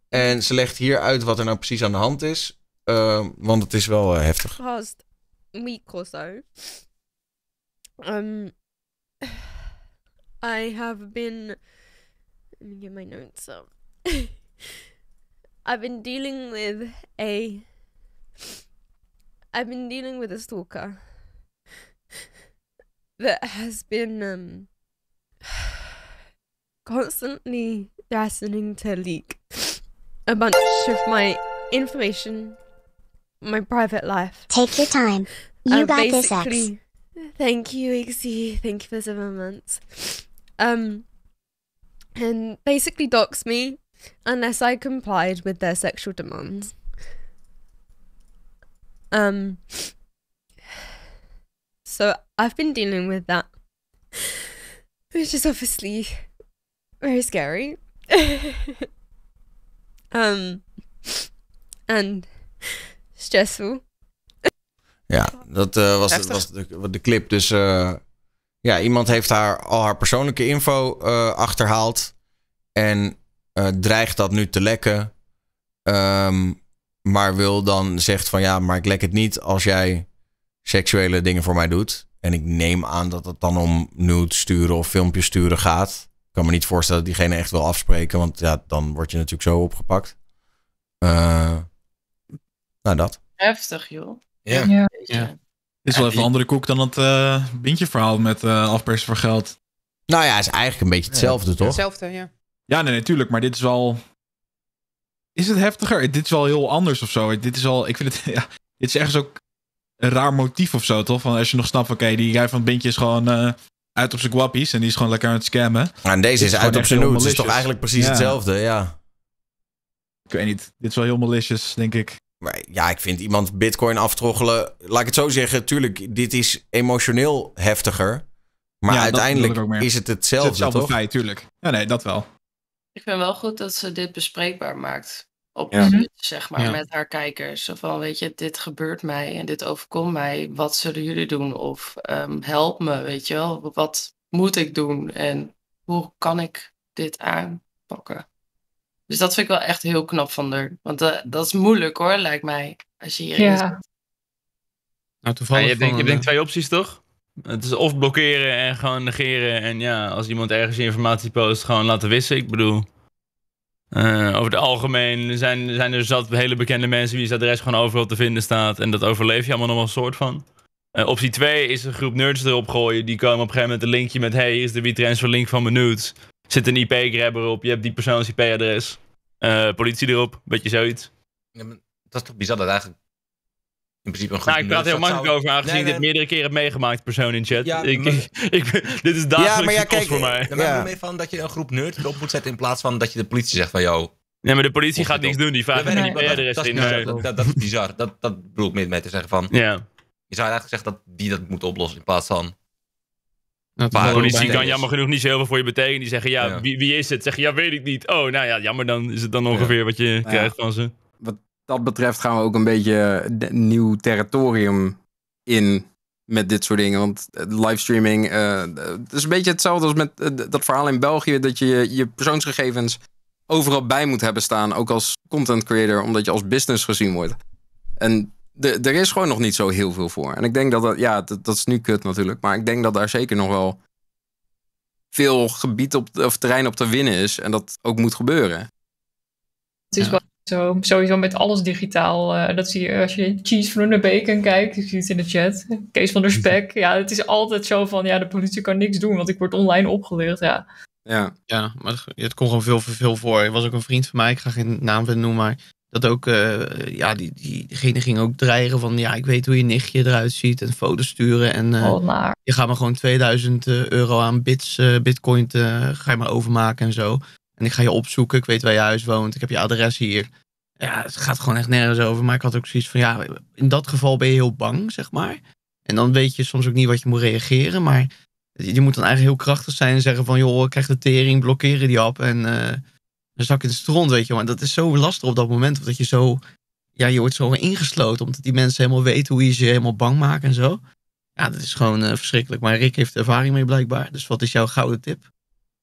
En ze legt hier uit wat er nou precies aan de hand is. Ehm, want het is wel heftig. gast week I have been. Let me get my notes up. I've been dealing with a. I've been dealing with a stalker that has been um, constantly threatening to leak a bunch of my information, my private life. Take your time. You uh, got this, X. Thank you, Ixie. Thank you for seven months um, and basically dox me unless I complied with their sexual demands. Um, so I've been dealing with that, which is obviously very scary. um, and stressful. Ja, dat uh, was, was de, de clip. Dus uh, ja, iemand heeft haar, al haar persoonlijke info uh, achterhaald. En eh, dreigt dat nu te lekken. Ehm, maar wil dan zegt van ja, maar ik lek het niet als jij seksuele dingen voor mij doet. En ik neem aan dat het dan om nude sturen of filmpjes sturen gaat. Ik kan me niet voorstellen dat diegene echt wil afspreken. Want ja, dan word je natuurlijk zo opgepakt. Uh, nou, dat. Heftig, joh. ja. ja is wel even een andere koek dan het uh, bintje verhaal met uh, afpersen voor geld. Nou ja, is eigenlijk een beetje hetzelfde, toch? Hetzelfde, ja. Ja, nee, natuurlijk. Maar dit is wel... Is het heftiger? Dit is wel heel anders of zo. Dit is al... Ik vind het... Ja, dit is ergens ook een raar motief of zo, toch? Van als je nog snapt, oké, die guy van het bintje is gewoon... Eh, uit op zijn guappies en die is gewoon lekker aan het scammen. En deze is, uit op zijn noot. Het is toch eigenlijk precies hetzelfde, ja. Ik weet niet. Dit is wel heel malicious, denk ik ja, ik vind iemand bitcoin aftroggelen... Laat ik het zo zeggen, tuurlijk, dit is emotioneel heftiger. Maar uiteindelijk is het hetzelfde, het is hetzelfde fijn Feit, tuurlijk. Ja, nee, dat wel. Ik vind wel goed dat ze dit bespreekbaar maakt. Op ja. Mhm. zeg maar, met haar kijkers. Zo van, weet je, dit gebeurt mij en dit overkomt mij. Wat zullen jullie doen? Of ehm, help me, weet je wel. Wat moet ik doen? En hoe kan ik dit aanpakken? Dus dat vind ik wel echt heel knap van haar. Want eh, dat is moeilijk hoor, lijkt mij. Als je hierin ja. Nou, toevallig ja, je denkt denk eh, twee opties toch? Het is of blokkeren en gewoon negeren. En ja, als iemand ergens informatie post, gewoon laten wissen. Ik bedoel, eh, over het algemeen zijn, zijn er zat hele bekende mensen zijn adres gewoon overal te vinden staat. En dat overleef je allemaal nog wel een soort van. optie 2 is een groep nerds erop gooien. Die komen op een gegeven moment een linkje met: hey, hier is de WeTransfer link van mijn zit een IP-grabber op, je hebt die persoons IP-adres, eh, politie erop, beetje zoiets. dat is toch bizar dat eigenlijk in principe een groep. Nou, ik praat heel makkelijk over, aangezien ik dit meerdere keren heb meegemaakt, persoon in chat. Ja, ik, maar... ik, ik, dit is dagelijks ja, ja, voor mij. Daar ja. mee van dat je een groep nerds erop moet zetten in plaats van dat je de politie zegt van jou. Nee, maar de politie gaat niks doen, die vraagt niet IP-adres in. Dat, dat, dat, is bizar, dat, dat bedoel ik mee te zeggen van. Ja. Je zou eigenlijk zeggen dat die dat moet oplossen in plaats van maar de politie kan jammer genoeg niet zo heel veel voor je betekenen. Die zeggen, ja, Wie, wie, is het? zeggen ja, weet ik niet. Oh, nou ja, jammer dan is het dan ongeveer wat je nou krijgt van ze. Wat dat betreft gaan we ook een beetje eh, nieuw territorium in met dit soort dingen. Want eh, livestreaming, uh, het is een beetje hetzelfde als met dat verhaal in België... dat je je persoonsgegevens overal bij moet hebben staan... ook als content creator, omdat je als business gezien wordt. En er is gewoon nog niet zo heel veel voor. En ik denk dat dat, ja, dat, is nu kut natuurlijk. Maar ik denk dat daar zeker nog wel veel gebied op, of terrein op te winnen is. En dat ook moet gebeuren. Het is wel zo, sowieso met alles digitaal. Eh, dat zie je als je Cheese van de Bacon kijkt. Ik zie het in de chat. Kees van der Spek. Ja, het is altijd zo van, ja, de politie kan niks doen. Want ik word online opgelicht, ja. Ja, ja maar het, kon gewoon veel, veel voor. Er was ook een vriend van mij, ik ga geen naam willen noemen, maar dat ook, eh, ja, die, diegene ging ook dreigen van, ja, ik weet hoe je nichtje eruit ziet en foto's sturen. En uh, je gaat me gewoon 2000 eh, euro aan bits, bitcoin ga je maar overmaken en zo. En ik ga je opzoeken, ik weet waar je huis woont, ik heb je adres hier. Ja, het gaat gewoon echt nergens over. Maar ik had ook zoiets van, ja, in dat geval ben je heel bang, zeg maar. En dan weet je soms ook niet wat je moet reageren, maar je moet dan eigenlijk heel krachtig zijn en zeggen van, joh, ik krijg de tering, blokkeren die app en een zak in de stront, weet je. Maar dat is zo lastig op dat moment, dat je zo, ja, je wordt zo ingesloten, omdat die mensen helemaal weten hoe je ze helemaal bang maakt en zo. Ja, dat is gewoon eh, verschrikkelijk. Maar Rick heeft ervaring mee blijkbaar. Dus wat is jouw gouden tip?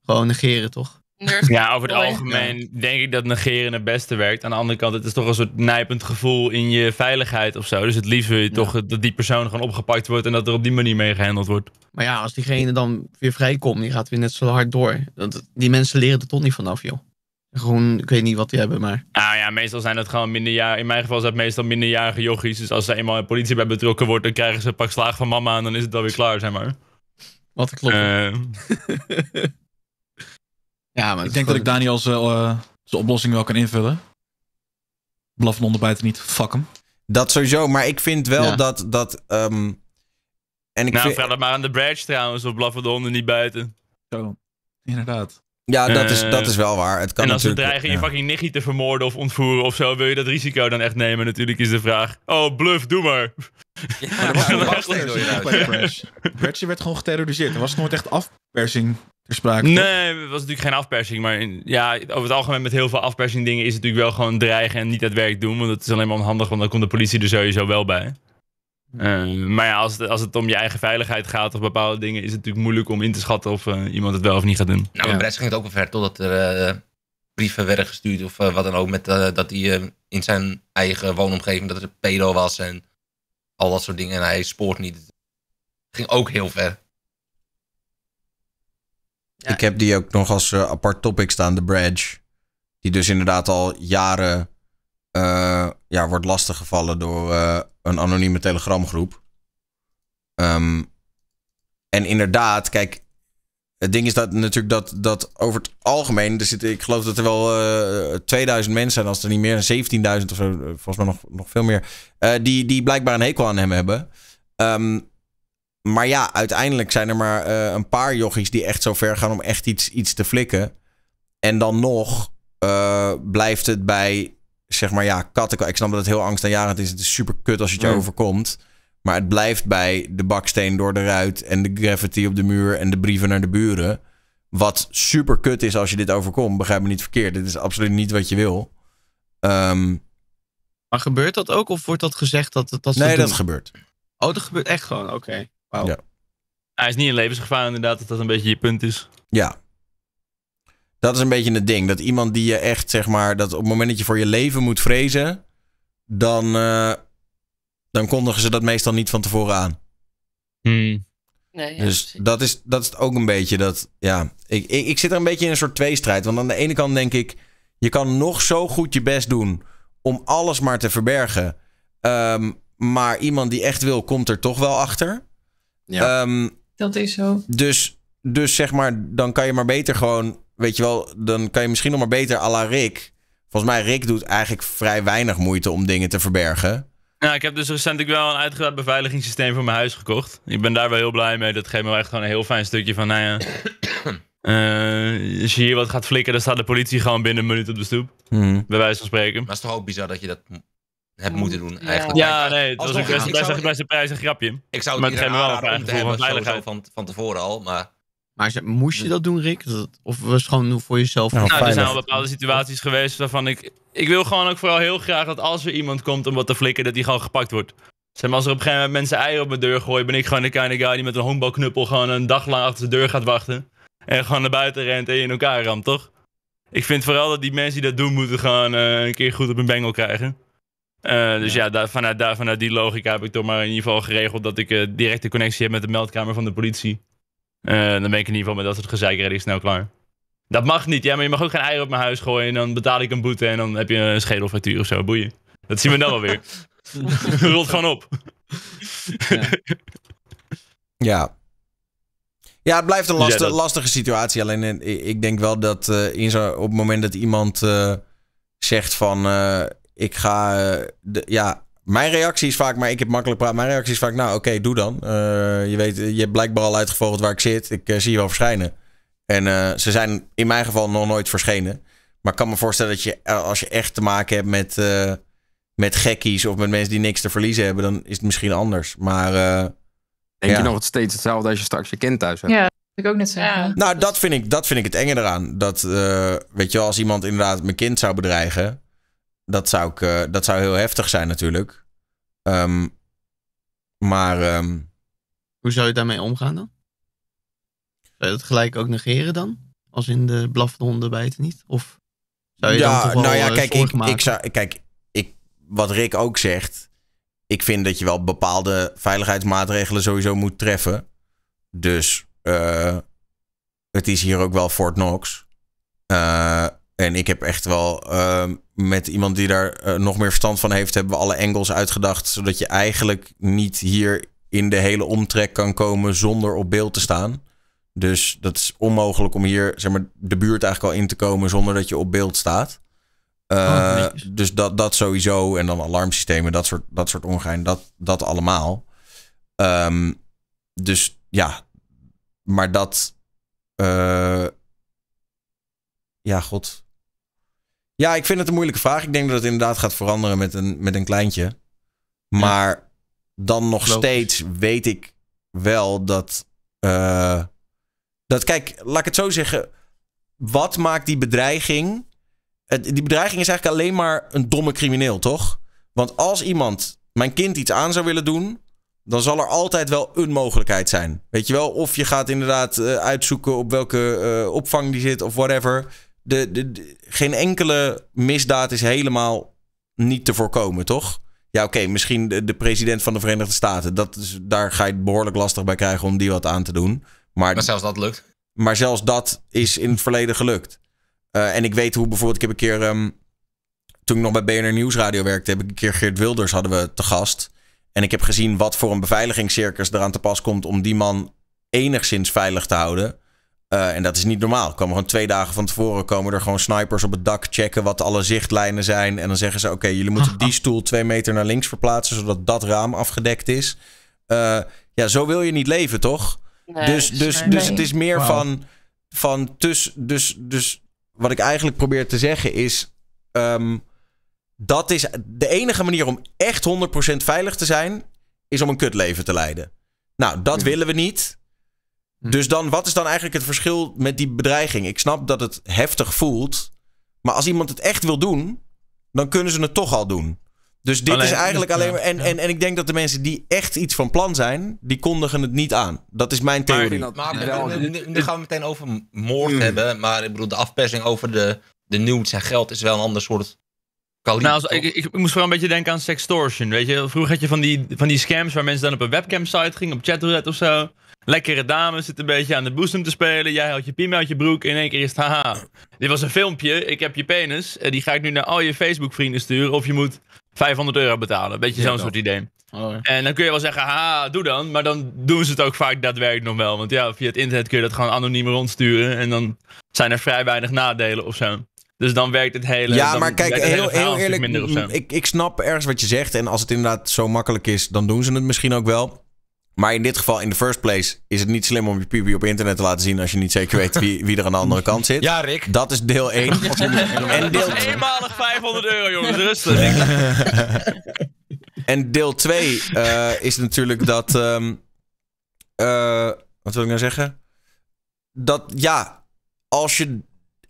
Gewoon negeren, toch? Ja, over het algemeen denk ik dat negeren het beste werkt. Aan de andere kant, het is toch een soort nijpend gevoel in je veiligheid of zo. Dus het liefst wil je toch dat die persoon gewoon opgepakt wordt en dat er op die manier mee gehandeld wordt. Maar ja, als diegene dan weer vrijkomt, die gaat weer net zo hard door. Die mensen leren er toch niet vanaf, joh. Gewoon, ik weet niet wat die hebben, maar... Nou ja, meestal zijn dat gewoon minderjarige... In mijn geval zijn het meestal minderjarige jochies. Dus als ze eenmaal in politie bij betrokken wordt... dan krijgen ze een pak slaag van mama en dan is het alweer klaar, zeg maar. Wat klopt. Eh. ja, maar... Ik denk dat ik Daniels uh, eh, zijn oplossing wel kan invullen. Blaffen buiten niet. Fuck hem. Dat sowieso, maar ik vind wel dat... dat ehm, en ik nou, vind... maar aan de badge trouwens... of blaffen de honden niet buiten. Zo, inderdaad. Ja, dat is, dat is eh, wel waar. Het kan en als ze dreigen je fucking nichtje te vermoorden of ontvoeren of zo, wil je dat risico dan echt nemen? Natuurlijk is de vraag, oh bluff, doe maar. Ja, er was een werd gewoon geterroriseerd. Er was nooit echt afpersing ter sprake. Nee, het was natuurlijk geen afpersing. Maar ja, over het algemeen met heel veel afpersing dingen is het natuurlijk wel gewoon dreigen en niet het werk doen. Want dat is alleen maar onhandig, want dan komt de politie er sowieso wel bij. Ehm, maar ja, als het, als het om je eigen veiligheid gaat of bepaalde dingen, is het natuurlijk moeilijk om in te schatten of eh, iemand het wel of niet gaat doen. Nou, ja. Brett ging het ook wel ver, totdat er eh, brieven werden gestuurd of eh, wat dan ook, met, dat hij ehm, in zijn eigen woonomgeving, dat er een pedo was en al dat soort dingen. En hij spoort niet. Ging ook heel ver. Ik heb die ook nog als apart topic staan, de Bradge. Die dus inderdaad al jaren eh, ja, wordt lastiggevallen door eh, een anonieme telegramgroep. Ehm, en inderdaad, kijk, het ding is dat natuurlijk dat, dat over het algemeen, er ik geloof dat er wel 2000 eh, mensen zijn, als er niet meer, 17.000 of zo, volgens mij nog, nog veel meer, die, die blijkbaar een hekel aan hem hebben. Ehm, maar ja, uiteindelijk zijn er maar een paar jochies die echt zo ver gaan om echt iets, iets te flikken. En dan nog blijft het bij zeg maar, ja, kat Ik snap dat het heel angstaanjagend is. Het is super kut als het je overkomt. Maar het blijft bij de baksteen door de ruit en de graffiti op de muur en de brieven naar de buren. Wat super kut is als je dit overkomt. Begrijp me niet verkeerd. Dit is absoluut niet wat je wil. Ehm, maar gebeurt dat ook? Of wordt dat gezegd dat dat, dat Nee, dat gebeurt. Oh, dat gebeurt echt gewoon. Oké. Ja. Hij is niet in levensgevaar inderdaad, dat dat een beetje je punt is. Ja, dat is een beetje het ding. Dat iemand die je echt, zeg maar, dat op het moment dat je voor je leven moet vrezen, dan, eh, dan kondigen ze dat meestal niet van tevoren aan. Hmm. Nee, dus dat is, dat is ook een beetje dat, ja. Ik, ik, ik zit er een beetje in een soort tweestrijd. Want aan de ene kant denk ik, je kan nog zo goed je best doen om alles maar te verbergen. Ehm, maar iemand die echt wil, komt er toch wel achter. Ja. Ehm, dat is zo. Dus, dus zeg maar, dan kan je maar beter gewoon weet je wel, dan kan je misschien nog maar beter à la Rick. Volgens mij, Rick doet eigenlijk vrij weinig moeite om dingen te verbergen. Ja, ik heb dus recentelijk wel een uitgebreid beveiligingssysteem voor mijn huis gekocht. Ik ben daar wel heel blij mee. Dat geeft me echt gewoon een heel fijn stukje van, nou ja... Eh, als je hier wat gaat flikken, dan staat de politie gewoon binnen een minuut op de stoep. Hmm. Bij wijze van spreken. Maar het is toch ook bizar dat je dat hebt moeten doen eigenlijk. Ja, nee, het was een best, best, best, best een grapje. Ik zou het maar het geeft wel Van, van tevoren al, maar... Maar moest je dat doen, Rick? of was het gewoon voor jezelf? Nou, nou er zijn al bepaalde situaties geweest waarvan ik... Ik wil gewoon ook vooral heel graag dat als er iemand komt om wat te flikken, dat die gewoon gepakt wordt. Zeg maar, als er op een gegeven moment mensen eieren op mijn deur gooien, ben ik gewoon de kleine guy die met een honkbalknuppel gewoon een dag lang achter de deur gaat wachten. En gewoon naar buiten rent en je in elkaar ramt, toch? Ik vind vooral dat die mensen die dat doen, moeten gewoon eh, een keer goed op hun bengel krijgen. Eh, dus ja, daar, vanuit, daar, vanuit die logica heb ik toch maar in ieder geval geregeld dat ik uh, eh, directe connectie heb met de meldkamer van de politie. Eh, dan ben ik in ieder geval met dat soort gezeik snel klaar. Dat mag niet, ja, maar je mag ook geen eieren op mijn huis gooien en dan betaal ik een boete en dan heb je een schedelfactuur of zo, boeien. Dat zien we dan wel weer. Rolt gewoon op. ja. ja. Ja, het blijft een dus lastige, lastige situatie. Alleen eh, ik denk wel dat eh, in zo, op het moment dat iemand zegt van... ik ga... ja, mijn reactie is vaak, maar ik heb makkelijk praten. Mijn reactie is vaak, nou oké, doe dan. Eh, je weet, je hebt blijkbaar al uitgevogeld waar ik zit. Ik eh, zie je wel verschijnen. En eh, ze zijn in mijn geval nog nooit verschenen. Maar ik kan me voorstellen dat je, als je echt te maken hebt met, met gekkies of met mensen die niks te verliezen hebben, dan is het misschien anders. Maar. Denk je nog het steeds hetzelfde als je straks je kind thuis hebt? Ja, dat ik ook net zeggen. Nou, dat vind ik, dat vind ik het enge eraan. Dat, weet je, als iemand inderdaad mijn kind zou bedreigen dat zou, ik, eh, dat zou heel heftig zijn natuurlijk. Ehm, maar... Ehm, Hoe zou je daarmee omgaan dan? Zou je dat gelijk ook negeren dan? Als in de blaffende honden bijten niet? Of zou je ja, dan nou ja, eh, kijk, ik, ik zou, kijk ik, wat Rick ook zegt... Ik vind dat je wel bepaalde veiligheidsmaatregelen sowieso moet treffen. Dus eh, het is hier ook wel Fort Knox. Uh, en ik heb echt wel ehm, met iemand die daar eh, nog meer verstand van heeft, hebben we alle angles uitgedacht. Zodat je eigenlijk niet hier in de hele omtrek kan komen zonder op beeld te staan. Dus dat is onmogelijk om hier zeg maar, de buurt eigenlijk al in te komen zonder dat je op beeld staat. Eh, oh, dus dat, dat sowieso. En dan alarmsystemen, dat soort, dat soort ongein, dat, dat allemaal. Um, dus ja, maar dat eh, ja, god. Ja, ik vind het een moeilijke vraag. Ik denk dat het inderdaad gaat veranderen met een, met een kleintje. Maar dan nog steeds weet ik wel dat. Eh, dat, kijk, laat ik het zo zeggen. Wat maakt die bedreiging. Die bedreiging is eigenlijk alleen maar een domme crimineel, toch? Want als iemand mijn kind iets aan zou willen doen, dan zal er altijd wel een mogelijkheid zijn. Weet je wel, of je gaat inderdaad eh, uitzoeken op welke eh, opvang die zit of whatever geen enkele misdaad is helemaal niet te voorkomen, toch? Ja, oké, misschien de, president van de Verenigde Staten. Dat is, daar ga je het behoorlijk lastig bij krijgen om die wat aan te doen. Maar, zelfs dat lukt. Maar zelfs dat is in het verleden gelukt. Eh, en ik weet hoe bijvoorbeeld, ik heb een keer, ehm, toen ik nog bij BNR Nieuwsradio werkte, heb ik een keer Geert Wilders hadden we te gast. En ik heb gezien wat voor een beveiligingscircus eraan te pas komt om die man enigszins veilig te houden. Eh, en dat is niet normaal. Er komen gewoon twee dagen van tevoren komen er gewoon snipers op het dak checken wat alle zichtlijnen zijn. En dan zeggen ze: Oké, jullie moeten die stoel twee meter naar links verplaatsen, zodat dat raam afgedekt is. Eh, ja, zo wil je niet leven, toch? dus dus, dus het is meer van. van dus, dus, dus wat ik eigenlijk probeer te zeggen is. Ehm, dat is de enige manier om echt 100% veilig te zijn, is om een kutleven te leiden. Nou, dat willen we niet. Hm. Dus dan, wat is dan eigenlijk het verschil met die bedreiging? Ik snap dat het heftig voelt. Maar als iemand het echt wil doen, dan kunnen ze het toch al doen. Dus dit is eigenlijk alleen maar. En, en, en ik denk dat de mensen die echt iets van plan zijn, die kondigen het niet aan. Dat is mijn theorie. Maar, maar nu, nu, gaan we meteen over moord mm. hebben. Maar ik bedoel, de afpersing over de, de nudes en geld is wel een ander soort. nou, ik, ik, moest vooral een beetje denken aan sextortion. Weet je, vroeger had je van die, van die scams waar mensen dan op een webcam-site gingen, op chatroulette of zo. Lekkere dame zit een beetje aan de boezem te spelen. Jij haalt je piem uit je broek. In één keer is het haha. Dit was een filmpje. Ik heb je penis. Eh, die ga ik nu naar al je Facebook vrienden sturen. Of je moet 500 euro betalen. Beetje zo'n soort idee. Oh, en dan kun je wel zeggen, ha, doe dan. Maar dan doen ze het ook vaak daadwerkelijk nog wel. Want ja, via het internet kun je dat gewoon anoniem rondsturen. En dan zijn er vrij weinig nadelen of zo. Dus dan werkt het hele. Ja, maar kijk, heel, heel eerlijk. Ik, ik snap ergens wat je zegt. En als het inderdaad zo makkelijk is, dan doen ze het misschien ook wel. Maar in dit geval, in the first place, is het niet slim om je pipi op internet te laten zien als je niet zeker weet wie, wie er aan de andere kant zit. Ja, Rick. Dat is deel 1. en deel... Dat is eenmalig 500 euro, jongens. Rustig. en deel 2 eh, is natuurlijk dat... Ehm, eh, wat wil ik nou zeggen? Dat ja, als je,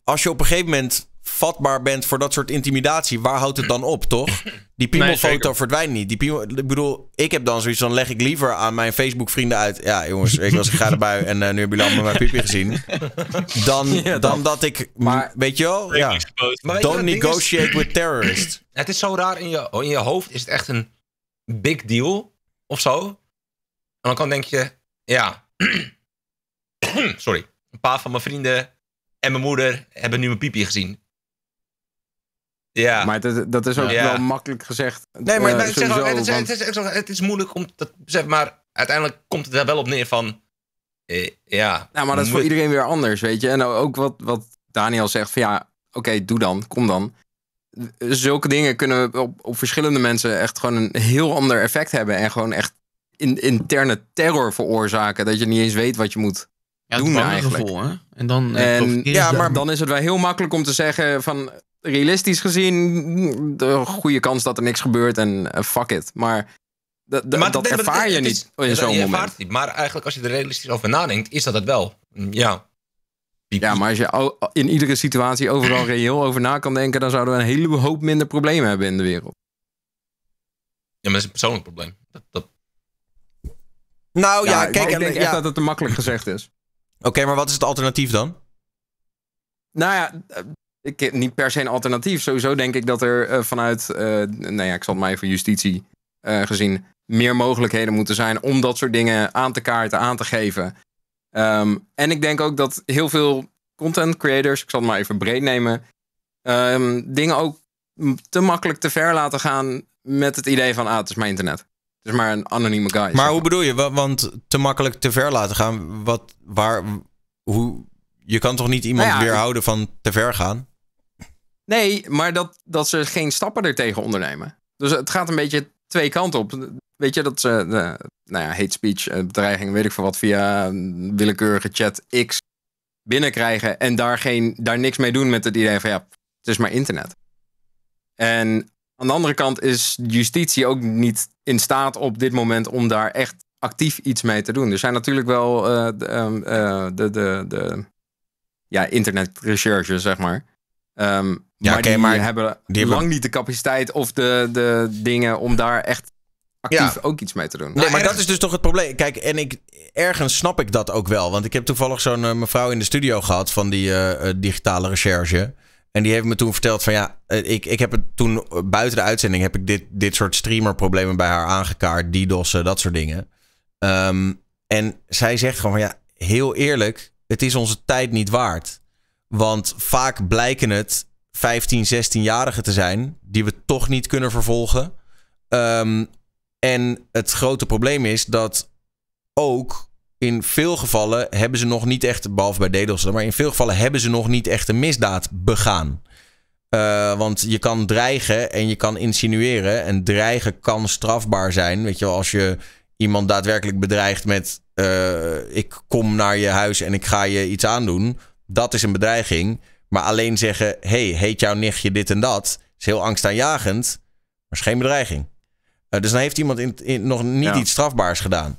als je op een gegeven moment vatbaar bent voor dat soort intimidatie, waar houdt het dan op, toch? Die piemelfoto nee, verdwijnt niet. Die ik bedoel, ik heb dan zoiets, dan leg ik liever aan mijn Facebook-vrienden uit. Ja, jongens, ik was ik ga erbij en eh, nu hebben jullie allemaal mijn piepje gezien. Dan, dat, dan dat ik, maar, weet je wel, ja, don't negotiate with terrorists. Het is zo raar in je, in je hoofd, is het echt een big deal of zo? En dan kan denk je, ja, sorry, een paar van mijn vrienden en mijn moeder hebben nu mijn piepje gezien. Ja. Maar dat, dat is ook wel makkelijk gezegd. Nee, maar, het, is, moeilijk om dat zeg maar uiteindelijk komt het er wel op neer van. Eh, ja. Nou, maar dat is voor iedereen weer anders, weet je. En nou, ook wat, wat Daniel zegt van ja, oké, doe dan, kom dan. Zulke dingen kunnen op, op verschillende mensen echt gewoon een heel ander effect hebben. En gewoon echt in, interne terror veroorzaken. Dat je niet eens weet wat je moet doen eigenlijk. Gevoel, hè? En dan, eh, ja, maar dan is het wel heel makkelijk om te zeggen van realistisch gezien, de goede kans dat er niks gebeurt en eh, fuck it. Maar, dat ervaar je niet in zo'n moment. Niet, maar eigenlijk als je er realistisch over nadenkt, is dat het wel. Mm, ja. Ja, maar als je in iedere situatie overal reëel over na kan denken, dan zouden we een hele hoop minder problemen hebben in de wereld. Ja, maar dat is een persoonlijk probleem. Dat, dat... Nou ja, ja kijk, ik denk echt dat het te makkelijk gezegd is. Oké, maar wat is het alternatief dan? Nou ja, ik, niet per se een alternatief. Sowieso denk ik dat er eh, vanuit, uh, nou ja, ik zal het maar even justitie eh, gezien, meer mogelijkheden moeten zijn om dat soort dingen aan te kaarten, aan te geven. Ehm, en ik denk ook dat heel veel content creators, ik zal het maar even breed nemen, ehm, dingen ook te makkelijk te ver laten gaan met het idee van, ah, het is mijn internet. Het is maar een anonieme guy. Maar hoe bedoel je? Want te makkelijk te ver laten gaan, wat, waar, hoe, je kan toch niet iemand nou ja, weerhouden van te ver gaan? Nee, maar dat, dat ze geen stappen ertegen ondernemen. Dus het gaat een beetje twee kanten op. Weet je, dat ze, de eh, nou ja, hate speech, eh, bedreiging, weet ik veel wat, via willekeurige chat X binnenkrijgen en daar, geen, daar niks mee doen met het idee van, ja, het is maar internet. En aan de andere kant is justitie ook niet in staat op dit moment om daar echt actief iets mee te doen. Er zijn natuurlijk wel eh, de, um, de, de, de, ja, zeg maar. Ehm, ja, maar, die, hebben die lang hebben... niet de capaciteit of de, de dingen om daar echt actief ook iets mee te doen. Nee, nou, maar dat is dus toch het probleem. Kijk, en ik, ergens snap ik dat ook wel. Want ik heb toevallig zo'n eh, mevrouw in de studio gehad van die eh, eh, digitale recherche. En die heeft me toen verteld van ja, ik, ik heb het toen buiten de uitzending heb ik dit, dit soort streamerproblemen bij haar aangekaart. dossen, dat soort dingen. Ehm, en zij zegt gewoon van ja, heel eerlijk, het is onze tijd niet waard. Want vaak blijken het 15, 16-jarigen te zijn, die we toch niet kunnen vervolgen. Ehm, en het grote probleem is dat ook in veel gevallen hebben ze nog niet echt, behalve bij Dedos, maar in veel gevallen hebben ze nog niet echt een misdaad begaan. Eh, want je kan dreigen en je kan insinueren. En dreigen kan strafbaar zijn. Weet je wel, als je iemand daadwerkelijk bedreigt met: eh, Ik kom naar je huis en ik ga je iets aandoen. Dat is een bedreiging. Maar alleen zeggen: hey, heet jouw nichtje dit en dat, is heel angstaanjagend, maar is geen bedreiging. Eh, dus dan heeft iemand in, nog niet iets strafbaars gedaan.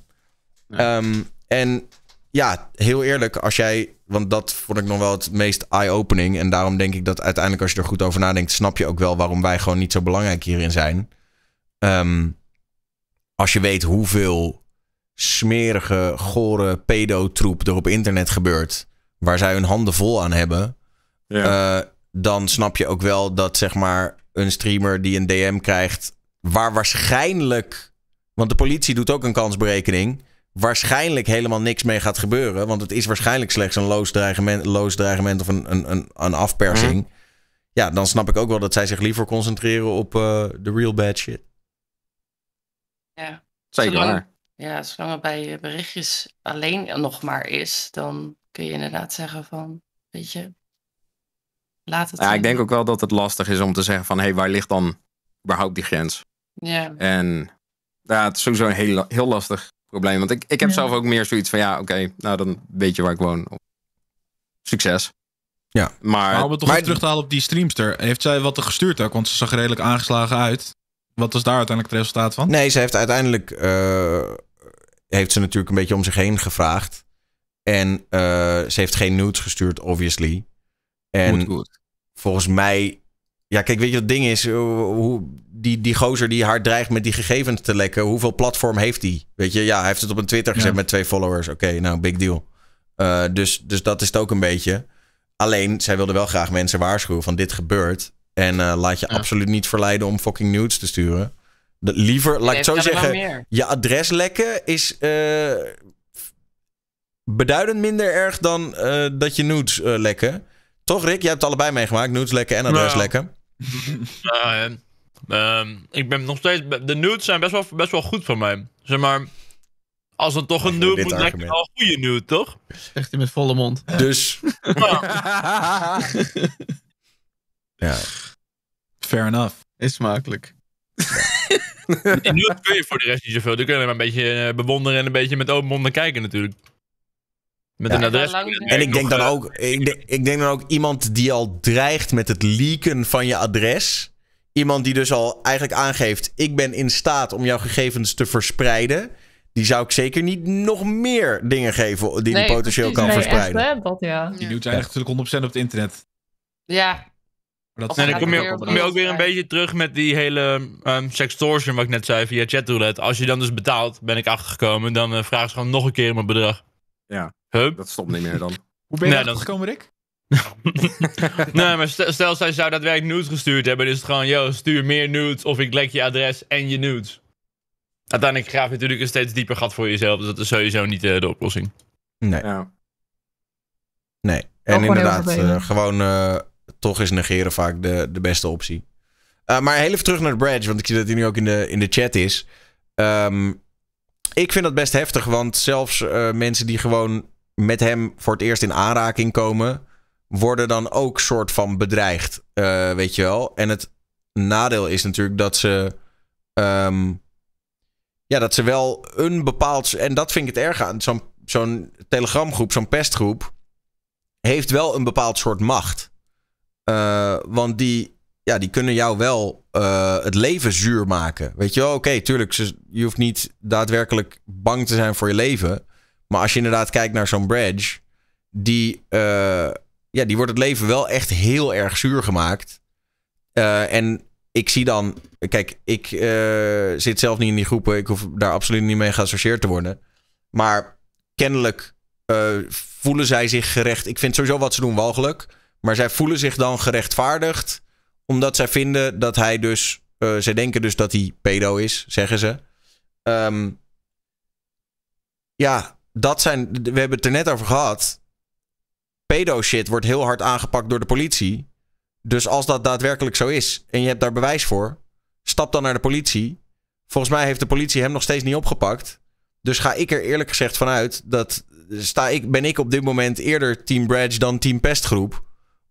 Ehm, en ja, heel eerlijk, als jij, want dat vond ik nog wel het meest eye-opening. En daarom denk ik dat uiteindelijk, als je er goed over nadenkt, snap je ook wel waarom wij gewoon niet zo belangrijk hierin zijn. Ehm, als je weet hoeveel smerige, gore pedotroep er op internet gebeurt, waar zij hun handen vol aan hebben. Eh, dan snap je ook wel dat zeg maar een streamer die een DM krijgt, waar waarschijnlijk, want de politie doet ook een kansberekening, waarschijnlijk helemaal niks mee gaat gebeuren, want het is waarschijnlijk slechts een loos dreigement, of een, een, een, een afpersing. Mhm. Ja, dan snap ik ook wel dat zij zich liever concentreren op eh, de real bad shit. Ja, zeker zolang, waar. Ja, zolang het bij eh, berichtjes alleen nog maar is, dan kun je inderdaad zeggen van, weet je, ja, ik denk ook wel dat het lastig is om te zeggen van hé, hey, waar ligt dan überhaupt die grens? Ja. En ja, het is sowieso een heel, heel lastig probleem. Want ik, ik heb zelf ook meer zoiets van ja, oké, nou dan weet je waar ik woon. Succes. Ja. Maar, maar om het toch terug te halen op die streamster. Heeft zij wat er gestuurd ook? Want ze zag redelijk aangeslagen uit. Wat was daar uiteindelijk het resultaat van? Nee, ze heeft uiteindelijk... Eh, heeft ze natuurlijk een beetje om zich heen gevraagd. En eh, ze heeft geen nudes gestuurd, obviously. En volgens mij ja, kijk, weet je, het ding is, eh, hoe, die, die gozer die hard dreigt met die gegevens te lekken, hoeveel platform heeft die? Weet je, ja, hij heeft het op een Twitter gezet met twee followers. Oké, nou, big deal. Eh, dus, dus dat is het ook een beetje. Alleen, zij wilden wel graag mensen waarschuwen van dit gebeurt. En eh, laat je absoluut niet verleiden om fucking nudes te sturen. liever, laat zo zeggen, je adres lekken is beduidend minder erg dan dat je nudes lekken. Toch, Rick? Jij hebt het allebei meegemaakt. Nudes lekker en adres nou. lekker. Ja. Ehm, ik ben nog steeds. De nudes zijn best wel, best wel goed voor mij. Zeg maar. Als dan toch een nude moet, lekker, wel een goede nude, toch? Zegt hij met volle mond. Dus. ja. Fair enough. Is smakelijk. Ja. en kun je voor de rest niet zoveel. Dan kun je maar een beetje eh, bewonderen en een beetje met open monden kijken, natuurlijk. Met een adres. En ik denk, dan eh, ook, ik, denk, ik denk dan ook iemand die al dreigt met het leaken van je adres. Iemand die dus al eigenlijk aangeeft: ik ben in staat om jouw gegevens te verspreiden. Die zou ik zeker niet nog meer dingen geven die die potentieel kan nee, verspreiden. Dat, ja. Die doet zijn eigenlijk natuurlijk 100% op het internet. Ja. dat en dan kom je, ook weer een beetje terug met die hele um, sextortion, wat ik net zei via chatroulette. Als je dan dus betaalt, ben ik achtergekomen, dan uh, vragen ze gewoon nog een keer mijn bedrag. Ja. Huh? Dat stopt niet meer dan. Hoe ben je nee, dat... Rick? nee, maar stel, stel, zij zou daadwerkelijk nudes gestuurd hebben, is het gewoon, yo, stuur meer nudes of ik lek je adres en je nudes. Uiteindelijk graaf je natuurlijk een steeds dieper gat voor jezelf, dus dat is sowieso niet eh, de oplossing. Nee. Nee. En inderdaad, eh, gewoon, gewoon eh, toch is negeren vaak de, de beste optie. maar heel even terug naar de bridge, want ik zie dat hij nu ook in de, in de chat is. Ehm, ik vind dat best heftig, want zelfs mensen die gewoon met hem voor het eerst in aanraking komen, worden dan ook soort van bedreigd. Eh, weet je wel? En het nadeel is natuurlijk dat ze. Ehm, ja, dat ze wel een bepaald. En dat vind ik het erg aan. Zo'n telegramgroep, zo'n pestgroep. heeft wel een bepaald soort macht. Eh, want die, ja, die kunnen jou wel eh, het leven zuur maken. Weet je wel, oké, tuurlijk. Ze, je hoeft niet daadwerkelijk bang te zijn voor je leven. Maar als je inderdaad kijkt naar zo'n bridge, die, eh, ja, die wordt het leven wel echt heel erg zuur gemaakt. Eh, en ik zie dan, kijk, ik eh, zit zelf niet in die groepen. Ik hoef daar absoluut niet mee geassocieerd te worden. Maar kennelijk voelen zij zich gerecht. Ik vind sowieso wat ze doen walgelijk. Maar zij voelen zich dan gerechtvaardigd. Omdat zij vinden dat hij dus. zij denken dus dat hij pedo is, zeggen ze. Ehm, ja, dat zijn, we hebben het er net over gehad. Pedo shit wordt heel hard aangepakt door de politie. Dus als dat daadwerkelijk zo is en je hebt daar bewijs voor, stap dan naar de politie. Volgens mij heeft de politie hem nog steeds niet opgepakt. Dus ga ik er eerlijk gezegd vanuit dat sta ik, ben ik op dit moment eerder Team Bridge dan Team Pestgroep.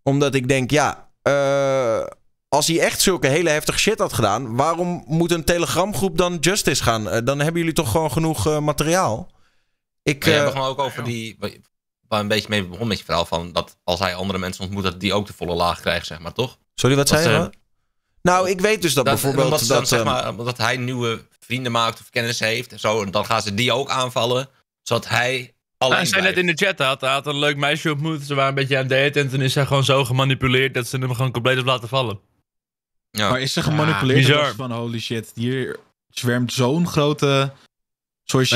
Omdat ik denk, ja, eh, als hij echt zulke hele heftige shit had gedaan, waarom moet een telegramgroep dan justice gaan? Eh, dan hebben jullie toch gewoon genoeg eh, materiaal. Ik, maar gewoon begon ook over die, waar een beetje mee begon met je verhaal van dat als hij andere mensen ontmoet, dat die ook de volle laag krijgt, zeg maar, toch? Sorry, wat, zei je? Eh, nou, ik weet dus dat, bijvoorbeeld dat, zeg ehm, maar, dat hij nieuwe vrienden maakt of kennis heeft en zo, dan gaan ze die ook aanvallen, zodat hij alleen Hij zei net in de chat, hij had, hij had, een leuk meisje ontmoet, ze waren een beetje aan het daten en toen is hij gewoon zo gemanipuleerd dat ze hem gewoon compleet heeft laten vallen. Ja. Maar is ze gemanipuleerd? bizar. van holy shit, hier zwermt zo'n grote als,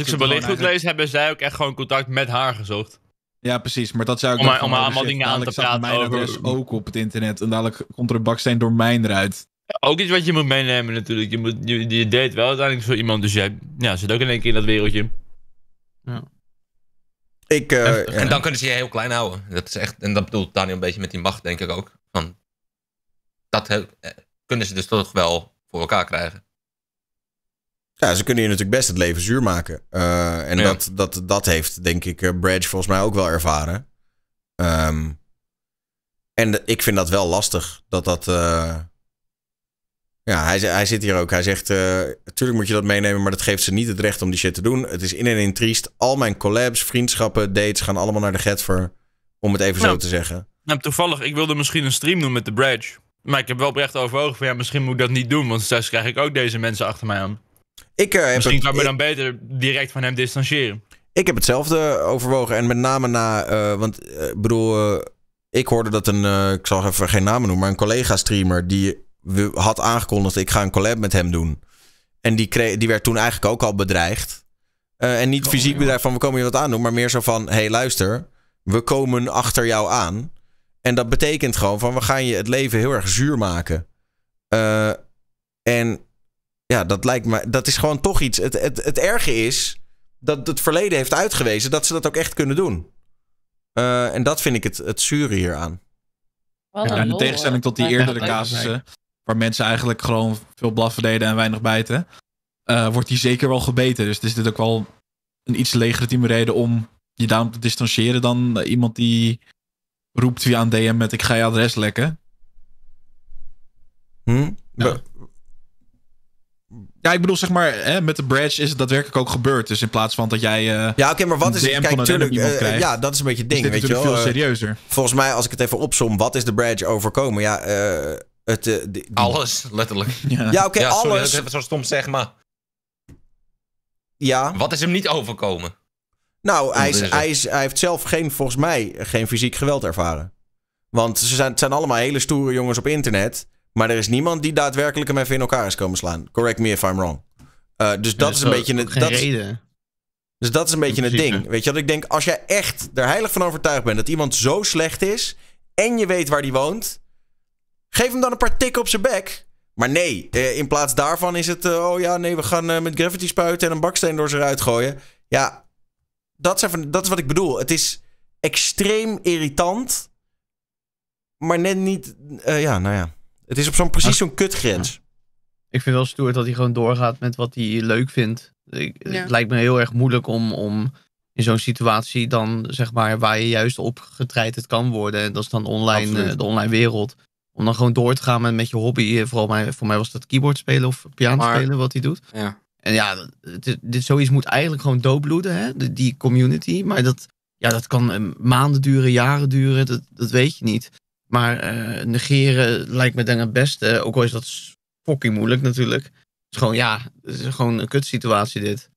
ik ze belicht goed lees, hebben zij ook echt gewoon contact met haar gezocht. Ja, precies. Maar dat zou ik. Om, om allemaal dingen aan te praten. over... adres ook op het internet. En dadelijk komt er een baksteen door mijn eruit. ook iets wat je moet meenemen, natuurlijk. Je, moet, je, date wel uiteindelijk voor iemand. Dus jij ja, zit ook in één keer in dat wereldje. Ja. Ik, eh, en, dan kunnen ze je heel klein houden. Dat is echt, en dat bedoelt Daniel een beetje met die macht, denk ik ook. Van, dat eh, kunnen ze dus toch wel voor elkaar krijgen. Ja, ze kunnen je natuurlijk best het leven zuur maken. Eh, en dat, dat, dat heeft, denk ik, uh, Bradge volgens mij ook wel ervaren. Ehm, en ik vind dat wel lastig. Dat dat. Eh, ja, hij, hij zit hier ook. Hij zegt: Natuurlijk moet je dat meenemen, maar dat geeft ze niet het recht om die shit te doen. Het is in en in triest. Al mijn collabs, vriendschappen, dates gaan allemaal naar de voor. Om het even zo nou. te zeggen. Nou, toevallig, ik wilde misschien een stream doen met de Bradge. Maar ik heb wel oprecht overwogen van ja, misschien moet ik dat niet doen. Want straks krijg ik ook deze mensen achter mij aan. Ik, uh, Misschien kan we dan beter direct van hem distancieren. Ik heb hetzelfde overwogen. En met name na. Eh, want eh, ik bedoel, ik hoorde dat een. ik zal even geen namen noemen. Maar een collega-streamer. die had aangekondigd: ik ga een collab met hem doen. En die, die werd toen eigenlijk ook al bedreigd. en niet fysiek bedreigd van we komen je wat aan doen, Maar meer zo van: hé, hey, luister. We komen achter jou aan. En dat betekent gewoon van we gaan je het leven heel erg zuur maken. en ja, dat lijkt me. Dat is gewoon toch iets. Het, het, het erge is dat het verleden heeft uitgewezen dat ze dat ook echt kunnen doen. Eh, en dat vind ik het, het zure hieraan. aan in tegenstelling tot die eerdere casussen, waar mensen eigenlijk gewoon veel blaffen deden en weinig bijten, eh, wordt die zeker wel gebeten. Dus is dit ook wel een iets legitieme reden om je daarom te distancieren dan eh, iemand die roept via een DM met ik ga je adres lekken. Hm? Ja, ik bedoel, zeg maar, hè, met de badge is het daadwerkelijk ook gebeurd. Dus in plaats van dat jij. Eh, ja, oké, maar wat is het? Kijk, natuurlijk. Uh, eh, ja, dat is een beetje het ding. dit weet je wel? veel eh, serieuzer. volgens mij, als ik het even opsom, wat is de badge overkomen? Ja, het, Alles, letterlijk. Ja, oké, alles. Sorry, dat is even zo stom zeg, maar. Ja. Wat is hem niet overkomen? Nou, hij, is, hij, is, hij, heeft zelf geen, volgens mij geen fysiek geweld ervaren. Want ze zijn, het zijn allemaal hele stoere jongens op internet. Maar er is niemand die daadwerkelijk hem even in elkaar is komen slaan. Correct me if I'm wrong. dus dat is een beetje het. Dat dus dat is een beetje het ding. Weet je wat ik denk? Als jij echt er heilig van overtuigd bent dat iemand zo slecht is. en je weet waar die woont. geef hem dan een paar tikken op zijn bek. Maar nee, eh, in plaats daarvan is het. Eh, oh ja, nee, we gaan eh, met gravity spuiten en een baksteen door ze eruit gooien. Ja, dat is, even, dat is wat ik bedoel. Het is extreem irritant. Maar net niet. ja, nou ja. Het is op zo'n precies ah. zo'n kutgrens. Ik vind wel stoer dat hij gewoon doorgaat met wat hij leuk vindt. Ik, het lijkt me heel erg moeilijk om, om in zo'n situatie dan, zeg maar, waar je juist op het kan worden. En dat is dan online, eh, de online wereld. Om dan gewoon door te gaan met, met je hobby. Eh, vooral mij, voor mij was dat keyboard spelen of piano spelen wat hij doet. Ja. En ja, dit, zoiets moet eigenlijk gewoon doodbloeden, hè? die community. Maar dat, ja, dat kan eh, maanden duren, jaren duren, dat, dat weet je niet. Maar eh, negeren lijkt me dan het beste. ook al is dat fucking moeilijk natuurlijk. Het is gewoon, ja, het is gewoon een kutsituatie dit.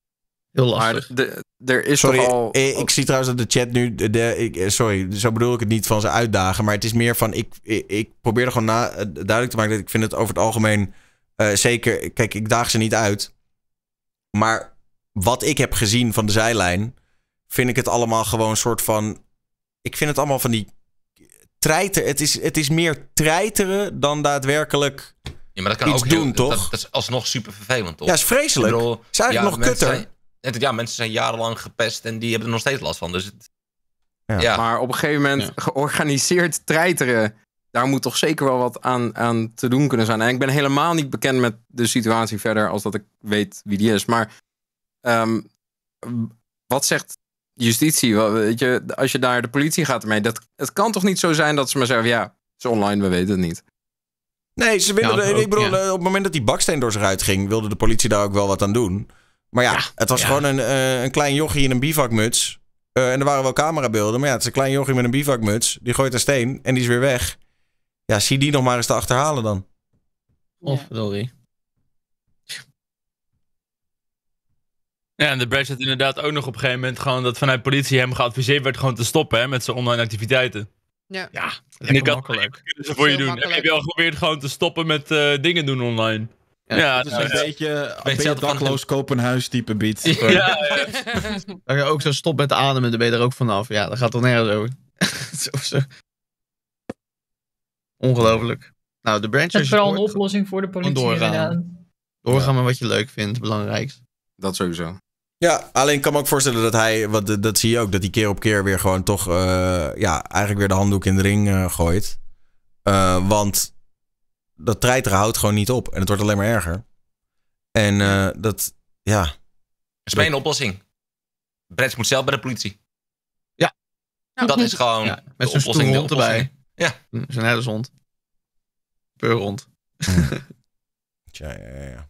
Heel aardig. er is sorry, al... Eh, ik, zie trouwens dat de chat nu... De, ik, eh, sorry, zo bedoel ik het niet van ze uitdagen. Maar het is meer van... Ik, ik, probeer er gewoon na, duidelijk te maken... dat ik vind het over het algemeen... zeker... Kijk, ik daag ze niet uit. Maar wat ik heb gezien van de zijlijn... vind ik het allemaal gewoon een soort van... Ik vind het allemaal van die treiter. Het is, het is meer treiteren dan daadwerkelijk ja, maar dat kan iets ook doen, toch? Dat, is alsnog super vervelend, toch? Ja, is vreselijk. is eigenlijk nog kutter. ja, mensen zijn jarenlang gepest en die hebben er nog steeds last van. Dus het, ja. Maar op een gegeven moment georganiseerd treiteren daar moet toch zeker wel wat aan, aan te doen kunnen zijn. En ik ben helemaal niet bekend met de situatie verder als dat ik weet wie die is. Maar ehm, wat zegt justitie, weet je, als je daar de politie gaat ermee, dat, het kan toch niet zo zijn dat ze maar zeggen, ja, het is online, we weten het niet. Nee, ze willen, nou, ik bedoel, eh, op het moment dat die baksteen door zich uitging, wilde de politie daar ook wel wat aan doen. Maar ja, het was gewoon een, eh, een klein jochie in een bivakmuts. Eh, en er waren wel camerabeelden, maar ja, het is een klein jochie met een bivakmuts. Die gooit een steen en die is weer weg. Ja, zie die nog maar eens te achterhalen dan. Of, sorry. Ja, en de branch had inderdaad ook nog op een gegeven moment gewoon dat vanuit politie hem geadviseerd werd gewoon te stoppen hè, met zijn online activiteiten. Ja, ja en ik had makkelijk. ze voor je doen. Heb je al geprobeerd gewoon te stoppen met eh, dingen doen online? Ja, het is nou, een ja. beetje een beetje dakloos kopenhuis type beat. Ja, ja. Dan je ook zo stop met ademen, dan ben je er ook vanaf. Ja, dat gaat toch nergens over. zo, Ongelooflijk. Nou, de branch is vooral een oplossing voor de politie. Doorgaan. Doorgaan met wat je leuk vindt, belangrijk. Dat sowieso. Ja, alleen kan me ook voorstellen dat hij, wat, dat zie je ook, dat hij keer op keer weer gewoon toch, eh, ja, eigenlijk weer de handdoek in de ring eh, gooit. Eh, want dat treiteren houdt gewoon niet op en het wordt alleen maar erger. En dat, ja. Er is maar één oplossing. Brett moet zelf bij de politie. Ja. dat is gewoon ja, met oplossing, hond erbij. Ja. Zijn hele hond. Peurhond. rond. ja, ja, ja.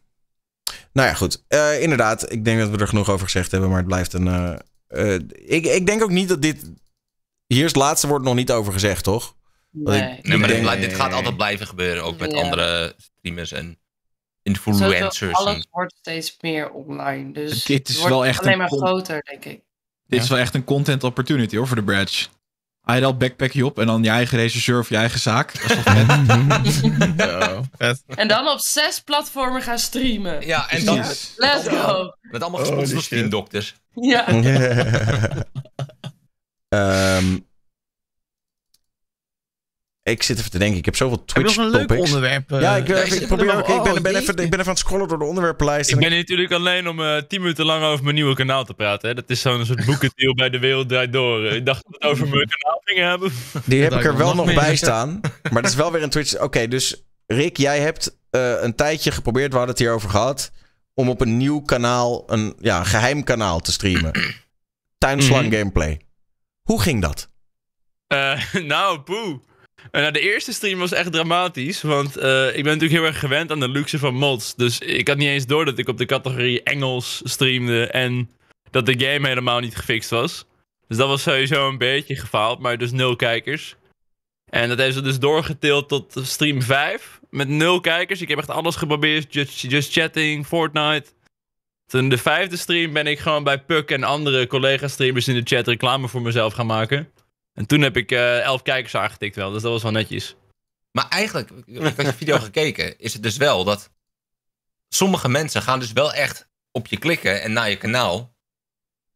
Nou ja, goed. Eh, inderdaad, ik denk dat we er genoeg over gezegd hebben, maar het blijft een. Eh, eh, ik, ik denk ook niet dat dit. Hier is het laatste woord nog niet over gezegd, toch? Nee, ik, nee maar dit, gaat altijd blijven gebeuren, ook met andere streamers en influencers. Zo, alles wordt steeds meer online, dus dit is het wordt wel echt alleen maar groter, denk ik. Dit is wel echt een content opportunity hoor voor de bridge. Hij had backpackje op en dan je eigen regisseur of je eigen zaak. En dan op zes platformen gaan streamen. Ja, en dan... Let's go! Met allemaal gesponsorde streamdokters. Ja. Ehm, ik zit even te denken, ik heb zoveel Twitch heb een leuk onderwerp. ja, eh? ik, eh, ik, probeer ik, ben, ben even, ik ben even aan het scrollen door de onderwerpenlijst. Ik ben hier natuurlijk alleen om uh, eh, 10 minuten lang over mijn nieuwe kanaal te praten. Hè. Dat is zo'n soort boekendeal bij De Wereld Draait Door. Ik dacht dat we over mijn kanaal gingen hebben. Die heb ik er wel nog bij staan. Maar dat is wel weer een Twitch... Oké, dus Rick, jij hebt een tijdje geprobeerd, we hadden het hier over gehad... om op een nieuw kanaal, een ja, geheim kanaal te streamen. Tuinslang mhm. gameplay. Hoe ging dat? nou, poe. Eh, nou, de eerste stream was echt dramatisch, want eh, ik ben natuurlijk heel erg gewend aan de luxe van mods. Dus ik had niet eens door dat ik op de categorie Engels streamde en dat de game helemaal niet gefixt was. Dus dat was sowieso een beetje gefaald, maar dus nul kijkers. En dat heeft ze dus doorgetild tot stream 5 met nul kijkers. Ik heb echt alles geprobeerd, just, just chatting, Fortnite. Toen de vijfde stream ben ik gewoon bij Puck en andere collega-streamers in de chat reclame voor mezelf gaan maken. En toen heb ik uh, elf kijkers aangetikt wel, dus dat was wel netjes. Maar eigenlijk, ik heb je video gekeken, is het dus wel dat sommige mensen gaan dus wel echt op je klikken en naar je kanaal.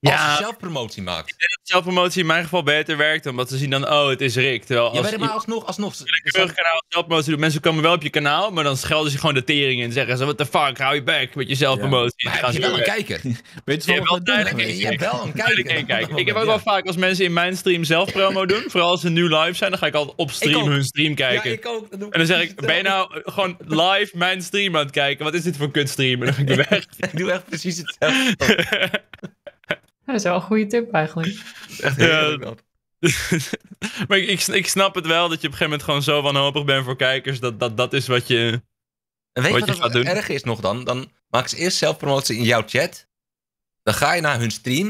Ja, je zelfpromotie maakt. Ik denk dat zelfpromotie in mijn geval beter werkt, omdat ze zien dan, oh, het is Rick. Terwijl als ja, maar, alsnog, alsnog. Terugkanaal zelfpromotie doet, mensen komen wel op je kanaal, maar dan schelden ze gewoon de tering en zeggen ze, what the fuck, hou je back met je zelfpromotie. Ja. Maar heb je wel een kijker? Weet je, je wel duidelijk Je hebt wel een kijker. Ik heb ook wel vaak als mensen in mijn stream zelfpromo doen, vooral als ze nu live zijn, dan ga ik altijd op stream hun stream kijken. Ja, ik ook. En dan zeg ik, ben je nou gewoon live mijn stream aan het kijken? Wat is dit voor een kutstream? En dan ga ik weg. ik doe echt precies hetzelfde. Dat is wel een goede tip eigenlijk. Echt heel ja. maar ik, ik, snap het wel dat je op een gegeven moment gewoon zo wanhopig bent voor kijkers. Dat dat, dat is wat je. En weet wat je wat het erg is nog dan? Dan maken ze eerst zelfpromotie in jouw chat. Dan ga je naar hun stream.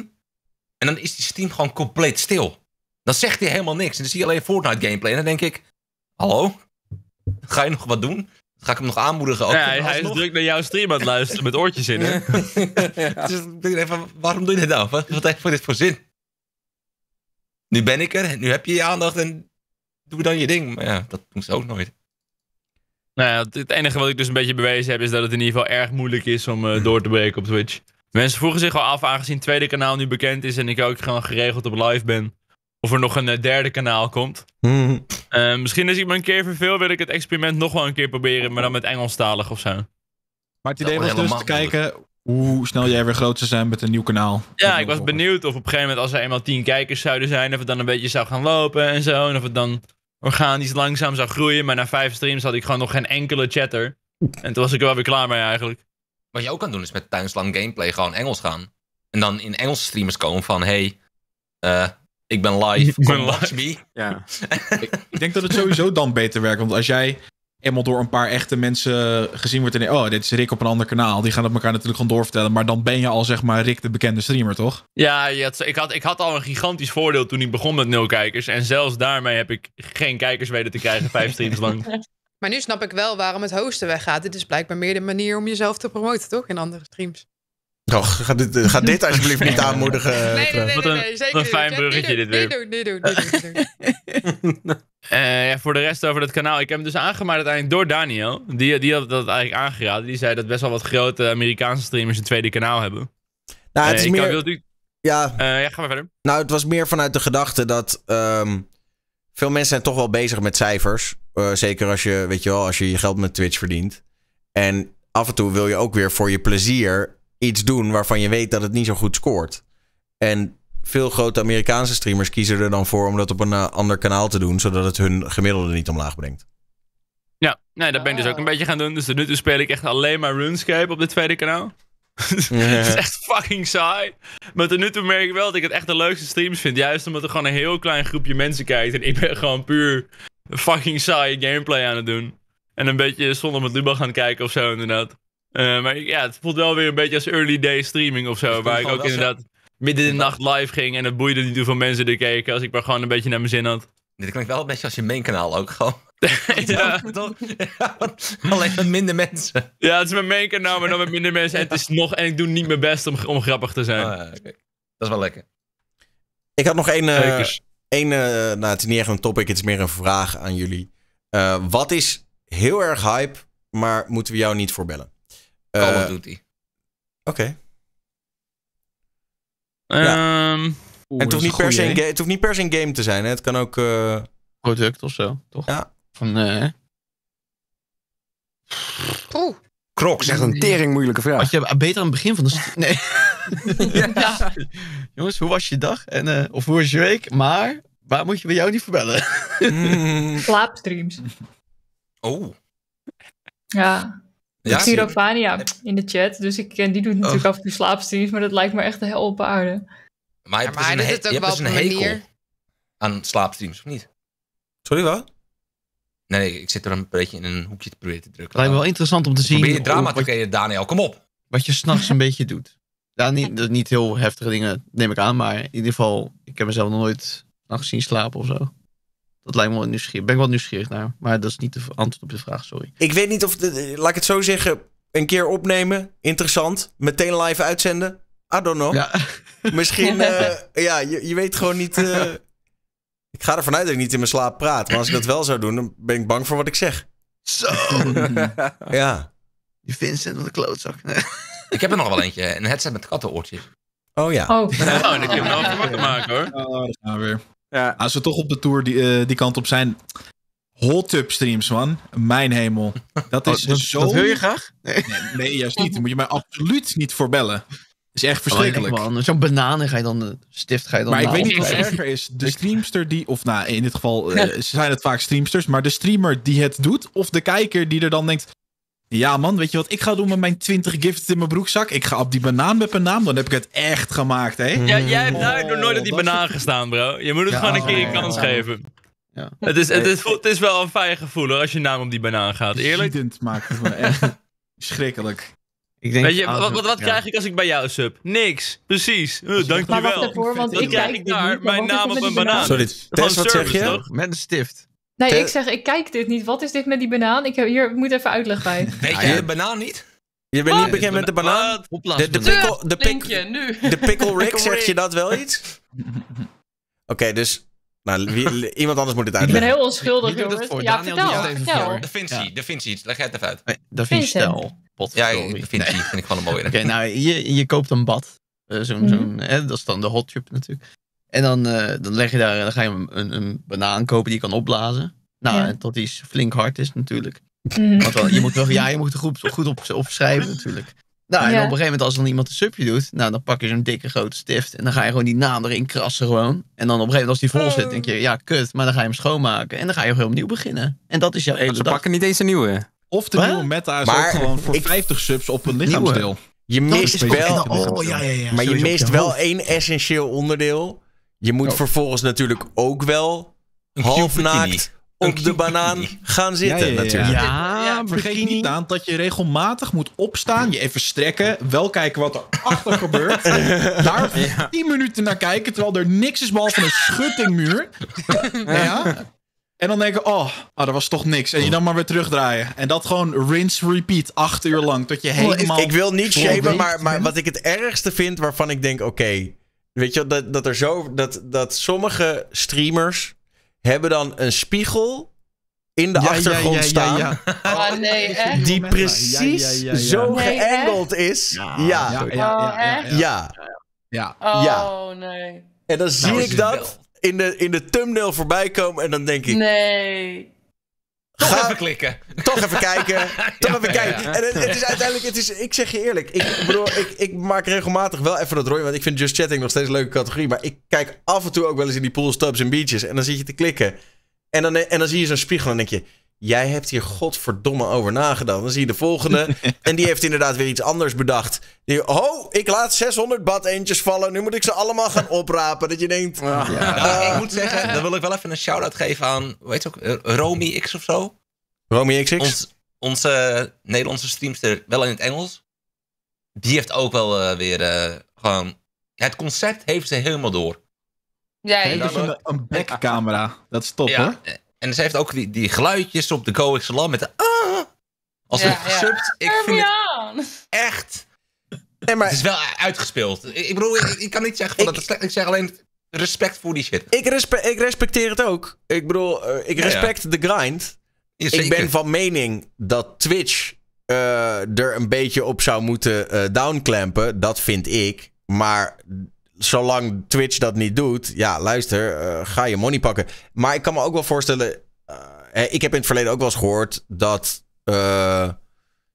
En dan is die stream gewoon compleet stil. Dan zegt hij helemaal niks. En dan zie je alleen Fortnite gameplay. En dan denk ik: Hallo? Ga je nog wat doen? Ga ik hem nog aanmoedigen? Ook, ja, hij is druk naar jouw stream aan het luisteren met oortjes in. dus ik even, waarom doe je dit nou? Wat, wat heeft dit voor zin? Nu ben ik er, nu heb je je aandacht en doe dan je ding. Maar ja, dat doen ze ook nooit. Nou ja, het enige wat ik dus een beetje bewezen heb is dat het in ieder geval erg moeilijk is om eh, door te breken op Twitch. Mensen vroegen zich al af, aangezien het tweede kanaal nu bekend is en ik ook gewoon geregeld op live ben. Of er nog een eh, derde kanaal komt. Mhm. Eh, misschien als ik me een keer verveel, wil ik het experiment nog wel een keer proberen. Maar dan met Engelstalig of zo. Maar het idee was dus te kijken hoe snel jij weer groot zou zijn met een nieuw kanaal. Ja, ik was benieuwd of op een gegeven moment als er eenmaal tien kijkers zouden zijn, of het dan een beetje zou gaan lopen en zo. En of het dan organisch langzaam zou groeien. Maar na vijf streams had ik gewoon nog geen enkele chatter. En toen was ik er wel weer klaar mee eigenlijk. Wat je ook kan doen is met tuinslang gameplay gewoon Engels gaan. En dan in Engelse streamers komen van, hey, eh, ik ben live. Ik ben live. Ja. ik, denk dat het sowieso dan beter werkt. Want als jij eenmaal door een paar echte mensen gezien wordt. En oh, dit is Rick op een ander kanaal. Die gaan het elkaar natuurlijk gewoon doorvertellen. Maar dan ben je al zeg maar Rick de bekende streamer, toch? Ja, ik, had, ik had al een gigantisch voordeel toen ik begon met nul kijkers. En zelfs daarmee heb ik geen kijkers weten te krijgen vijf streams lang. Maar nu snap ik wel waarom het hosten weggaat. Dit is blijkbaar meer de manier om jezelf te promoten, toch? In andere streams. Och, ga dit, eh, ga dit alsjeblieft niet aanmoedigen. Nee, eh, Wat een, een fijn bruggetje dit weer. dit doen, dit doen. voor de rest over het kanaal. Ik heb hem dus aangemaakt uiteindelijk door Daniel. Die, die had dat eigenlijk aangeraden. Die zei dat best wel wat grote Amerikaanse streamers een tweede kanaal hebben. Nou, het is uh, meer... Kan, ja. Uh, ja, ga maar verder. Nou, het was meer vanuit de gedachte dat... Um, veel mensen zijn toch wel bezig met cijfers. zeker als je, weet je wel, als je je geld met Twitch verdient. En af en toe wil je ook weer voor je plezier iets doen waarvan je weet dat het niet zo goed scoort. En veel grote Amerikaanse streamers kiezen er dan voor om dat op een eh, ander kanaal te doen, zodat het hun gemiddelde niet omlaag brengt. Ja, nee, dat ben ik dus ook een ah. beetje gaan doen. Dus nu speel ik echt alleen maar RuneScape op dit tweede kanaal. Het is echt fucking saai. Maar tot nu toe merk ik wel dat ik het echt de leukste streams vind. Juist omdat er gewoon een heel klein groepje mensen kijkt. En ik ben gewoon puur fucking saai gameplay aan het doen. En een beetje zonder met Luba gaan kijken of zo, inderdaad. Eh, maar ja, het voelt wel weer een beetje als early day streaming of zo. Waar ik ook inderdaad midden in de nacht live ging. En het boeide niet hoeveel mensen er keken. Als ik maar gewoon een beetje naar mijn zin had. Dit klinkt wel een beetje als je main kanaal ook gewoon. ja. Alleen met minder mensen. Ja, het is mijn main kanaal, maar dan met minder mensen. En, het is nog, en ik doe niet mijn best om, om grappig te zijn. Oh, dat is wel lekker. Ik had nog één... een, eh, eh, nou, het is niet echt een topic, het is meer een vraag aan jullie. wat is heel erg hype, maar moeten we jou niet voorbellen? Call eh, doet hij. Oké. Ehm, en het hoeft, niet per se een het hoeft niet per se een game te zijn. Hè? Het kan ook... Eh, Product of zo, toch? Ja. Van, uh... oh. een tering moeilijke vraag. Had je beter aan het begin van de... Nee. Jongens, hoe was je dag? En, of hoe was je week? Maar waar moet je bij jou niet voor bellen? Mm. Slaapstreams. oh. Ja. Ja, Chirofania in de chat. Dus ik, ken die doet oh. natuurlijk af en toe slaapstreams, maar dat lijkt me echt heel op aarde. Maar je hebt ja, dus een, heel je dus een hekel aan slaapstreams, of niet? Sorry, wat? Nee, ik zit er een beetje in een hoekje te proberen te drukken. Lijkt me wel interessant om te zien. Probeer je drama te creëren, Daniel. Kom op. Wat je s'nachts een beetje doet. Ja, niet, niet heel heftige dingen, neem ik aan. Maar in ieder geval, ik heb mezelf nog nooit nachts zien slapen of zo. Dat lijkt me wel nieuwsgierig. Ben ik wel nieuwsgierig naar. Maar dat is niet de antwoord op de vraag, sorry. Ik weet niet of, de, laat ik het zo zeggen, een keer opnemen. Interessant. Meteen live uitzenden. I don't know. Ja. Misschien, eh, ja, je, je, weet gewoon niet. Eh, ik ga ervan uit dat ik niet in mijn slaap praat. Maar als ik dat wel zou doen, dan ben ik bang voor wat ik zeg. Zo. ja. Die Vincent van de klootzak. ik heb er nog wel eentje. Een headset met kattenoortjes. Oh ja. Oh, oh dan kun je hem maken hoor. Oh, weer. Ja. Als we toch op de tour die, eh, die kant op zijn. Hot tub streams, man. Mijn hemel. Dat oh, is zo. Dat wil je graag? Nee. nee, juist niet. Daar moet je mij absoluut niet voor bellen. is echt oh, verschrikkelijk. Oh, Zo'n bananen ga je dan, de eh, stift ga je dan. Maar ik weet niet wat erger is. De streamster die, of nou in dit geval eh, zijn het vaak streamsters, maar de streamer die het doet, of de kijker die er dan denkt: ja, man, weet je wat ik ga doen met mijn 20 gifts in mijn broekzak? Ik ga op die banaan met mijn naam, dan heb ik het echt gemaakt, hè? Ja, jij hebt daar nooit op die oh, banaan gestaan, bro. Je moet het gewoon een keer een kans geven. Ja. Het, is, het, is, het is wel een fijn gevoel hoor, als je naam op die banaan gaat. Eerlijk. Het maakt het echt schrikkelijk. Ik denk, Weet je, wat, krijg ik als ik bij jou sub? Niks. Precies. Uh, dankjewel. Maar wacht ervoor, want wat ik krijg ik daar? mijn naam op een banaan. Sorry, Tess, wat zeg je? Toch? Met een stift. Nee, ik zeg, ik kijk dit niet. Wat is dit met die banaan? Ik, heb, hier, moet even uitleg bij. Weet ah, je de banaan niet? Je bent niet bekend met de banaan? De, de, pickle, de, pickle, nu. de pickle Rick, zeg je dat wel iets? Oké, dus nou, iemand anders moet het uitleggen. Ik ben heel onschuldig, jongens. Ja, ja, vertel. vertel. Da Vinci, ja. Vinci, leg jij het even uit. Da Vinci stel. Ja, Da Vinci nee. vind ik gewoon een mooie. Oké, nou, je, je koopt een bad. Eh, mhm. dat is dan de hot tub natuurlijk. En dan, eh, dan leg je daar, dan ga je een, een banaan kopen die je kan opblazen. Nou, en tot die flink hard is natuurlijk. Mm. Want je moet wel, ja, je moet de groep goed op, opschrijven natuurlijk. Nou, en op een gegeven moment als dan iemand een subje doet, nou, dan pak je zo'n dikke grote stift en dan ga je gewoon die naam erin krassen gewoon. En dan op een gegeven moment als die vol zit, oh. denk je, ja, kut, maar dan ga je hem schoonmaken en dan ga je gewoon opnieuw beginnen. En dat is jouw hele Ze pakken niet eens een nieuwe. Of de nieuwe meta is ook gewoon voor 50 subs op een lichaamsdeel. Nieuwe. Je mist wel, oh, ja, ja, maar je mist wel één essentieel onderdeel. Je moet oh. vervolgens natuurlijk ook wel een half naakt op de banaan gaan zitten ja, natuurlijk. Ja, vergeet niet aan dat je regelmatig moet opstaan, je even strekken, wel kijken wat er achter gebeurt. Daar 10 minuten naar kijken, terwijl er niks is behalve een schuttingmuur. Ja. En dan denken, oh, oh, ah, dat was toch niks. En je dan maar weer terugdraaien. En dat gewoon rinse, repeat, acht uur lang. Tot je helemaal... Ik, wil niet shamen, maar, maar wat ik het ergste vind... waarvan ik denk, oké, Weet je, dat, dat er zo. Dat, dat sommige streamers hebben dan een spiegel in de achtergrond ja, ja, staan. Oh, oh nee, echt? Die precies zo nee, is. Ja. Ja. Ja. Oh nee. En dan nou, zie ik dat in de, in de thumbnail voorbij komen en dan denk ik. Nee. Toch even klikken. Toch even kijken. Toch even kijken. En het, het, is uiteindelijk, het is, ik zeg je eerlijk, ik, bedoel, ik, ik maak regelmatig wel even dat rooi, want ik vind Just Chatting nog steeds een leuke categorie. Maar ik kijk af en toe ook wel eens in die pools, tubs en beaches en dan zit je te klikken. En dan, en dan zie je zo'n spiegel en denk je, jij hebt hier godverdomme over nagedacht. Dan zie je de volgende. en die heeft inderdaad weer iets anders bedacht. Die, oh, ik laat 600 bad eentjes vallen. Nu moet ik ze allemaal gaan oprapen. Dat je denkt... Eh, nou, ik moet zeggen, dan wil ik wel even een shout-out geven aan... Weet je ook, eh, Romy X of zo? Romy XX? Ons, onze Nederlandse streamster, wel in het Engels. Die heeft ook wel eh, weer gewoon... Het concept heeft ze helemaal door. Ja, ja. een, een backcamera. Dat is top, hè? En ze heeft ook die, die geluidjes op de Go met de... Ah, als een gesubt. Ik vind het echt... maar... Het is wel uitgespeeld. Ik bedoel, ik, kan niet zeggen ik, dat het Ik zeg alleen respect voor die shit. Ik, respe ik respecteer het ook. Ik bedoel, eh, ik respect de grind. ik ben van mening dat Twitch eh, er een beetje op zou moeten uh, downclampen. Dat vind ik. Maar zolang Twitch dat niet doet, ja, luister, eh, ga je money pakken. Maar ik kan me ook wel voorstellen, eh, ik heb in het verleden ook wel eens gehoord dat. Eh,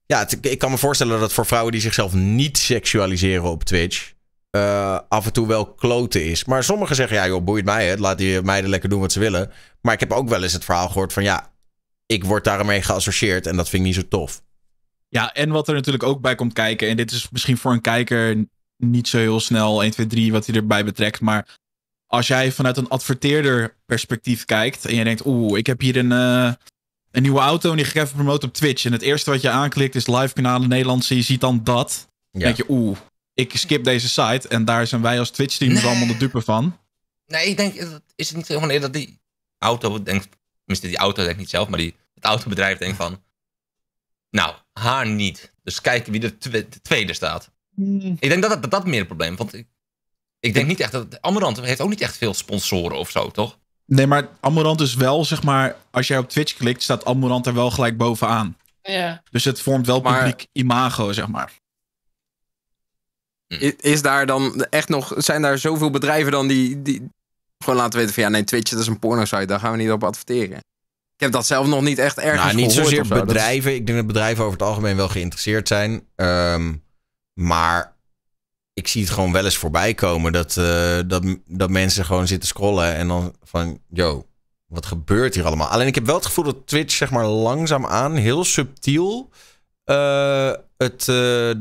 ja, ik kan me voorstellen dat voor vrouwen die zichzelf niet seksualiseren op Twitch. af en toe wel kloten is. Maar sommigen zeggen, ja joh, boeit mij het. Laat die meiden lekker doen wat ze willen. Maar ik heb ook wel eens het verhaal gehoord van, ja, ik word daarmee geassocieerd. En dat vind ik niet zo tof. Ja, en wat er natuurlijk ook bij komt kijken, en dit is misschien voor een kijker niet zo heel snel 1, 2, 3 wat hij erbij betrekt. Maar als jij vanuit een adverteerder perspectief kijkt en je denkt, oeh, ik heb hier een, eh, een nieuwe auto en die ga ik even promoten op Twitch. En het eerste wat je aanklikt is live kanalen Nederlandse. Je ziet dan dat. Dan denk je, oeh, ik skip deze site. En daar zijn wij als Twitch team dus allemaal de dupe van. Nee, ik denk, is het niet helemaal eerder dat die auto denkt, tenminste die auto denkt niet zelf, maar die, het autobedrijf denkt van, nou, haar niet. Dus kijk wie er de tweede staat. Hmm. Ik denk dat dat, dat meer het probleem Want ik, ik denk niet echt dat. Amarant heeft ook niet echt veel sponsoren of zo, toch? Nee, maar Amarant is wel, zeg maar. Als jij op Twitch klikt, staat Amarant er wel gelijk bovenaan. Ja. Dus het vormt wel publiek imago, zeg maar. Hm. Is daar dan echt nog. Zijn daar zoveel bedrijven dan die, die. Gewoon laten weten van ja, nee, Twitch dat is een porno-site, daar gaan we niet op adverteren. Ik heb dat zelf nog niet echt ergens nou, niet zozeer bedrijven. Ik denk dat bedrijven over het algemeen wel geïnteresseerd zijn. Ehm, maar ik zie het gewoon wel eens voorbij komen dat, eh, dat, dat mensen gewoon zitten scrollen en dan van, yo, wat gebeurt hier allemaal? Alleen ik heb wel het gevoel dat Twitch, zeg maar, langzaamaan, heel subtiel, eh, het, eh, de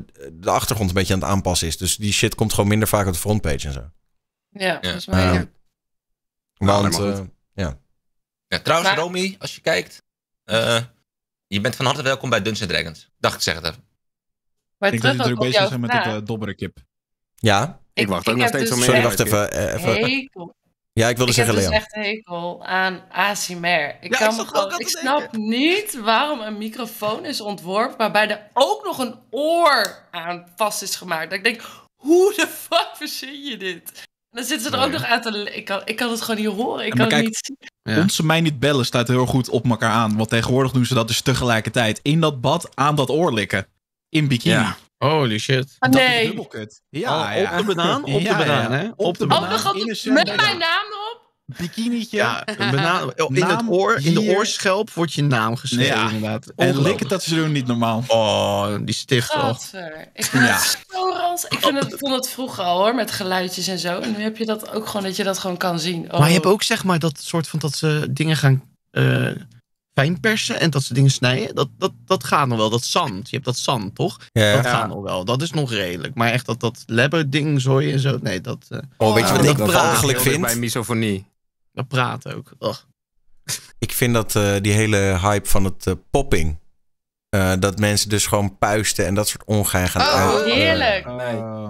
achtergrond een beetje aan het aanpassen is. Dus die shit komt gewoon minder vaak op de frontpage en zo. Ja, dat is waar. Want, ja. ja. Trouwens, Romy, als je kijkt, je bent van harte welkom bij Dungeons Dragons. Dacht ik, zeg het even ik denk dat jullie bezig zijn met eh, de uh, kip. Ja. Ik, wacht ik ook nog steeds dus Sorry, wacht even. Eh, even. Hekel. Ja, ik wilde zeggen, Leon. Ik heb dus echt hekel aan ASMR. Ik, kan ik, snap niet waarom een microfoon is ontworpen... waarbij er ook nog een oor aan vast is gemaakt. ik denk, hoe de fuck verzin je dit? dan zitten ze er ook nog aan Te... Ik kan, ik kan het gewoon niet horen. Ik kan het niet zien. Ja. ze mij niet bellen staat heel goed op elkaar aan. Want tegenwoordig doen ze dat dus tegelijkertijd. In dat bad aan dat oor likken in bikini. Holy shit. Ah, dat is ja, oh, ja, Op de banaan, op de banaan, hè? Op de banaan. Oh, met mijn naam erop? Bikinietje. Ja, banaan. Oh, in, het oor, in de oorschelp wordt je naam geschreven, ja. inderdaad. En likken dat ze doen niet normaal. Oh, die stift toch. Ik vind ja. het zo Ik vind het, vond het vroeger al hoor, met geluidjes en zo. En nu heb je dat ook gewoon, dat je dat gewoon kan zien. Oh. Maar je hebt ook zeg maar dat soort van dat ze dingen gaan... Eh, fijnpersen en dat soort dingen snijden, dat, dat, dat gaat nog wel. Dat zand, je hebt dat zand, toch? Dat gaat nog wel. Dat is nog redelijk. Maar echt dat, dat labberding ding zooi en zo, nee, dat... Eh, oh, weet je wat ik eigenlijk vind? Bij misofonie. Dat praat ook. Ik vind dat eh, die hele hype van het eh, popping... dat mensen dus gewoon puisten en dat soort ongein gaan oh, Heerlijk.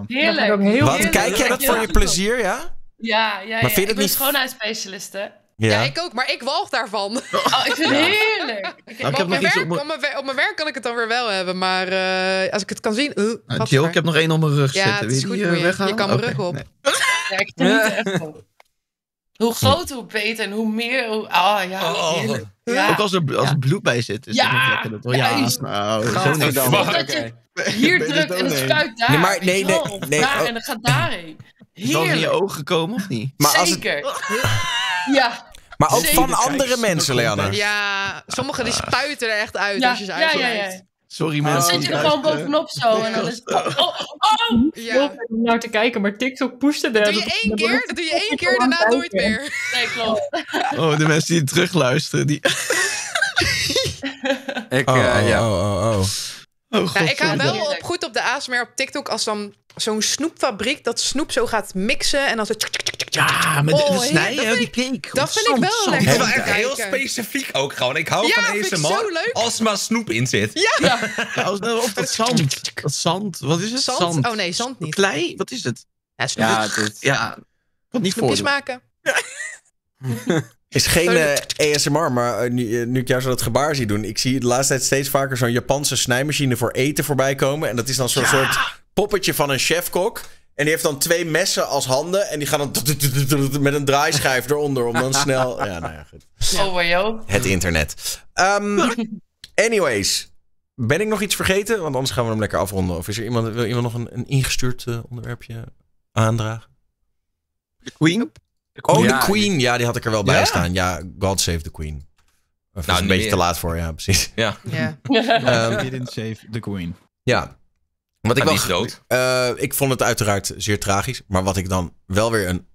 Heerlijk. heel Wat, Kijk jij dat voor je plezier, ja? Ja, ja, Maar vind ja. Het ik niet... schoonheidsspecialisten. Ja. ja. ik ook, maar ik walg daarvan. Oh, ik vind het ja. heerlijk. Okay. Nou, ik op, mijn werk, op, mijn... op, mijn werk, kan ik het dan weer wel hebben, maar uh, als ik het kan zien... Uh, nou, Jill, maar. ik heb nog één op mijn rug zitten. Ja, het is goed, eh, weer. je, je, kan mijn rug op. Nee. Ja, ik doe het echt op. Hoe groter, hoe beter en hoe meer... Hoe... Ah, oh, ja, oh. heerlijk. Ja. Ook als er, als er bloed bij zit, is ja. dat lekker. Ja, ja nou, zo niet dan. Okay. Hier drukt en het spuit daar. Nee, maar, nee, nee, nee, daar, oh. En het gaat daarheen. Heerlijk. Is dat in je ogen gekomen of niet? Maar Zeker. Als het... Ja. Maar ook van andere mensen, Leanne. Ja, sommigen die spuiten er echt uit als je ze ja. Sorry mensen. Dan zit je er gewoon bovenop zo en dan is Oh, oh! oh. Ja. om naar te kijken, maar TikTok pushte dat Doe je één keer, dat doe je één keer, daarna nooit meer. Nee, klopt. Oh, de mensen die terugluisteren, die... ik, eh, oh, oh, ja. oh, oh, oh. oh god ik ga wel op, goed op de ASMR op TikTok als dan zo'n snoepfabriek dat snoep zo gaat mixen en dan zo... Ja, met oh, dat die Dat vind ik wel lekker. Het heel specifiek ook gewoon. Ik hou van deze man als maar snoep in zit. Ja. Nou, of het zand. Dat zand. Wat is het? Zand? Oh nee, zand niet. Klei? Wat is het? Ja, snoep. Ja, het ja. Wat niet voor. maken. Is geen uh, eh, ASMR, maar eh, nu, eh, nu, ik jou zo dat gebaar zie doen. Ik zie de laatste tijd steeds vaker zo'n Japanse snijmachine voor eten voorbij komen. En dat is dan zo'n soort poppetje van een chefkok. En die heeft dan twee messen als handen. En die gaan dan met een draaischijf eronder. Om dan snel. Ja, nou ja, oh, Het internet. Ehm, anyways. Ben ik nog iets vergeten? Want anders gaan we hem lekker afronden. Of is er iemand, wil iemand nog een, een ingestuurd eh, onderwerpje aandragen? De Queen? Oh, ja, de Queen. Oh, ja, die had ik er wel bij staan. Ja, God save the Queen. nou, een beetje te laat voor, ja, precies. Ja. ja. Ehm, didn't save the Queen. Ja. Wat ik wel, dood. Eh, ik vond het uiteraard zeer tragisch. Maar wat ik dan wel weer een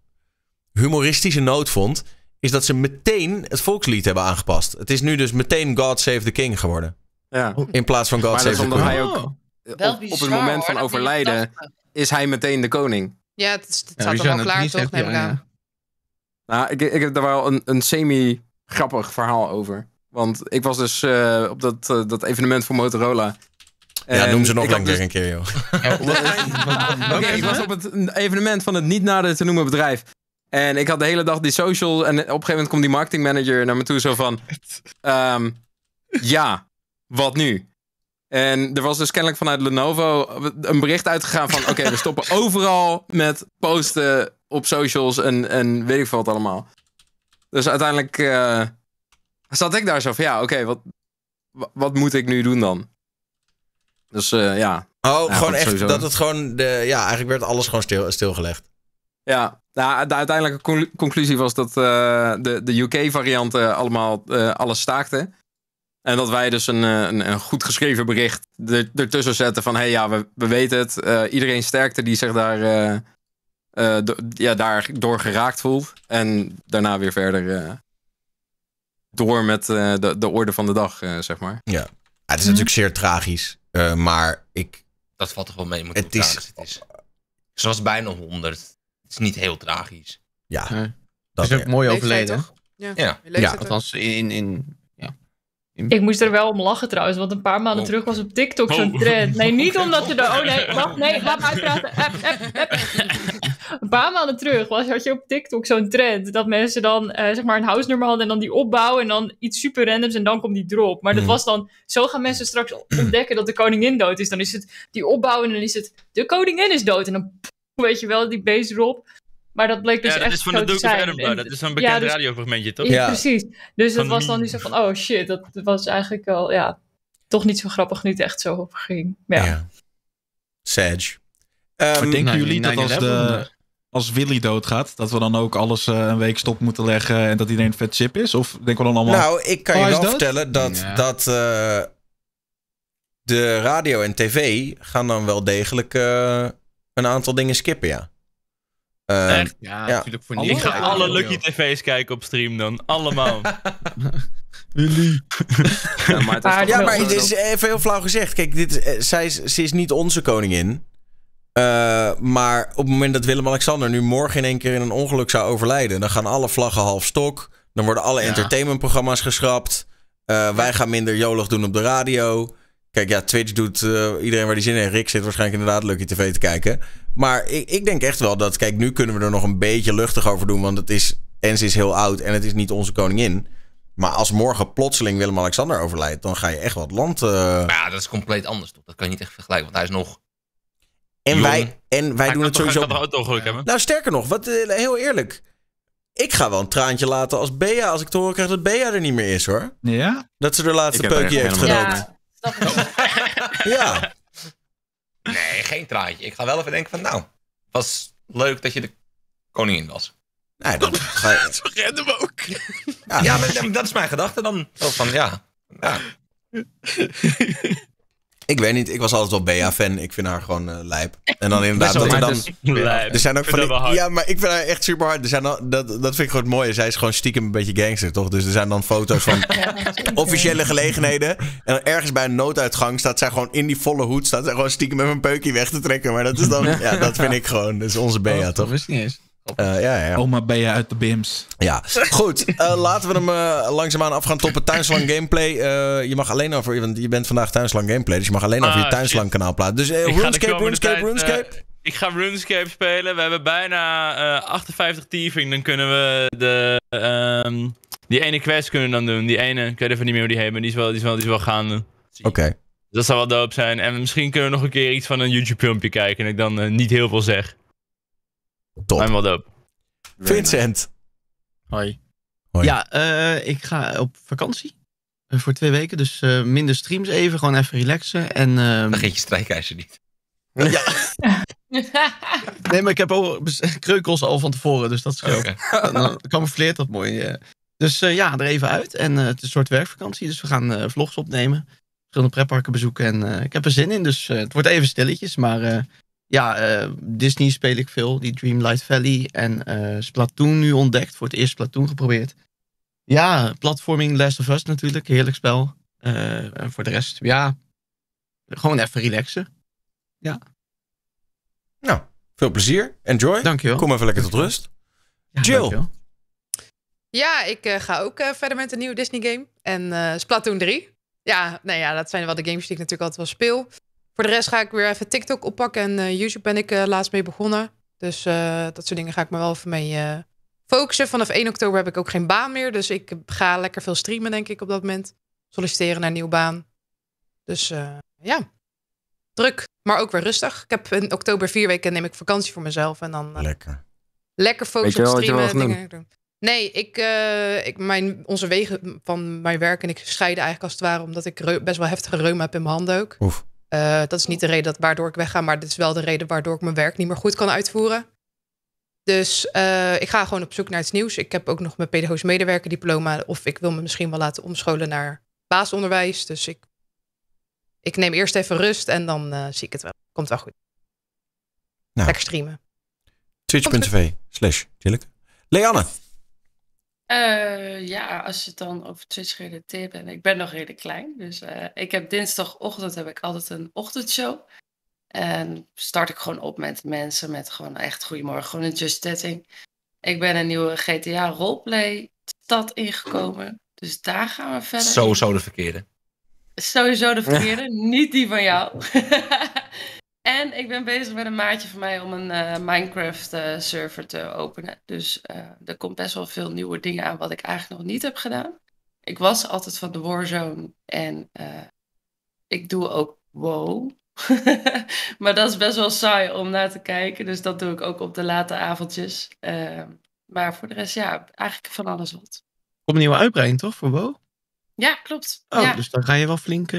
humoristische noot vond... is dat ze meteen het volkslied hebben aangepast. Het is nu dus meteen God Save the King geworden. Ja. In plaats van God Save the King. Queen. Hij ook, oh. op, het moment van overlijden is hij meteen de koning. Ja, het, het ja, staat klaar klaar, toch? Neem ik aan. Nou, ik, ik heb daar wel een, een semi-grappig verhaal over. Want ik was dus eh, op dat, eh, dat evenement voor Motorola. Ja, eh, noem ze nog lang weer een keer, joh. Oké, ik was op het evenement van het niet nader te noemen bedrijf. En ik had de hele dag die social. En op een gegeven moment komt die marketingmanager naar me toe zo van... Ehm, ja, wat nu? En er was dus kennelijk vanuit Lenovo een bericht uitgegaan van... Oké, we stoppen overal met posten op socials en, en weet ik veel wat allemaal. Dus uiteindelijk uh, zat ik daar zo van... Ja, oké, wat, wat moet ik nu doen dan? Dus eh, ja. Oh, nou gewoon echt dat het gewoon. De, ja, eigenlijk werd alles gewoon stil, stilgelegd. Ja, nou, de uiteindelijke conclusie was dat eh, de, de UK-varianten eh, allemaal alles staakten. En dat wij dus een, een, een goed geschreven bericht ertussen zetten van... hé, hey, ja, we, we weten het. iedereen sterkte die zich daar, ja, daar door geraakt voelt. En daarna weer verder door met de, de orde van de dag, zeg maar. ja ah, het is natuurlijk mhm. zeer tragisch. Eh, maar ik... Dat valt toch wel mee, moet het, is... het is. Ze was bijna 100. Het is niet heel tragisch. Ja. Dat is ook mooi overleden. Ja. Ja. Althans, in, in ik moest er wel om lachen trouwens, want een paar maanden oh. terug was op TikTok zo'n oh. trend. Nee, niet omdat ze er. Oh nee, wacht, nee, laat mij praten. App, app, app. Een paar maanden terug was, had je op TikTok zo'n trend dat mensen dan eh, zeg maar een house nummer hadden en dan die opbouwen en dan iets super randoms en dan komt die drop. Maar dat hmm. was dan, zo gaan mensen straks ontdekken dat de koningin dood is. Dan is het die opbouwen en dan is het de koningin is dood en dan weet je wel, die base drop. Maar dat bleek dus ja, dat is van de doek of Dat is zo'n bekend ja, dus radiofragmentje, toch? Ja, precies. Dus dat was dan nu zo van, oh shit, dat was eigenlijk al ja, toch niet zo grappig, nu het echt zo op ging. Ja. Sage. Um, ehm, denken nou, jullie dat als de als Willy doodgaat, dat we dan ook alles eh, een week stop moeten leggen en dat iedereen vet chip is? Of denk we dan allemaal... Nou, ik kan je oh, wel vertellen dat, dat eh, de radio en tv gaan dan wel degelijk eh, een aantal dingen skippen, ja. Ehm, Echt? Ja, natuurlijk voor niks. Ik ga alle Lucky TV's kijken op stream dan. Allemaal. Willy. ja, maar, het is, ja, maar is even heel flauw gezegd. Kijk, dit, zij, ze is niet onze koningin. Eh, maar op het moment dat Willem-Alexander nu morgen in één keer in een ongeluk zou overlijden, dan gaan alle vlaggen half stok. Dan worden alle entertainmentprogramma's geschrapt. Eh, wij gaan minder jolig doen op de radio. Kijk, ja, Twitch doet eh, iedereen waar die zin in. Rick zit waarschijnlijk inderdaad Lucky TV te kijken. Maar ik, ik, denk echt wel dat, kijk, nu kunnen we er nog een beetje luchtig over doen. Want het is, en ze is heel oud en het is niet onze koningin. Maar als morgen plotseling Willem-Alexander overlijdt, dan ga je echt wat land. ja, dat is compleet anders. Toch? Dat kan je niet echt vergelijken. Want hij is nog en wij, en wij doen het sowieso. Op... auto hebben. Nou, sterker nog, wat, eh, heel eerlijk. Ik ga wel een traantje laten als Bea, als ik te horen krijg dat Bea er niet meer is hoor. Ja? Dat ze de laatste peukje heeft gerookt. Ja, ja. Nee, geen traantje. Ik ga wel even denken van nou, was leuk dat je de koningin was. Nee, dat ga ook. Ja, dat is mijn gedachte dan. Van ja. ja. Ik weet niet, ik was altijd wel Bea-fan. Ik vind haar gewoon uh, lijp. En dan inderdaad dat er dan... Dus. Er zijn ook van ja, maar ik vind haar echt super hard. Er zijn dat, dat vind ik gewoon het mooie. Zij is gewoon stiekem een beetje gangster, toch? Dus er zijn dan foto's van officiële gelegenheden. En dan ergens bij een nooduitgang staat zij gewoon in die volle hoed... staat zij gewoon stiekem met een peukje weg te trekken. Maar dat is dan... Ja, dat vind ik gewoon. Dat is onze Bea, oh, toch? Dat wist niet eens. Eh, ja, ja. Oma, ben je uit de BIMS? Ja, goed. Eh, laten we hem uh, langzaamaan af gaan toppen. Tuinslang gameplay. je mag alleen over, want je bent vandaag tuinslang gameplay, dus je mag alleen over je ah, tuinslang kanaal plaatsen. Dus RuneScape, RuneScape, RuneScape. ik ga RuneScape spelen. We hebben bijna 58 tiefing. Dan kunnen we de, ehm, die ene quest kunnen dan doen. Die ene, ik weet even niet meer hoe die heet, maar die is wel, die is wel, die is wel gaande. Oké. Dat zou wel doop zijn. En misschien kunnen we nog een keer iets van een YouTube-filmpje kijken en ik dan niet heel veel zeg. Top. En op. Vincent. Hoi. Hoi. Ja, eh, ik ga op vakantie. Eh, voor twee weken. Dus eh, minder streams even. Gewoon even relaxen. En, ehm, Dan geef je strijkijzer niet. Ja. nee, maar ik heb ook kreukels al van tevoren. Dus dat is Okay. Dan camoufleert dat mooi. Dus ja, er even uit. En het is een soort werkvakantie. Dus we gaan vlogs opnemen. Verschillende pretparken bezoeken. En ik heb er zin in. Dus het wordt even stilletjes. Maar ja, eh, Disney speel ik veel, die Dreamlight Valley en eh, Splatoon nu ontdekt. Voor het eerst Splatoon geprobeerd. Ja, platforming Last of Us natuurlijk, heerlijk spel. Eh, en voor de rest, ja, gewoon even relaxen. Ja. Nou, veel plezier, enjoy. wel. Kom even lekker tot rust. Ja, Jill. Ja, ik ga ook verder met een nieuwe Disney game en Splatoon 3. Ja, nou ja, dat zijn wel de games die ik natuurlijk altijd wel speel. Voor de rest ga ik weer even TikTok oppakken. En eh, YouTube ben ik eh, laatst mee begonnen. Dus eh, dat soort dingen ga ik me wel even mee focussen. Vanaf 1 oktober heb ik ook geen baan meer. Dus ik ga lekker veel streamen, denk ik, op dat moment. Solliciteren naar een nieuwe baan. Dus ja, druk, maar ook weer rustig. Ik heb in oktober vier weken neem ik vakantie voor mezelf. En dan lekker. lekker focussen op streamen. Dingen doen. Nee, ik, uh, ik, mijn, onze wegen van mijn werk en ik scheiden eigenlijk als het ware. Omdat ik best wel heftige reuma heb in mijn handen ook. Oef. Eh, dat is niet de reden dat, waardoor ik wegga, maar dit is wel de reden waardoor ik mijn werk niet meer goed kan uitvoeren. Dus eh, ik ga gewoon op zoek naar iets nieuws. Ik heb ook nog mijn pedagogisch medewerker diploma. Of ik wil me misschien wel laten omscholen naar basisonderwijs. Dus ik, ik neem eerst even rust en dan eh, zie ik het wel. Komt wel goed. Nou. Lekker streamen. Twitch.tv slash Leanne. Eh, ja, als je het dan over Twitch gerelateerd bent. Ik ben nog redelijk klein. Dus eh, ik heb dinsdagochtend heb ik altijd een ochtendshow. En start ik gewoon op met mensen. Met gewoon echt goedemorgen. Gewoon een just chatting. Ik ben een nieuwe GTA roleplay stad ingekomen. Dus daar gaan we verder. Sowieso de verkeerde. Sowieso de verkeerde. Niet die van jou. En ik ben bezig met een maatje van mij om een eh, Minecraft eh, server te openen. Dus eh, er komt best wel veel nieuwe dingen aan wat ik eigenlijk nog niet heb gedaan. Ik was altijd van de Warzone en ik doe ook WoW. maar dat is best wel saai om naar te kijken. Dus dat doe ik ook op de late avondjes. maar voor de rest, ja, eigenlijk van alles wat. Komt een nieuwe uitbreiding toch voor WoW? Ja, klopt. Oh, dus dan ga je wel flink...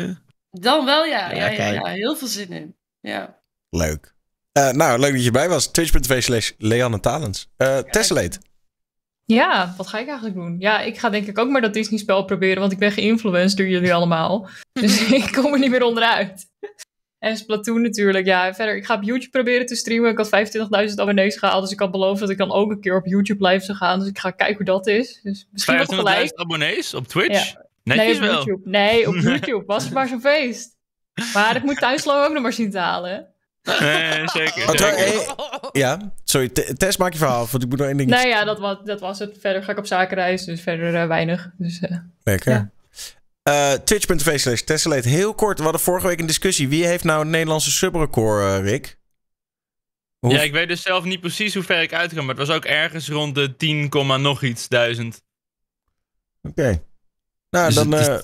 Dan wel, ja. Ja, ja, ja, heel veel zin in. Ja. Leuk. Eh, nou, leuk dat je bij was. Twitch.tv slash Leanne Talens. Uh, Ja, wat ga ik eigenlijk doen? Ja, ik ga denk ik ook maar dat Disney-spel proberen, want ik ben geïnfluenced door jullie allemaal. Dus ik kom er niet meer onderuit. En Splatoon natuurlijk, ja. Verder, ik ga op YouTube proberen te streamen. Ik had 25.000 abonnees gehaald, dus ik had beloofd dat ik dan ook een keer op YouTube live zou gaan. Dus ik ga kijken hoe dat is. Dus misschien 25.000 abonnees op Twitch? Netjes nee, op wel. YouTube. Nee, op YouTube. Was het maar zo'n feest. Maar ik moet thuislo ook nog maar zien te halen. Nee, zeker. Eh, ja, sorry. Tess, maak je verhaal. Want ik moet nog één ding... Nou ja, dat was, dat was het. Verder ga ik op zakenreis, dus verder eh, weinig. Dus, uh, Lekker. Ja. Twitch.tv slash Tessellate. Heel kort, we hadden vorige week een discussie. Wie heeft nou het Nederlandse subrecord, Rick? Ja, ik weet dus zelf niet precies hoe ver ik uitkwam. Maar het was ook ergens rond de 10, nog iets duizend. Oké. Nou, dus dan...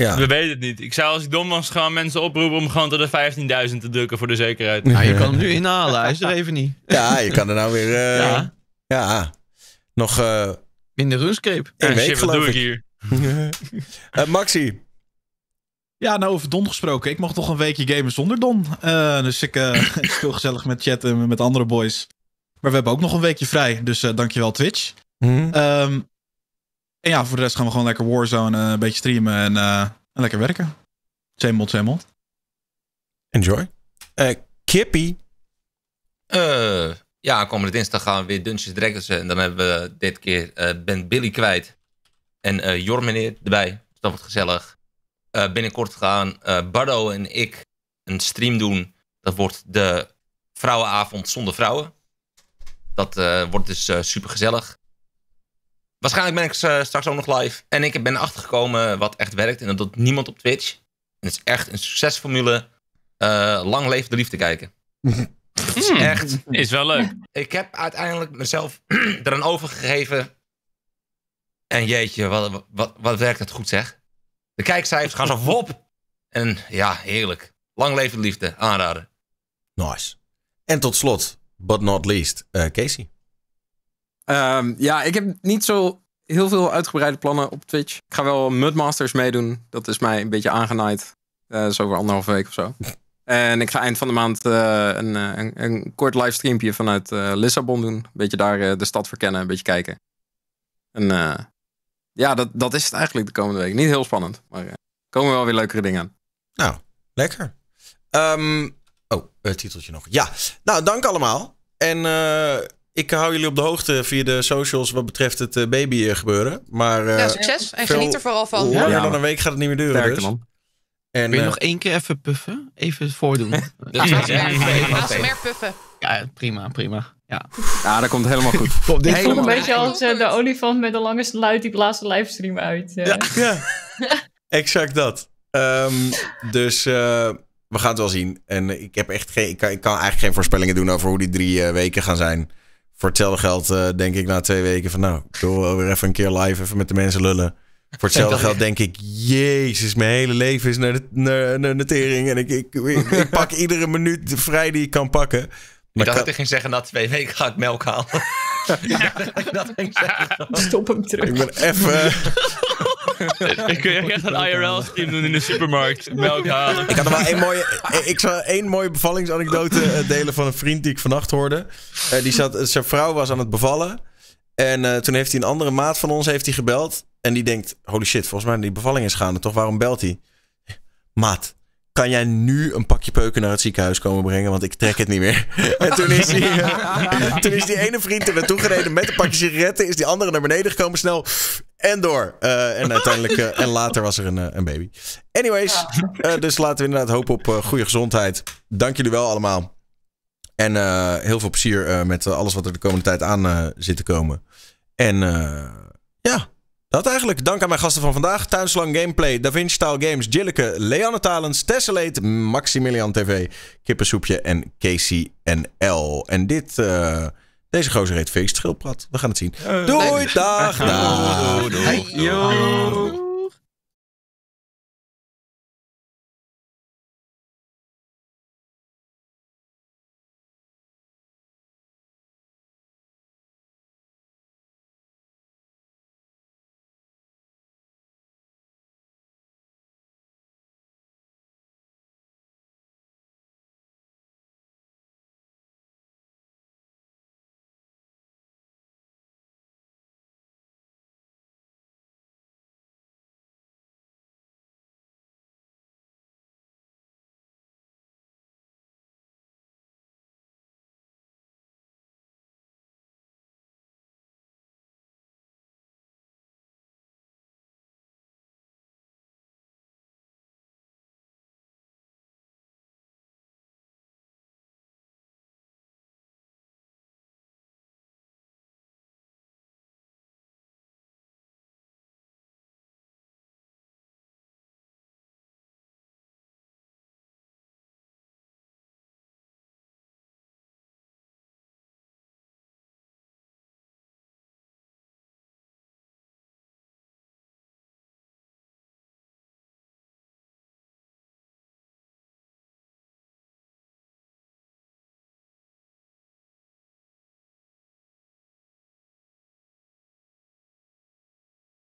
Ja. We weten het niet. Ik zou als ik dom was gewoon mensen oproepen om gewoon tot de 15.000 te drukken voor de zekerheid. Nou, je kan hem nu inhalen, hij is er even niet. Ja, je kan er nou weer... Uh, ja. ja. Nog... Uh, de runscape. Een week, wat doe ik, hier? uh, Maxi. Ja, nou over Don gesproken. Ik mag toch een weekje gamen zonder Don. dus ik, ik speel gezellig met chat en met andere boys. Maar we hebben ook nog een weekje vrij. Dus dankjewel Twitch. Mm -hmm. En ja, voor de rest gaan we gewoon lekker Warzone, eh, een beetje streamen en, eh, en lekker werken. Semmel, semmel. Enjoy. Eh, Kippy. ja, komende dinsdag gaan we weer Dungeons Dragons. En dan hebben we dit keer Ben Billy kwijt. En Jor meneer erbij. Dus dat wordt gezellig. Uh, binnenkort gaan Bardo en ik een stream doen. Dat wordt de Vrouwenavond zonder vrouwen. Dat wordt dus super gezellig. Waarschijnlijk ben ik eh, straks ook nog live. En ik ben achtergekomen wat echt werkt. En dat doet niemand op Twitch. En het is echt een succesformule. Eh, lang leven de liefde kijken. dat hmm. is echt. Is wel leuk. Ik heb uiteindelijk mezelf eraan overgegeven. En jeetje, wat, wat, werkt dat goed zeg. De kijkcijfers gaan zo wop. En ja, heerlijk. Lang leven de liefde, aanraden. Nice. En tot slot, but not least, uh, Casey. Ehm, ja, ik heb niet zo heel veel uitgebreide plannen op Twitch. Ik ga wel Mudmasters meedoen. Dat is mij een beetje aangenaaid. Uh, dat is over anderhalve week of zo. En ik ga eind van de maand eh, een, eh, een, een, kort livestreampje vanuit Lissabon doen. Een beetje daar de stad verkennen, een beetje kijken. En ja, dat, dat is het eigenlijk de komende week. Niet heel spannend, maar er komen wel weer leukere dingen aan. Nou, lekker. Ehm, oh, het titeltje nog. Ja, nou, dank allemaal. En ik hou jullie op de hoogte via de socials wat betreft het eh, baby gebeuren. Maar, eh, ja, succes. En geniet er vooral van. ja. dan een week gaat het niet meer duren. Sterker dus. man. En, Wil je eh, nog één keer even puffen? Even voordoen. meer puffen. Ja, prima, prima. Ja, ja dat komt helemaal goed. Komt dit helemaal. een beetje als de olifant met de langste sluit die blaast de livestream uit. Ja, ja. exact dat. Ehm, dus we gaan het wel zien. En ik, heb echt geen, ik, kan, ik kan eigenlijk geen voorspellingen doen over hoe die drie weken gaan zijn voor hetzelfde geld eh, denk ik na twee weken van nou, ik wil weer even een keer live even met de mensen lullen. Voor hetzelfde geld denk ik, jezus, mijn hele leven is naar de, naar, naar tering. En ik, ik, ik, pak iedere minuut vrij die ik kan pakken. Maar ik dacht ik ging zeggen, na twee weken ga ik melk halen. ja. Stop hem terug. Ik ben even ik kun je echt een IRL-stream doen in de supermarkt. Melk halen. Ik had nog maar één mooie... Ik zou één mooie bevallingsanekdote eh, delen van een vriend die ik vannacht hoorde. Eh, die zat, zijn vrouw was aan het bevallen. En eh, toen heeft hij een andere maat van ons heeft hij gebeld. En die denkt, holy shit, volgens mij die bevalling is gaande. Toch, waarom belt hij? Maat, kan jij nu een pakje peuken naar het ziekenhuis komen brengen? Want ik trek het niet meer. en toen is, die, toen is die ene vriend er naartoe gereden met een pakje sigaretten. Is die andere naar beneden gekomen snel. En door. Eh, en uiteindelijk, eh, en later was er een, eh, een baby. Anyways, dus laten we inderdaad hopen op goede gezondheid. Dank jullie wel allemaal. En heel veel plezier met alles wat er de komende tijd aan zit te komen. En ja, dat eigenlijk. Dank aan mijn gasten van vandaag. Tuinslang Gameplay, Da Style Games, Jilleke, Leanne Talens, Tesselate, Maximilian TV, Kippensoepje en Casey NL. En dit... Deze gozer heet Feest Schildpad. We gaan het zien. Eh. Doei, dag, dag. Doei, doei.